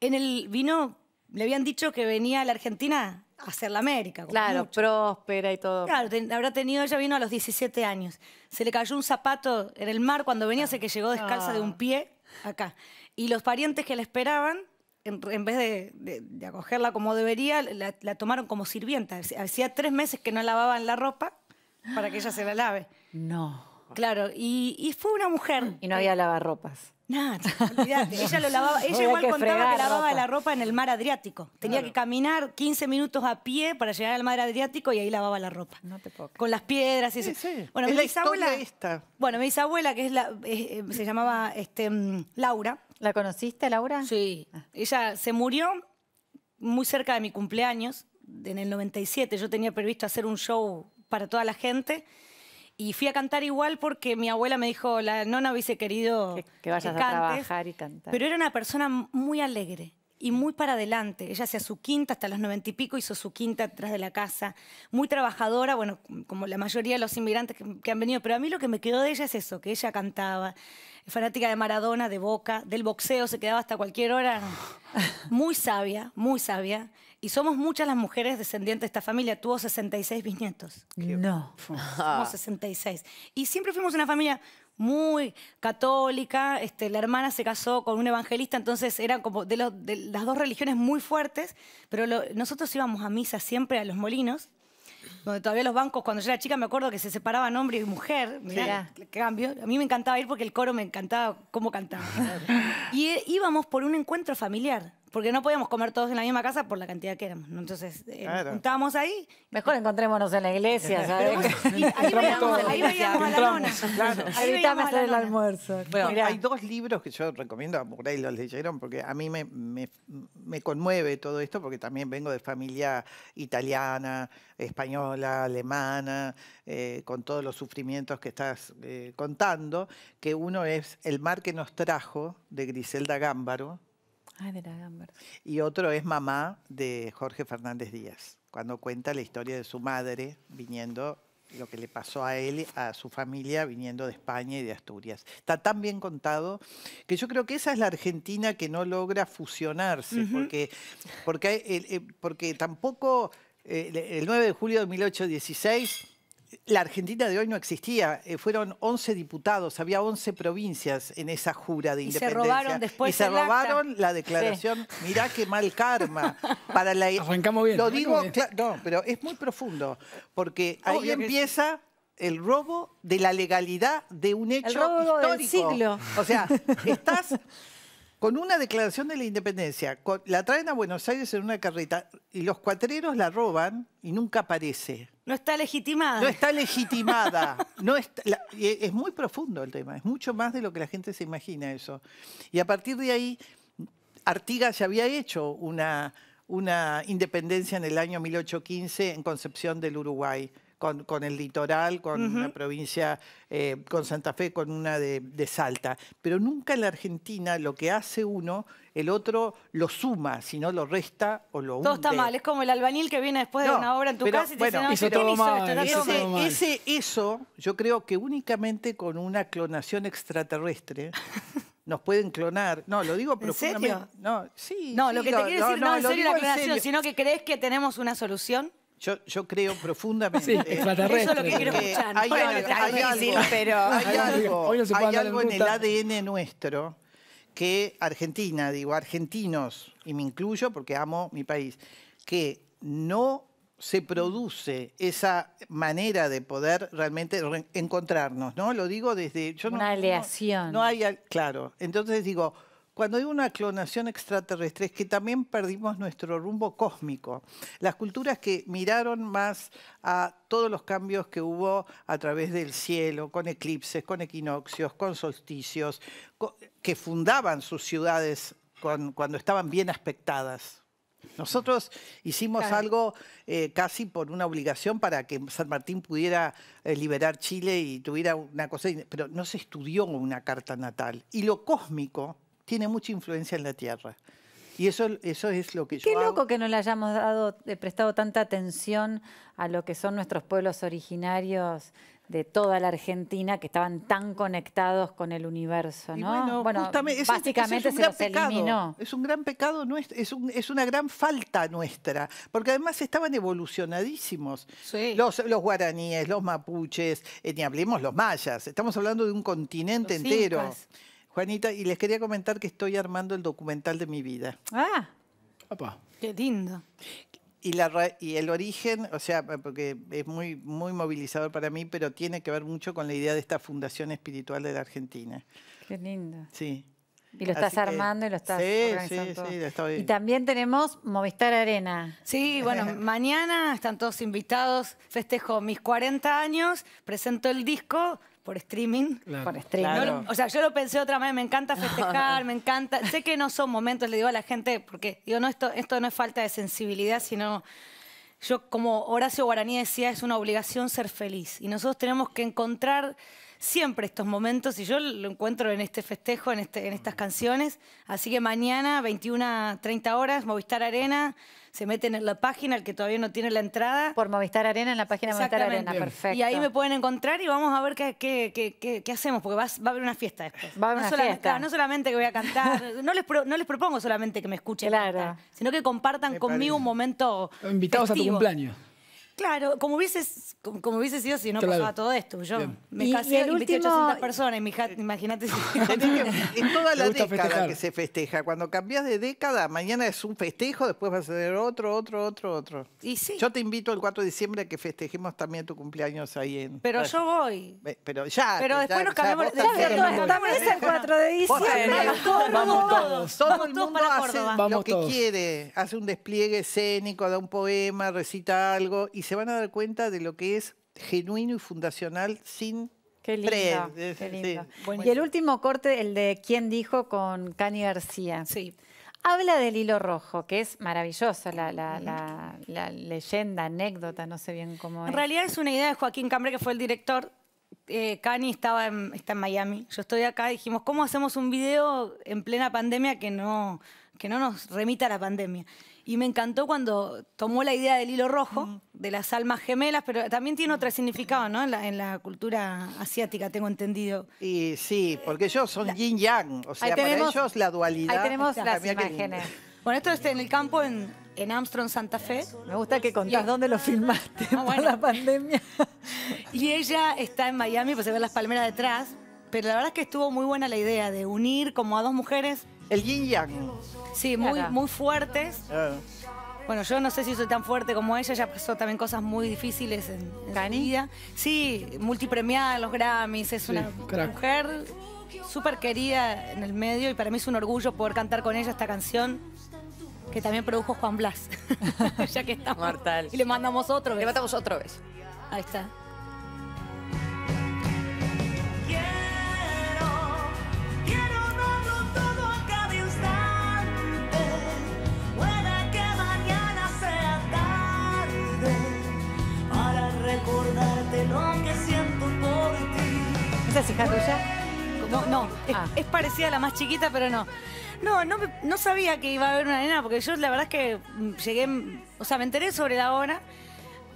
en el vino, le habían dicho que venía a la Argentina a hacer la América. Claro, próspera y todo. Claro, habrá tenido, ella vino a los 17 años. Se le cayó un zapato en el mar cuando venía, hace ah. que llegó descalza de un ah. pie acá. Y los parientes que la esperaban en, vez de, acogerla como debería, la, tomaron como sirvienta. Hacía tres meses que no lavaban la ropa para que ella se la lave. No. Claro, y, fue una mujer. Y no había lavarropas. Nada, Ella lo lavaba. Ella igual contaba que lavaba la ropa en el mar Adriático. Tenía que caminar 15 minutos a pie para llegar al mar Adriático y ahí lavaba la ropa. No te puedo. Con las piedras y eso. Bueno, mi bisabuela. Bueno, mi bisabuela, que es la, eh, se llamaba este, mm, Laura, ¿La conociste, Laura? Sí. Ah. Ella se murió muy cerca de mi cumpleaños, en el 97. Yo tenía previsto hacer un show para toda la gente. Y fui a cantar igual porque mi abuela me dijo, la nona hubiese querido que, vayas a trabajar y cantar. Pero era una persona muy alegre y muy para adelante. Ella hacía su quinta, hasta los noventa y pico hizo su quinta atrás de la casa. Muy trabajadora, bueno, como la mayoría de los inmigrantes que, han venido. Pero a mí lo que me quedó de ella es eso, que ella cantaba, fanática de Maradona, de Boca, del boxeo, se quedaba hasta cualquier hora. Muy sabia, muy sabia. Y somos muchas las mujeres descendientes de esta familia. Tuvo 66 bisnietos. No. Somos 66. Y siempre fuimos una familia muy católica, este, la hermana se casó con un evangelista, entonces eran como de, de las dos religiones muy fuertes, pero nosotros íbamos a misa siempre a los molinos, donde todavía los bancos, cuando yo era chica me acuerdo que se separaban hombre y mujer, mira qué cambio, a mí me encantaba ir porque el coro me encantaba cómo cantaba. y eh, íbamos por un encuentro familiar, porque no podíamos comer todos en la misma casa por la cantidad que éramos. Entonces, eh, ahí. Mejor encontrémonos en la iglesia, ¿sabes? ahí veíamos, ahí veíamos a la lona. Claro. Ahí el almuerzo. Bueno, hay dos libros que yo recomiendo, por ahí los leyeron, porque a mí me, me, conmueve todo esto, porque también vengo de familia italiana, española, alemana, eh, con todos los sufrimientos que estás eh, contando, que uno es El mar que nos trajo, de Griselda Gámbaro, Ah, y otro es Mamá de Jorge Fernández Díaz, cuando cuenta la historia de su madre viniendo, lo que le pasó a él, a su familia viniendo de España y de Asturias. Está tan bien contado que yo creo que esa es la Argentina que no logra fusionarse, porque, tampoco eh, el 9 de julio de 1816 la Argentina de hoy no existía. Eh, fueron 11 diputados, había 11 provincias en esa jura de y independencia. Se robaron después y se robaron la declaración. Mirá qué mal karma. Para la... Lo digo, pero es muy profundo, porque ahí empieza el robo de la legalidad de un hecho el histórico. siglo. O sea, estás con una declaración de la independencia, la traen a Buenos Aires en una carreta y los cuatreros la roban y nunca aparece. No está legitimada. No está legitimada. no es muy profundo el tema, es mucho más de lo que la gente se imagina eso. Y a partir de ahí, Artigas ya había hecho una, una independencia en el año 1815 en Concepción del Uruguay con, con el litoral, con una provincia, eh, con Santa Fe, con una de, Salta. Pero nunca en la Argentina lo que hace uno el otro lo suma, si no lo resta o lo hunde. Todo está mal, es como el albañil que viene después de una obra en tu casa y te dice, no, hizo esto, ese, Eso, yo creo que únicamente con una clonación extraterrestre nos pueden clonar. No, lo digo profundamente. ¿En serio? No, sí. No, lo que te quiero decir no, es en serio la clonación, sino que crees que tenemos una solución. Yo, creo profundamente. Eso es lo que quiero escuchar. Hay, algo, pero... hay algo, en, el ADN nuestro que Argentina, digo, argentinos, y me incluyo porque amo mi país, que no se produce esa manera de poder realmente encontrarnos, ¿no? Lo digo desde... Una aleación. no hay... Claro. Entonces digo, cuando hay una clonación extraterrestre es que también perdimos nuestro rumbo cósmico. Las culturas que miraron más a todos los cambios que hubo a través del cielo, con eclipses, con equinoccios, con solsticios, que fundaban sus ciudades cuando estaban bien aspectadas. Nosotros hicimos algo eh, casi por una obligación para que San Martín pudiera eh, liberar Chile y tuviera una cosa, pero no se estudió una carta natal. Y lo cósmico tiene mucha influencia en la Tierra. Y eso, eso es lo que yo. Qué loco que no le hayamos dado, eh, prestado tanta atención a lo que son nuestros pueblos originarios de toda la Argentina que estaban tan conectados con el universo, ¿no? Bueno, básicamente es, un Es un gran pecado nuestro, es, una gran falta nuestra, porque además estaban evolucionadísimos. Los, guaraníes, los mapuches, eh, ni hablemos los mayas, estamos hablando de un continente entero. Juanita, y les quería comentar que estoy armando el documental de mi vida. Ah, qué lindo. Y, el origen, o sea, porque es muy, muy movilizador para mí, pero tiene que ver mucho con la idea de esta Fundación Espiritual de la Argentina. Qué lindo. Sí. Y lo estás armando y lo estás sí, organizando. Sí, sí, sí, Y también tenemos Movistar Arena. Sí, bueno, mañana están todos invitados. Festejo mis 40 años, presento el disco por streaming. Por streaming. o sea, yo lo pensé otra vez, me encanta festejar, me encanta. Sé que no son momentos, le digo a la gente, porque digo, no, esto, esto no es falta de sensibilidad, sino yo, como Horacio Guaraní decía, es una obligación ser feliz. Y nosotros tenemos que encontrar siempre estos momentos y yo lo encuentro en este festejo, en, este, en estas canciones. Así que mañana, 21 30 horas, Movistar Arena. Se meten en la página, el que todavía no tiene la entrada. Por Movistar Arena, en la página Movistar Arena, perfecto. Y ahí me pueden encontrar y vamos a ver qué, qué, hacemos, porque va, va, a haber una fiesta después. Va a no una solamente, fiesta. No solamente que voy a cantar, no les, no les propongo solamente que me escuchen, sino que compartan conmigo un momento. Invitados a tu cumpleaños. Claro, como hubieses como hubiese sido si no pasaba todo esto. Yo me casé y, el último... 800 personas imagínate si... en toda la década que se festeja, cuando cambias de década, mañana es un festejo, después va a ser otro, otro, otro, otro. Y sí. Yo te invito el 4 de diciembre a que festejemos también tu cumpleaños ahí en... Pero yo voy. Pero ya. Pero después nos cambiamos... Estamos el 4 de diciembre. Vamos todos. Todo el mundo hace lo que quiere. Hace un despliegue escénico, da un poema, recita algo y se van a dar cuenta de lo que es genuino y fundacional sin Qué Y el último corte, el de ¿Quién dijo? con Cani García. Sí. Habla del hilo rojo, que es maravillosa la, leyenda, anécdota, no sé bien cómo es. En realidad es una idea de Joaquín Cambre, que fue el director. Eh, Cani estaba está en Miami, yo estoy acá. Dijimos, ¿cómo hacemos un video en plena pandemia que no, que no nos remita a la pandemia? Y me encantó cuando tomó la idea del hilo rojo, de las almas gemelas, pero también tiene otro significado, ¿no? En la, cultura asiática, tengo entendido. Y sí, porque ellos son yin-yang, o sea, para ellos la dualidad. Ahí tenemos las imágenes. Bueno, esto es en el campo en, en Armstrong, Santa Fe. Me gusta que contás dónde lo filmaste ah, la pandemia. y ella está en Miami, pues se ven las palmeras detrás, pero la verdad es que estuvo muy buena la idea de unir como a dos mujeres el yin yang. Sí, muy, muy fuertes. Ah. Bueno, yo no sé si soy tan fuerte como ella, ya pasó también cosas muy difíciles en, en Sí, multipremiada en los Grammys, es una mujer súper querida en el medio y para mí es un orgullo poder cantar con ella esta canción que también produjo Juan Blas, ya que está, Mortal. Y le mandamos otro. Le mandamos otra vez. Ahí está. es hija No, no. Ah. Es, parecida a la más chiquita, pero no. No, no, no sabía que iba a haber una nena, porque yo la verdad es que mm, llegué, mm, o sea, me enteré sobre la hora.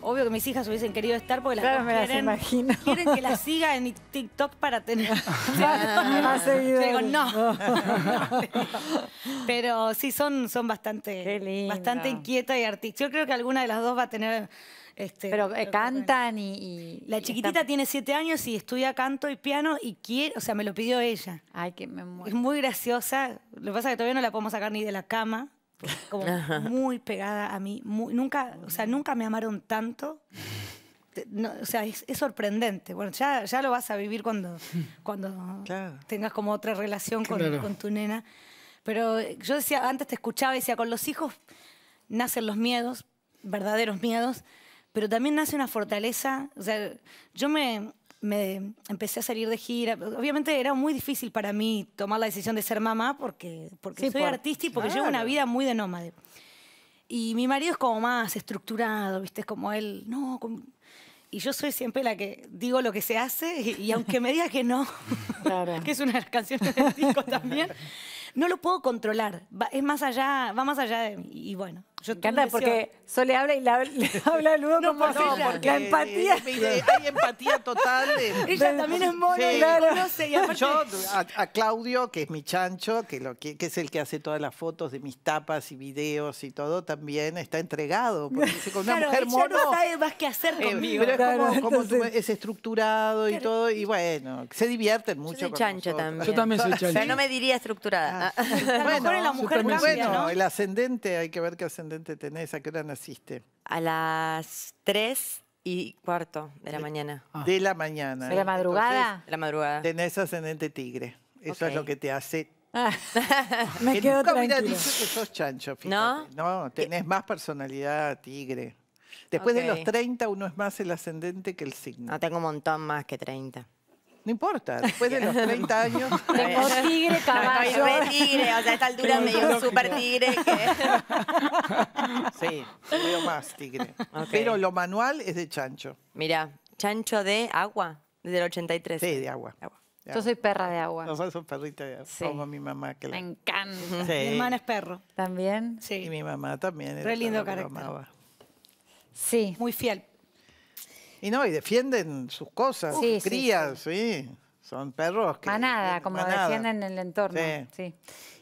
Obvio que mis hijas hubiesen querido estar porque las quieren, imagino. quieren que la siga en TikTok para tener ah, no. Pero sí, son, son bastante, bastante inquieta y artísticas. Yo creo que alguna de las dos va a tener este, pero eh, cantan y, La chiquitita tiene siete años y estudia canto y piano y quiere, o sea, me lo pidió ella. Ay, que Es muy graciosa. Lo que pasa es que todavía no la podemos sacar ni de la cama. Como muy pegada a mí. nunca, o sea, nunca me amaron tanto. o sea, es, sorprendente. Bueno, ya, ya lo vas a vivir cuando, cuando tengas como otra relación con, con tu nena. Pero eh, yo decía, antes te escuchaba y decía, con los hijos nacen los miedos, verdaderos miedos pero también nace una fortaleza. O sea, yo me, me empecé a salir de gira. Obviamente era muy difícil para mí tomar la decisión de ser mamá porque, porque soy artista y porque llevo una vida muy de nómade. Y mi marido es como más estructurado, ¿viste? Es como él, no. Y yo soy siempre la que digo lo que se hace y, aunque me diga que no, que es una de las canciones del disco también no lo puedo controlar. Va, es más allá, va más allá de mí. Y bueno, yo Me encanta porque Sole habla y le habla luego como porque la empatía. hay empatía total. ella también es mono, claro. Yo a, Claudio, que es mi chancho, que, lo, que, es el que hace todas las fotos de mis tapas y videos y todo, también está entregado. Porque con una mujer mono. no sabe más que hacer eh, conmigo. pero es como, es estructurado y todo, y bueno, se divierten mucho. Yo chancho también. Yo también soy chancho. sea, no me diría estructurada. Ah. bueno, la mujer el ascendente, hay que ver qué ascendente tenés, a qué hora naciste. A las 3 y cuarto ah. de la mañana. De la mañana. ¿De la madrugada? la madrugada. Tenés ascendente tigre. Eso es lo que te hace ah. me que sos chancho, ¿No? No, tenés más personalidad, tigre. Después de los 30 uno es más el ascendente que el signo. No, tengo un montón más que 30. No importa, después de los 30 años... Tengo tigre, caballo. No, tigre, o sea, a esta altura me dio súper tigre Sí, veo más tigre. Pero lo manual es de chancho. Mira, chancho de agua, desde el 83. Sí, de agua. Yo soy perra de agua. No, soy perritas de agua, como mi mamá. Me encanta. Mi hermana es perro. ¿También? Y mi mamá también. Re lindo carácter. Sí. Muy fiel. Y no, y defienden sus cosas, sus crías, sí. Son perros que... nada, como defienden el entorno. sí.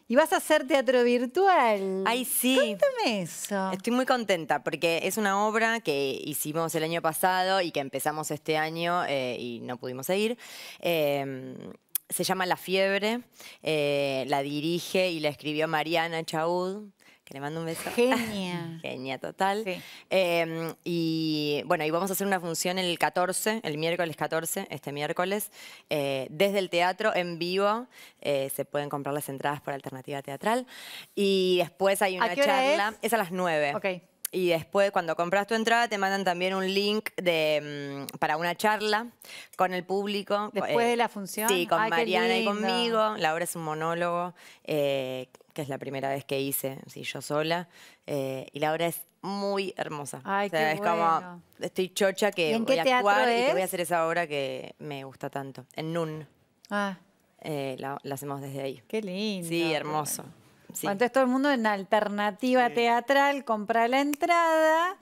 Y vas a hacer teatro virtual. Ay, sí. Cuéntame eso. Estoy muy contenta porque es una obra que hicimos el año pasado y que empezamos este año eh, y no pudimos seguir. Em, se llama La Fiebre, eh, la dirige y la escribió Mariana Chaud, que le mando un beso. Genia. Genia total. Em, y bueno, y vamos a hacer una función el 14, el miércoles 14, este miércoles, eh, desde el teatro en vivo. Eh, se pueden comprar las entradas por alternativa teatral. Y después hay una charla. Es? a las 9. Ok. Y después, cuando compras tu entrada, te mandan también un link em, para una charla con el público. ¿Después eh, de la función? Sí, con Mariana y conmigo. La obra es un monólogo que es la primera vez que hice, sí, yo sola. Eh, y la obra es muy hermosa. Ay, o sea, es como, estoy chocha que voy a actuar y que voy a hacer esa obra que me gusta tanto. En Nun. Ah. Eh, la, hacemos desde ahí. Qué lindo. Sí, hermoso. Bueno. Entonces todo el mundo en alternativa teatral compra la entrada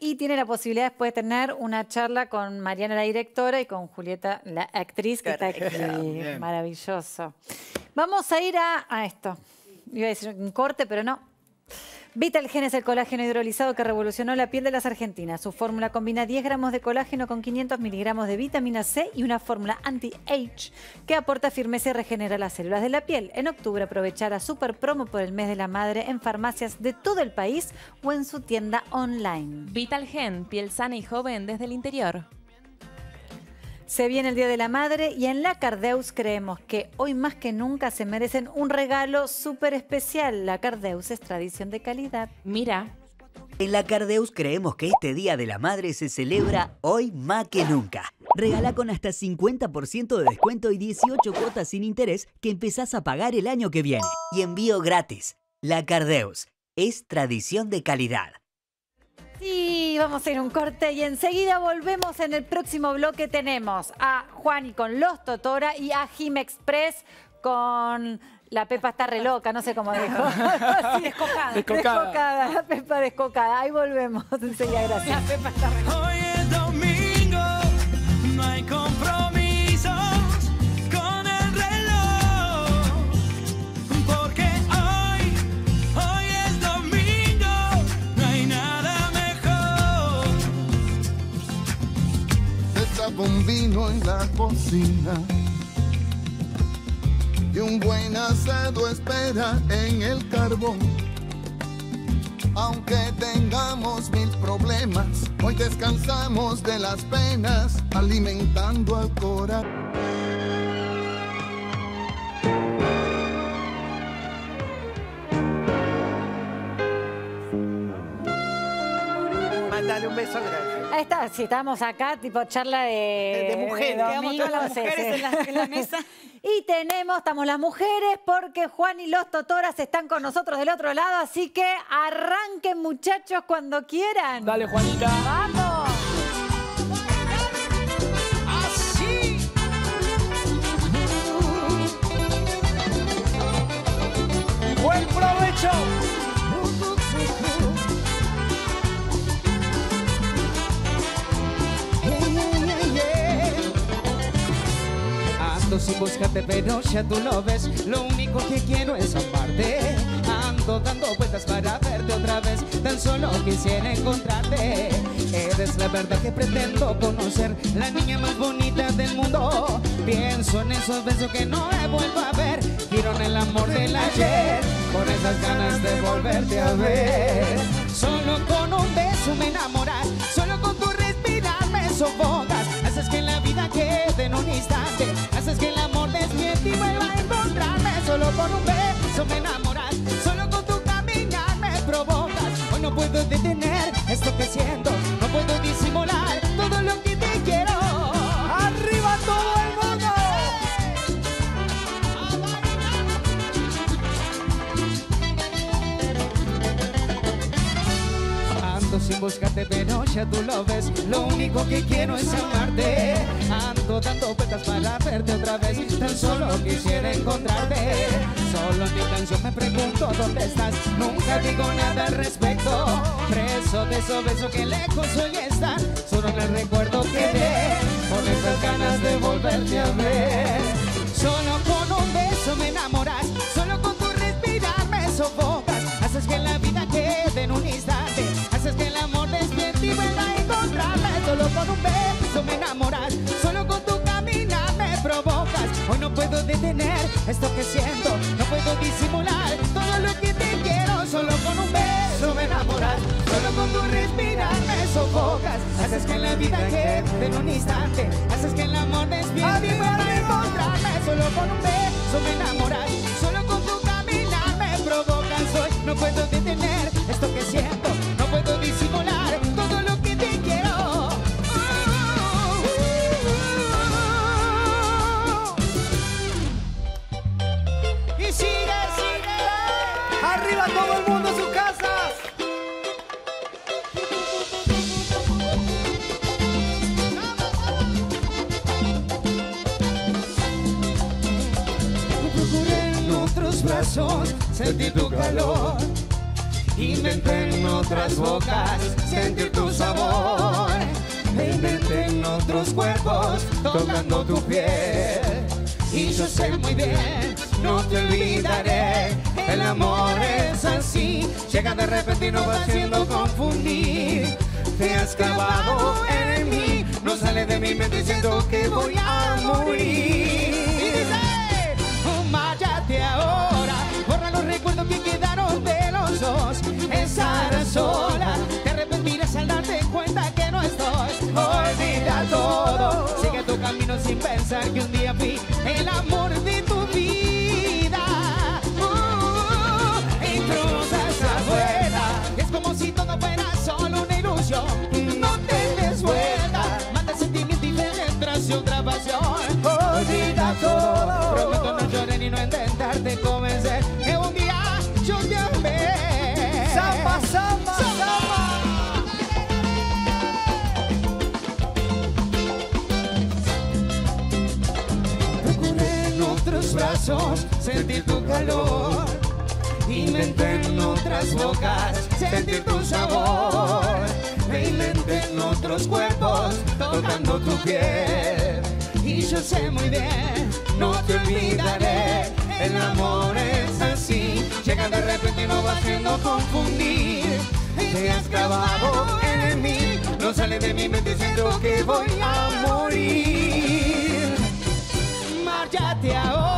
y tiene la posibilidad después de tener una charla con Mariana la directora y con Julieta la actriz que está aquí. Maravilloso. Vamos a ir a esto iba a decir un corte, pero no. Vitalgen es el colágeno hidrolizado que revolucionó la piel de las argentinas. Su fórmula combina 10 gramos de colágeno con 500 miligramos de vitamina C y una fórmula anti-age que aporta firmeza y regenera las células de la piel. En octubre aprovechará super promo por el mes de la madre en farmacias de todo el país o en su tienda online. Vitalgen, piel sana y joven desde el interior. Se viene el Día de la Madre y en La Cardeus creemos que hoy más que nunca se merecen un regalo súper especial. La Cardeus es tradición de calidad. Mira. En La Cardeus creemos que este Día de la Madre se celebra hoy más que nunca. Regala con hasta 50% de descuento y 18 cuotas sin interés que empezás a pagar el año que viene. Y envío gratis. La Cardeus es tradición de calidad. Sí, vamos a ir un corte y enseguida volvemos en el próximo bloque. Tenemos a Juani con Los Totora y a Jim Express con la Pepa está re loca, no sé cómo dijo. descocada. descocada. Pepa descocada. Ahí volvemos. Enseguida, gracias. La Pepa está re loca. Hoy es domingo, no hay con vino en la cocina y un buen asado espera en el carbón. Aunque tengamos mil problemas, hoy descansamos de las penas alimentando al corazón. Dale, un beso grande. Ahí está, si estamos acá, tipo charla de, de mujeres. mujeres en la mesa. Y tenemos, estamos las mujeres, porque Juan y los Totoras están con nosotros del otro lado, así que arranquen muchachos cuando quieran. Dale, Juanita. ¡Vamos! Así. ¡Buen provecho! Si sin buscarte pero ya tú lo ves Lo único que quiero es aparte, Ando dando vueltas para verte otra vez Tan solo quisiera encontrarte Eres la verdad que pretendo conocer La niña más bonita del mundo Pienso en esos besos que no he vuelto a ver Quiero en el amor del ayer Con esas ganas de volverte a ver Solo con un beso me enamorar Por un beso me enamoras, solo con tu caminar me provocas. Hoy no puedo detener esto que siento, no puedo disimular todo lo que te quiero. ¡Arriba todo el mundo! Ando sin buscarte, pero tú lo Lo único que quiero es amarte Ando dando vueltas para verte otra vez Tan solo quisiera encontrarte Solo en mi canción me pregunto dónde estás Nunca digo nada al respecto Preso de eso beso que lejos hoy está Solo el recuerdo que te Con esas ganas de volverte a ver Solo con un beso me enamoras Solo con tu respirar me Solo con tu camina me provocas. Hoy no puedo detener esto que siento. No puedo disimular todo lo que te quiero. Solo con un beso me enamorar. Solo con tu respirar me sofocas. Haces que la vida quede en un instante. Haces que el amor despierte y a encontrarme. Solo con un beso me enamorar. Solo con tu caminar me provocas. Hoy no puedo Sentir tu calor. Inventé en otras bocas sentir tu sabor. Me inventé en otros cuerpos tocando tu piel. Y yo sé muy bien, no te olvidaré. El amor es así, llega de repente y no va haciendo confundir. Te has clavado en mí, no sale de mí, me diciendo que voy a morir. Estar sola. Te arrepentirás al darte cuenta que no estoy. Olvida todo. Sigue tu camino sin pensar que un día vi el amor de tu vida. Oh, y cruzas Es como si todo fuera solo una ilusión. No te des vuelta. Manda sentimiento y tras otra pasión. Olvida todo. Prometo no llorar ni no intentarte convencer. Sentir tu calor. Inventé en otras bocas Sentir tu sabor. Me inventé en otros cuerpos tocando tu piel. Y yo sé muy bien, no te olvidaré. El amor es así, llega de repente y no va haciendo confundir. Te has grabado en mí, no sale de mi mente, siento que voy a morir. Márchate ahora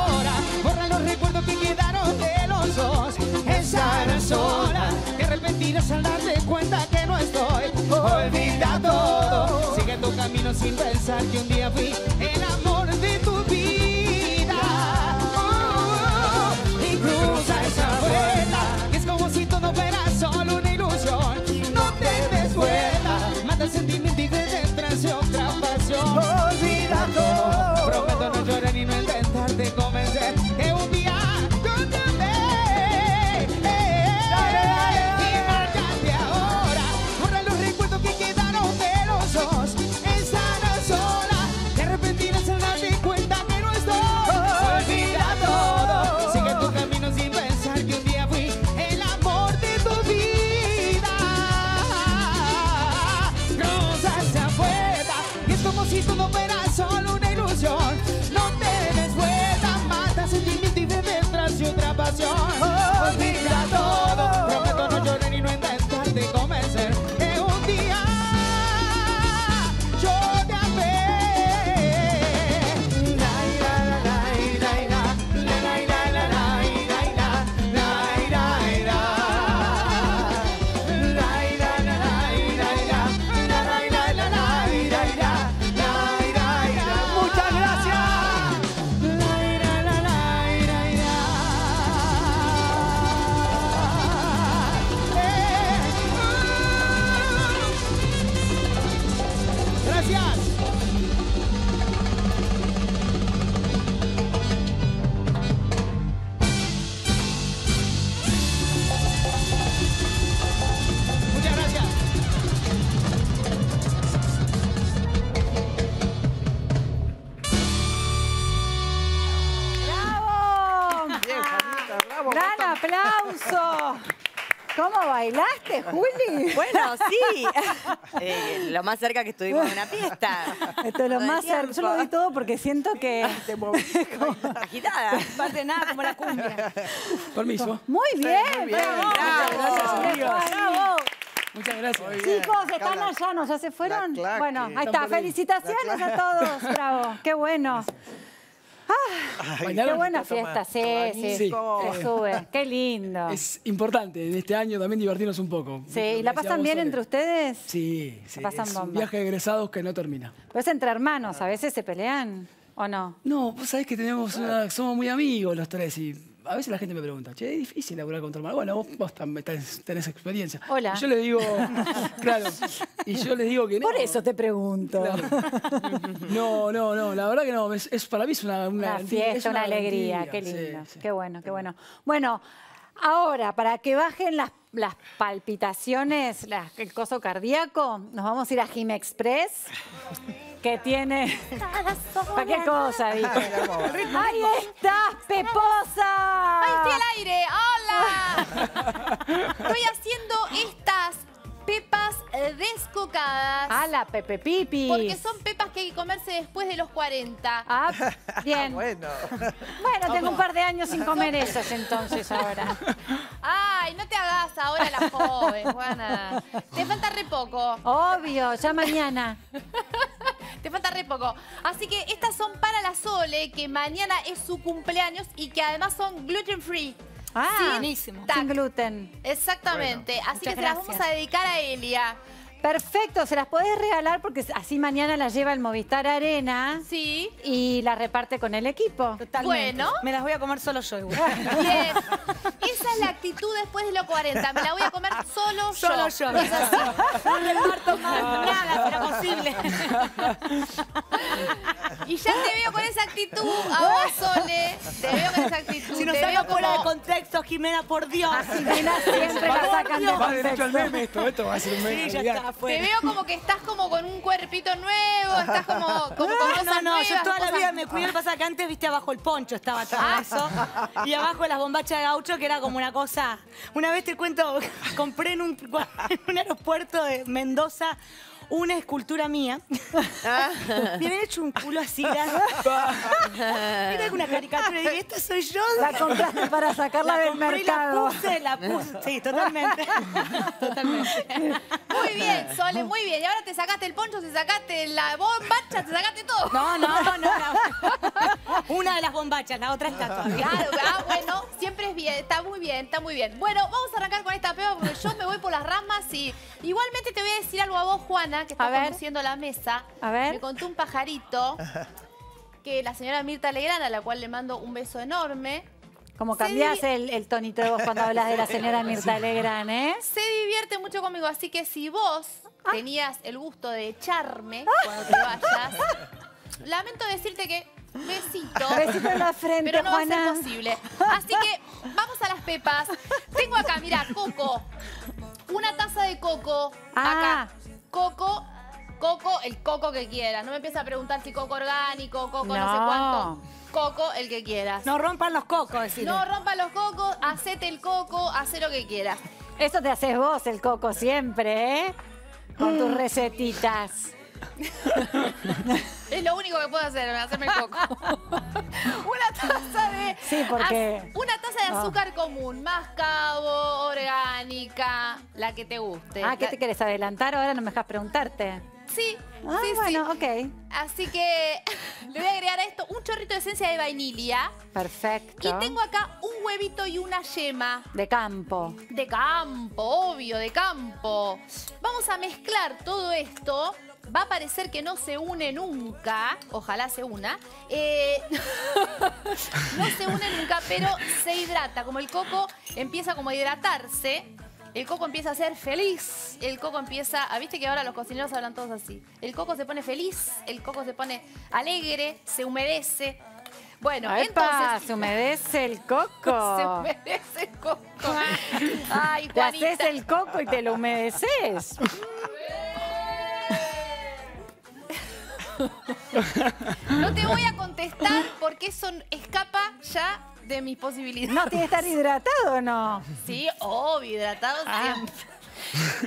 te quedaron de los dos. Estarás sola, que arrepentirás al darte cuenta que no estoy. Olvida todo, sigue tu camino sin pensar que un día fui el amor de tu vida. Oh, y cruza esa puerta, es como si todo fuera solo una ilusión. No te des cuenta mata el sentimiento de desesperación. lo más cerca que estuvimos de una fiesta. Esto es lo más cerca. Yo lo vi todo porque siento que... Te como... Agitada. nada, como la cumbia. Permiso. Muy bien. Muy Bravo. Gracias, Muchas gracias. Chicos, están allá, ¿no? ¿Ya se fueron? Bueno, ahí está. Felicitaciones a todos. Bravo. Qué bueno. Ah, qué buena fiesta, sí, sí, oh. Qué lindo. Es importante en este año también divertirnos un poco. Sí, ¿y la pasan bien entre ustedes? Sí, sí. pasan es un viaje de egresados que no termina. Pues entre hermanos, a veces se pelean. ¿O no? No, vos sabés que tenemos somos muy amigos los tres y a veces la gente me pregunta, che, es difícil laburar con tu hermano. Bueno, vos, vos tenés, experiencia. Hola. Y yo le digo, claro, y yo le digo que no. Por eso te pregunto. No, no, no, la verdad que no. Es, para mí es una... Una, una fiesta, una, alegría. Qué lindo, qué bueno, qué bueno. Bueno, ahora, para que bajen las, las palpitaciones, las, el coso cardíaco, nos vamos a ir a Gym Express. que tiene. ¿Para qué cosa? dice? ¡Ahí estás, Peposa! ¡Ahí está el aire! ¡Hola! Estoy haciendo estas pepas descocadas. A la Pepe Pipi. Porque son pepas que hay que comerse después de los 40. Ah, bien. bueno. Bueno, tengo un par de años sin comer esas entonces ahora. Ay, no te hagas ahora la joven, Juana. Te falta re poco. Obvio, ya mañana. Te falta re poco. Así que estas son para la Sole, que mañana es su cumpleaños y que además son gluten free. Ah, Sin, gluten. Exactamente. Así que se las vamos a dedicar a Elia. Perfecto, se las podés regalar porque así mañana las lleva el Movistar Arena. Sí. Y las reparte con el equipo. Totalmente. Bueno. Me las voy a comer solo yo igual. Esa es la actitud después de los 40. Me la voy a comer solo, yo. Solo yo. No reparto más nada, pero posible. Y ya te veo con esa actitud, a vos, Sole. Te veo con esa actitud. Si nos salgo por la de contexto, Jimena, por Dios. Jimena siempre la sacan de contexto. derecho al meme esto, esto va a ser un meme. Sí, ya está. Te veo como que estás como con un cuerpito nuevo, estás como, como con No, no, yo toda la vida me cuido. Lo que pasa que antes, viste, abajo el poncho estaba todo ah. eso. Y abajo las bombachas de gaucho, que era como una cosa... Una vez te cuento, compré en un aeropuerto de Mendoza una escultura mía. Ah. Tiene hecho un culo así. Era una caricatura. Dije, esta soy yo. La compraste para sacarla del mercado. la puse, la puse. Sí, totalmente. totalmente. Muy bien, Sole, muy bien. Y ahora te sacaste el poncho, te sacaste la bombacha, te sacaste todo. No, no, no, no. Una de las bombachas, la otra está toda. Claro, ah, bueno, siempre es bien, está muy bien, está muy bien. Bueno, vamos a arrancar con esta peba porque yo me voy por las ramas y igualmente te voy a decir algo a vos, Juana que está conduciendo la mesa, a ver. me contó un pajarito que la señora Mirta Legrand, a la cual le mando un beso enorme, como cambias el, tonito de vos cuando hablas de la señora Mirta Legrand, ¿eh? Se divierte mucho conmigo, así que si vos ah. tenías el gusto de echarme ah. cuando te vayas, lamento decirte que besito. Besito en la frente, Pero no va a ser posible. Así que vamos a las pepas. Tengo acá, mira, coco. Una taza de coco. Ah. Acá coco, coco, el coco que quieras. No me empieces a preguntar si coco orgánico, coco no, sé cuánto. Coco, el que quieras. No rompan los cocos, decirle. No rompan los cocos, hacete el coco, hace lo que quieras. Eso te haces vos el coco siempre, ¿eh? Con tus mm. recetitas. es lo único que puedo hacer, hacerme el coco. una taza de... Sí, porque... Una taza de ah. azúcar común, común, mascabo, orgánica, la que te guste. Ah, ¿qué te quieres adelantar? Ahora no me dejas preguntarte. Sí, ah, sí, bueno, ok. Así que le voy a agregar a esto un chorrito de esencia de vainilla. Perfecto. Y tengo acá un huevito y una yema. De campo. De campo, obvio, de campo. Vamos a mezclar todo esto va a parecer que no se une nunca, ojalá se una, eh, no se une nunca, pero se hidrata, como el coco empieza como a hidratarse, el coco empieza a ser feliz, el coco empieza, ah, viste que ahora los cocineros hablan todos así, el coco se pone feliz, el coco se pone alegre, se humedece, bueno, entonces... se humedece el coco. se humedece el coco. Ay, Te haces el coco y te lo humedeces. no te voy a contestar porque eso escapa ya de mis posibilidades. No, tiene que estar hidratado o no? Sí, obvio, hidratado ah.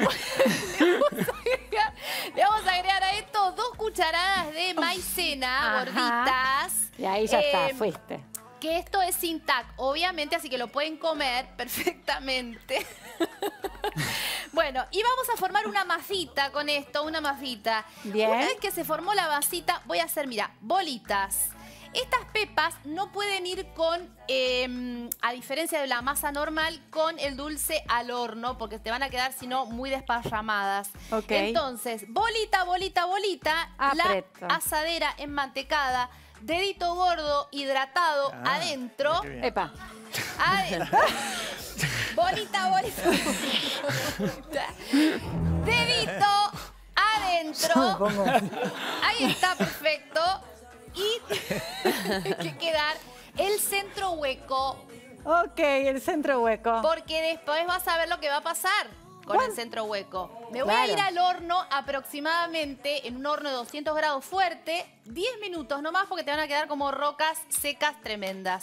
le, vamos a agregar a esto dos cucharadas de maicena, gorditas. Y ahí ya está, em, fuiste que esto es sin obviamente, así que lo pueden comer perfectamente. bueno, y vamos a formar una masita con esto, una masita. Una vez que se formó la vasita voy a hacer, mira, bolitas. Estas pepas no pueden ir con, em, a diferencia de la masa normal, con el dulce al horno, porque te van a quedar, si no, muy desparramadas. Entonces, bolita, bolita, bolita, la asadera enmantecada, dedito gordo, hidratado, ah, adentro. Epa. Adentro. bolita, bolita. dedito adentro. Ahí está, perfecto. Y que quedar el centro hueco. Ok, el centro hueco. Porque después vas a ver lo que va a pasar con el centro hueco. Me voy a ir al horno aproximadamente, en un horno de 200 grados fuerte, 10 minutos nomás porque te van a quedar como rocas secas tremendas.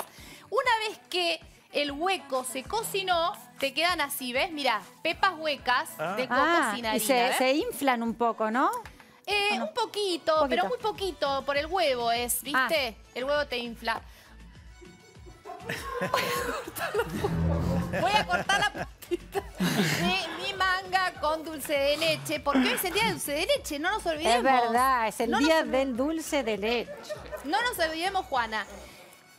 Una vez que el hueco se cocinó, te quedan así, ¿ves? mira, pepas huecas ah. de coco ah, sin y se, inflan un poco, ¿no? Eh, ah, un, poquito, pero muy poquito, por el huevo es, ¿viste? El huevo te infla. Voy a cortar la, puntita mi manga con dulce de leche. Porque hoy es el día de dulce de leche, no nos olvidemos. Es verdad, es el día del dulce de leche. No nos olvidemos, Juana.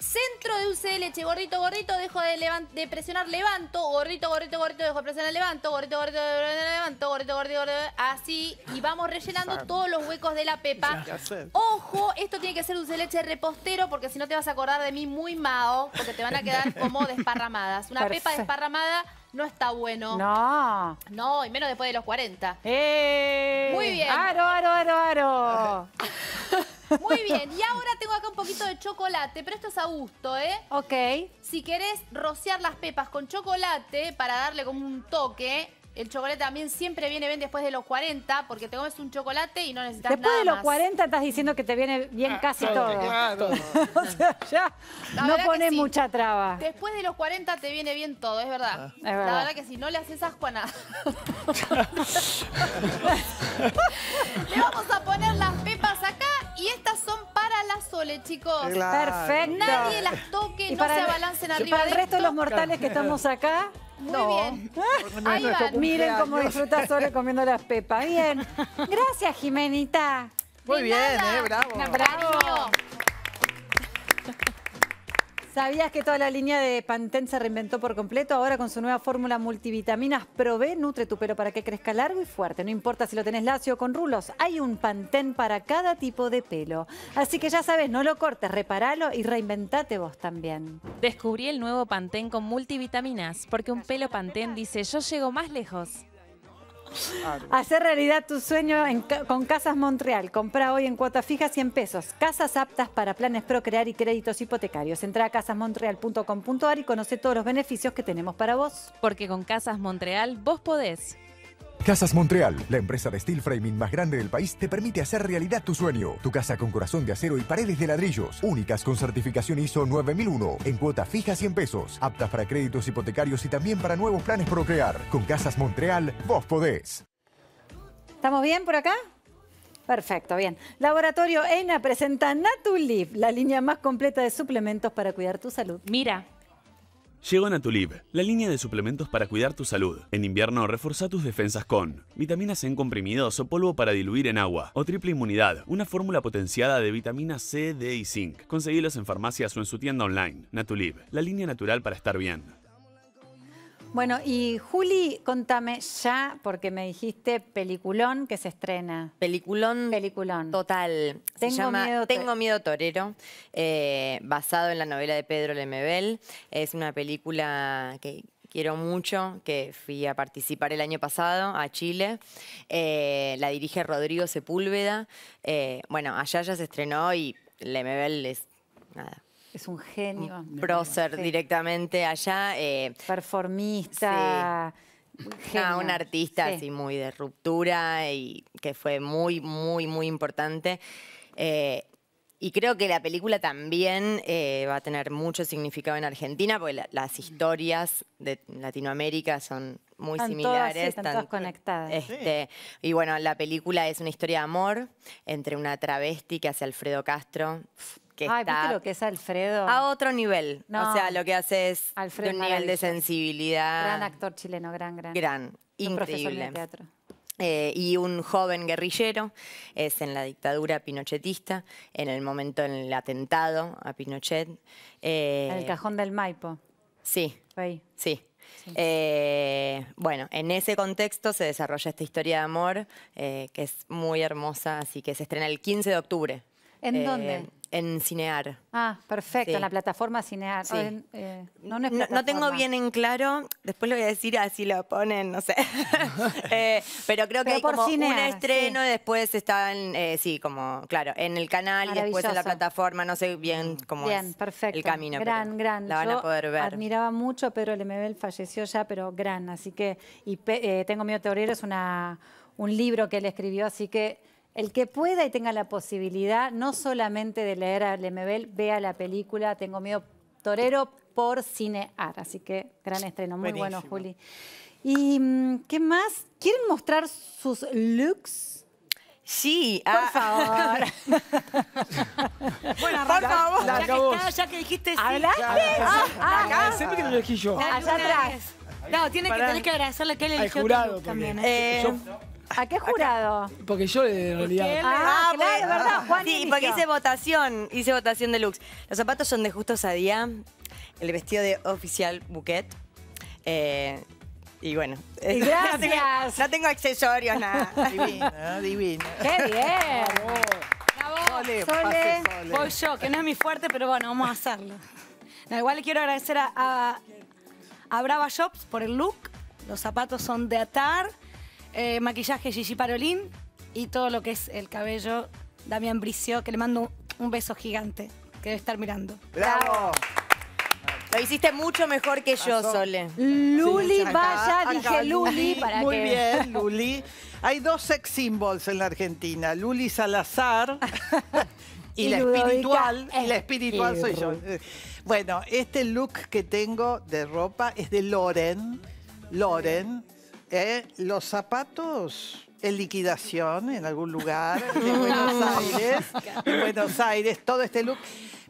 Centro de un Leche, gorrito, gorrito, dejo de, presionar, levanto, gorrito, gorrito, gorrito, dejo de presionar, levanto, gorrito, gordito, levanto, gordito, gordito, así. Y vamos rellenando todos los huecos de la pepa. Ojo, esto tiene que ser dulce de leche repostero porque si no te vas a acordar de mí muy mao, porque te van a quedar como desparramadas. Una pepa desparramada no está bueno. No. No, y menos después de los 40. ¡Eh! Muy bien. ¡Aro, aro, aro, aro! Muy bien, y ahora tengo acá un poquito de chocolate, pero esto es a gusto, ¿eh? Ok. Si querés rociar las pepas con chocolate para darle como un toque, el chocolate también siempre viene bien después de los 40, porque te comes un chocolate y no necesitas después nada Después de los 40 estás diciendo que te viene bien ah, casi ah, todo. ya no pones mucha traba. Después de los 40 te viene bien todo, es verdad. Ah. Es verdad. La verdad que si no le haces asco a nada. le vamos a poner las y estas son para la Sole, chicos. Perfecto. Nadie las toque, y no se abalancen arriba. Y para el resto de los mortales que estamos acá, muy bien. Miren cómo disfruta Sole comiendo las pepas. Bien. Gracias, Jimenita. Muy bien, eh, bravo. bravo. ¿Sabías que toda la línea de pantén se reinventó por completo? Ahora con su nueva fórmula multivitaminas Prove nutre tu pelo para que crezca largo y fuerte. No importa si lo tenés lacio o con rulos, hay un pantén para cada tipo de pelo. Así que ya sabes, no lo cortes, reparalo y reinventate vos también. Descubrí el nuevo pantén con multivitaminas, porque un pelo pantén dice yo llego más lejos. Hacer realidad tu sueño con Casas Montreal. Compra hoy en cuota fija 100 pesos. Casas aptas para planes Procrear y créditos hipotecarios. Entra a casasmontreal.com.ar y conoce todos los beneficios que tenemos para vos. Porque con Casas Montreal vos podés. Casas Montreal, la empresa de steel framing más grande del país, te permite hacer realidad tu sueño. Tu casa con corazón de acero y paredes de ladrillos, únicas con certificación ISO 9001, en cuota fija 100 pesos, aptas para créditos hipotecarios y también para nuevos planes Procrear. Con Casas Montreal, vos podés. ¿Estamos bien por acá? Perfecto, bien. Laboratorio ENA presenta Natulive, la línea más completa de suplementos para cuidar tu salud. Mira, Llegó Natulib, la línea de suplementos para cuidar tu salud. En invierno, reforza tus defensas con vitaminas en comprimidos o polvo para diluir en agua, o triple inmunidad, una fórmula potenciada de vitaminas C, D y zinc. Conseguilos en farmacias o en su tienda online. Natulib, la línea natural para estar bien. Bueno, y Juli, contame ya, porque me dijiste peliculón que se estrena. Peliculón. Peliculón. Total. Tengo, se llama miedo, Tengo miedo torero, eh, basado en la novela de Pedro Lemebel. Es una película que quiero mucho, que fui a participar el año pasado a Chile. Eh, la dirige Rodrigo Sepúlveda. Eh, bueno, allá ya se estrenó y Lemebel es nada, es un genio. Prócer directamente allá. Eh, Performista. un ah, artista así muy de ruptura y que fue muy, muy, muy importante. Eh, y creo que la película también eh, va a tener mucho significado en Argentina, porque las historias de Latinoamérica son muy similares. están, todas conectadas. Este, y bueno, la película es una historia de amor entre una travesti que hace Alfredo Castro que Ay, lo que es Alfredo? a otro nivel. O sea, lo que hace es un nivel de sensibilidad. Gran actor chileno, gran, gran. gran, eh, y un joven guerrillero, es en la dictadura pinochetista, en el momento del atentado a Pinochet. En eh, el cajón del Maipo. Sí, sí. Eh, bueno, en ese contexto se desarrolla esta historia de amor que es muy hermosa, así que se estrena el 15 de octubre. ¿En eh, dónde? En Cinear. Ah, perfecto, en la plataforma Cinear. Eh, no, tengo bien en claro, después lo voy a decir así lo ponen, no sé. Eh, pero creo que hay como un estreno, y después está en, sí, como, claro, en el canal y después en la plataforma, no sé bien cómo bien, es perfecto. el camino. Gran, gran. La van a poder ver. admiraba mucho, pero el MBL falleció ya, pero gran. Así que, y Tengo Miedo Teorero es una, un libro que él escribió, así que el que pueda y tenga la posibilidad, no solamente de leer a Lemebel, vea la película Tengo Miedo Torero por Cinear. Así que gran estreno, muy bueno, Juli. ¿Y mm, qué más? ¿Quieren mostrar sus looks? Sí, ah. por favor. bueno, por favor. Ya, que ya que dijiste sí. ¿Hablaste? Siempre ah, ah. que lo elegí yo. Allá atrás. No, tiene que, tenés que agradecerle que él eligió jurado también. ¿eh? Eh, ¿A qué jurado? porque yo le realidad. Ah, claro, ¿verdad? Juan sí, porque hice votación, hice votación looks. Los zapatos son de Justo Sadía, el vestido de oficial Bouquet. Eh, y bueno. Gracias. no, tengo, accesorios, nada. Divino, divino. ¡Qué bien! Bravo. Sole, Sole. yo, que no es mi fuerte, pero bueno, vamos a hacerlo. No, igual le quiero agradecer a, a Brava Shops por el look. Los zapatos son de atar. Eh, maquillaje Gigi Parolín y todo lo que es el cabello Damián Bricio, que le mando un, beso gigante, que debe estar mirando. ¡Bravo! Lo hiciste mucho mejor que yo, Sole. Luli, vaya, dije Luli. ¿para muy bien, Luli. Hay dos sex symbols en la Argentina. Luli Salazar y, la espiritual. y la espiritual soy yo. Bueno, este look que tengo de ropa es de Loren. Loren. Eh, los zapatos en liquidación en algún lugar de Buenos Aires. Buenos Aires, todo este look.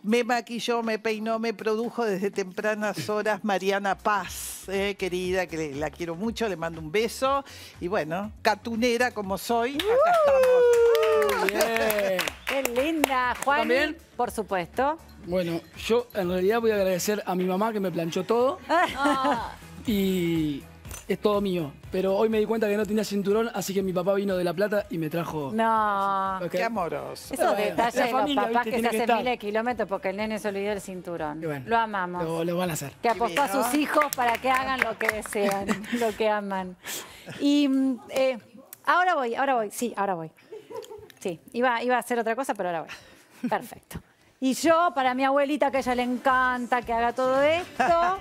Me maquilló, me peinó, me produjo desde tempranas horas Mariana Paz, eh, querida, que la quiero mucho, le mando un beso. Y bueno, catunera como soy, acá ¡Uh! estamos. ¡Qué linda! Juan, por supuesto. Bueno, yo en realidad voy a agradecer a mi mamá que me planchó todo. Ah. Y es todo mío. Pero hoy me di cuenta que no tenía cinturón, así que mi papá vino de La Plata y me trajo. No. Qué amoroso. Eso detalles de papás que se hacen miles de kilómetros porque el nene se olvidó el cinturón. lo amamos. Lo, van a hacer. Que apostó a sus hijos para que hagan lo que desean, lo que aman. Y eh, ahora voy, ahora voy. Sí, ahora voy. Sí, iba, iba a hacer otra cosa, pero ahora voy. Perfecto. Y yo, para mi abuelita, que a ella le encanta que haga todo esto,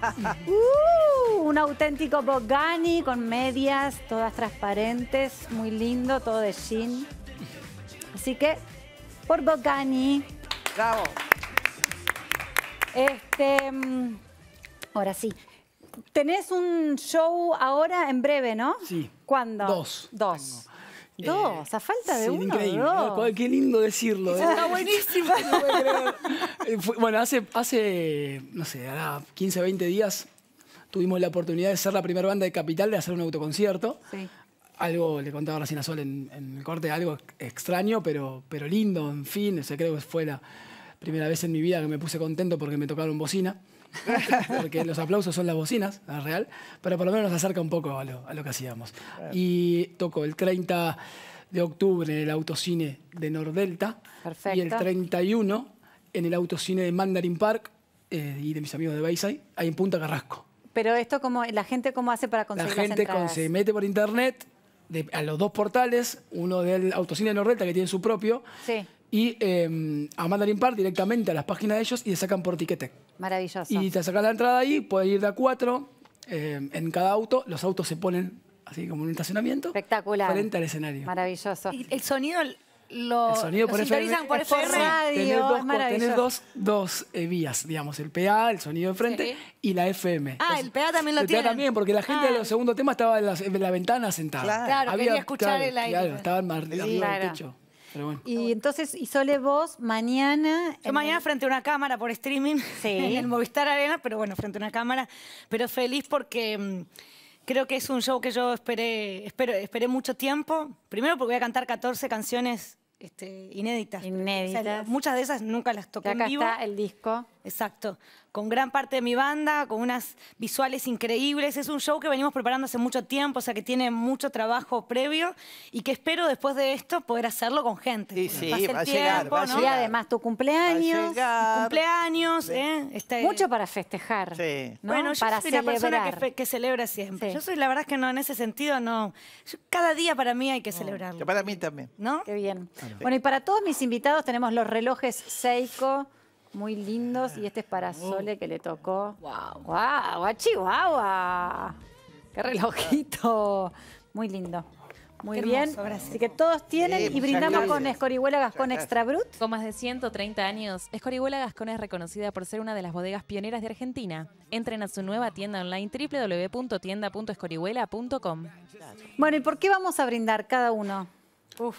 uh, un auténtico Bogani con medias, todas transparentes, muy lindo, todo de jean. Así que, por Bogani. Bravo. Este, mm, ahora sí. Tenés un show ahora en breve, ¿no? Sí. ¿Cuándo? Dos. Dos. Dos, a falta de uno, increíble, Qué lindo decirlo. ¿eh? Está buenísimo. Eh, bueno, hace, hace, no sé, 15, 20 días tuvimos la oportunidad de ser la primera banda de Capital de hacer un autoconcierto. Algo, le contaba recién a Sol en, el corte, algo extraño, pero, pero lindo, en fin. creo que fue la primera vez en mi vida que me puse contento porque me tocaron bocina. porque los aplausos son las bocinas, la real, pero por lo menos nos acerca un poco a lo, que hacíamos. Y toco el 30 de octubre en el autocine de Nordelta y el 31 en el autocine de Mandarin Park eh, y de mis amigos de Bayside, ahí en Punta Carrasco. Pero esto, como ¿la gente cómo hace para conseguir La gente se mete por internet a los dos portales, uno del autocine de Nordelta que tiene su propio, sí y em, a mandar impar directamente a las páginas de ellos y le sacan por tiquete. Maravilloso. Y te sacan la entrada ahí, puedes ir de a cuatro em, en cada auto. Los autos se ponen así como en un estacionamiento. Espectacular. Frente al escenario. Maravilloso. Y el sonido lo, el por sintonizan radio. Tenés dos, eh, vías, digamos, el PA, el sonido de frente, y la FM. Ah, el PA también lo tiene. El también, porque la gente de ah. los segundos temas estaba en la, ventana sentada. Claro, Había, quería escuchar el aire. Claro, estaban techo. Y entonces, y Sole, vos mañana... mañana frente a una cámara por streaming, sí. en el Movistar Arena, pero bueno, frente a una cámara, pero feliz porque... Mm, creo que es un show que yo esperé, esperé, mucho tiempo. Primero porque voy a cantar 14 canciones este, inéditas. Inéditas. muchas de esas nunca las toqué acá en está el disco. Exacto con gran parte de mi banda, con unas visuales increíbles. Es un show que venimos preparando hace mucho tiempo, o sea que tiene mucho trabajo previo y que espero después de esto poder hacerlo con gente. Sí, sí, va, a llegar, Y además tu cumpleaños. Cumpleaños, ¿eh? Este, mucho para festejar. Sí. Bueno, yo soy la persona que, celebra siempre. Yo soy, la verdad es que no, en ese sentido no. cada día para mí hay que mm. celebrarlo. para mí también. ¿No? Qué bien. Bueno, y para todos mis invitados tenemos los relojes Seiko muy lindos. Y este es para oh. Sole que le tocó. guau! guau Chihuahua! ¡Qué relojito! Muy lindo. Muy bien. Así que todos tienen y brindamos con Escorihuela Gascón Extra Brut. Con más de 130 años, Escorihuela Gascón es reconocida por ser una de las bodegas pioneras de Argentina. Entren a su nueva tienda online www.tienda.escorihuela.com. Bueno, ¿y por qué vamos a brindar cada uno? Uf.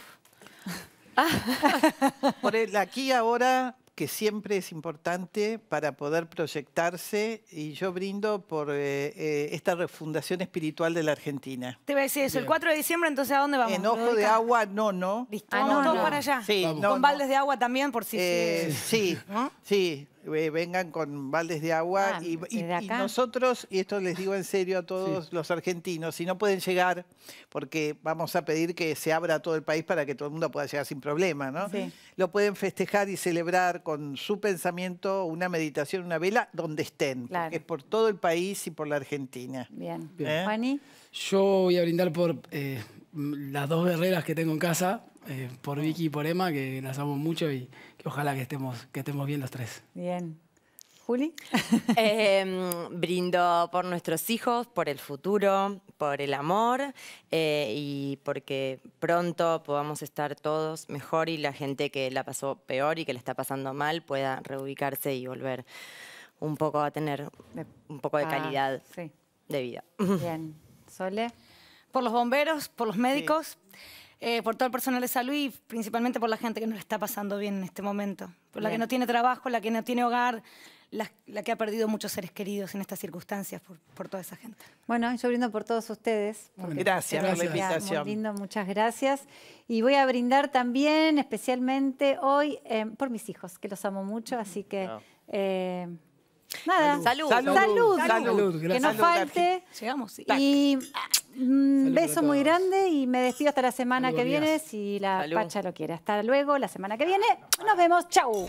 por el aquí ahora que siempre es importante para poder proyectarse y yo brindo por eh, eh, esta refundación espiritual de la Argentina. Te voy a decir eso, el 4 de diciembre, entonces ¿a dónde vamos? En Ojo de Agua, no, no. ah, no, para allá. Sí, Con baldes de agua también, por si... Eh, sí, sí. Eh, vengan con baldes de agua ah, y, nosotros, y esto les digo en serio a todos los argentinos, si no pueden llegar, porque vamos a pedir que se abra todo el país para que todo el mundo pueda llegar sin problema, ¿no? Lo pueden festejar y celebrar con su pensamiento, una meditación, una vela, donde estén, porque es por todo el país y por la Argentina. Bien. ¿Eh? Yo voy a brindar por eh, las dos guerreras que tengo en casa, por ah. Vicky y por Emma, que las amo mucho y ojalá que estemos, que estemos bien los tres. Bien. Juli. Em, brindo por nuestros hijos, por el futuro, por el amor eh, y porque pronto podamos estar todos mejor y la gente que la pasó peor y que la está pasando mal pueda reubicarse y volver un poco a tener un poco de calidad de vida. Bien. Sole. Por los bomberos, por los médicos, eh, por todo el personal de salud y principalmente por la gente que no está pasando bien en este momento. Por la que no tiene trabajo, la que no tiene hogar, la, que ha perdido muchos seres queridos en estas circunstancias, por, toda esa gente. Bueno, yo brindo por todos ustedes. gracias, invitación. Muy lindo, muchas gracias. Y voy a brindar también, especialmente hoy, eh, por mis hijos, que los amo mucho, así que... Nada. Salud. Salud. Que no falte. Llegamos. Y mm, un beso muy grande y me despido hasta la semana que viene si la Pacha lo quiere. Hasta luego, la semana que viene. Nos vemos. Chau.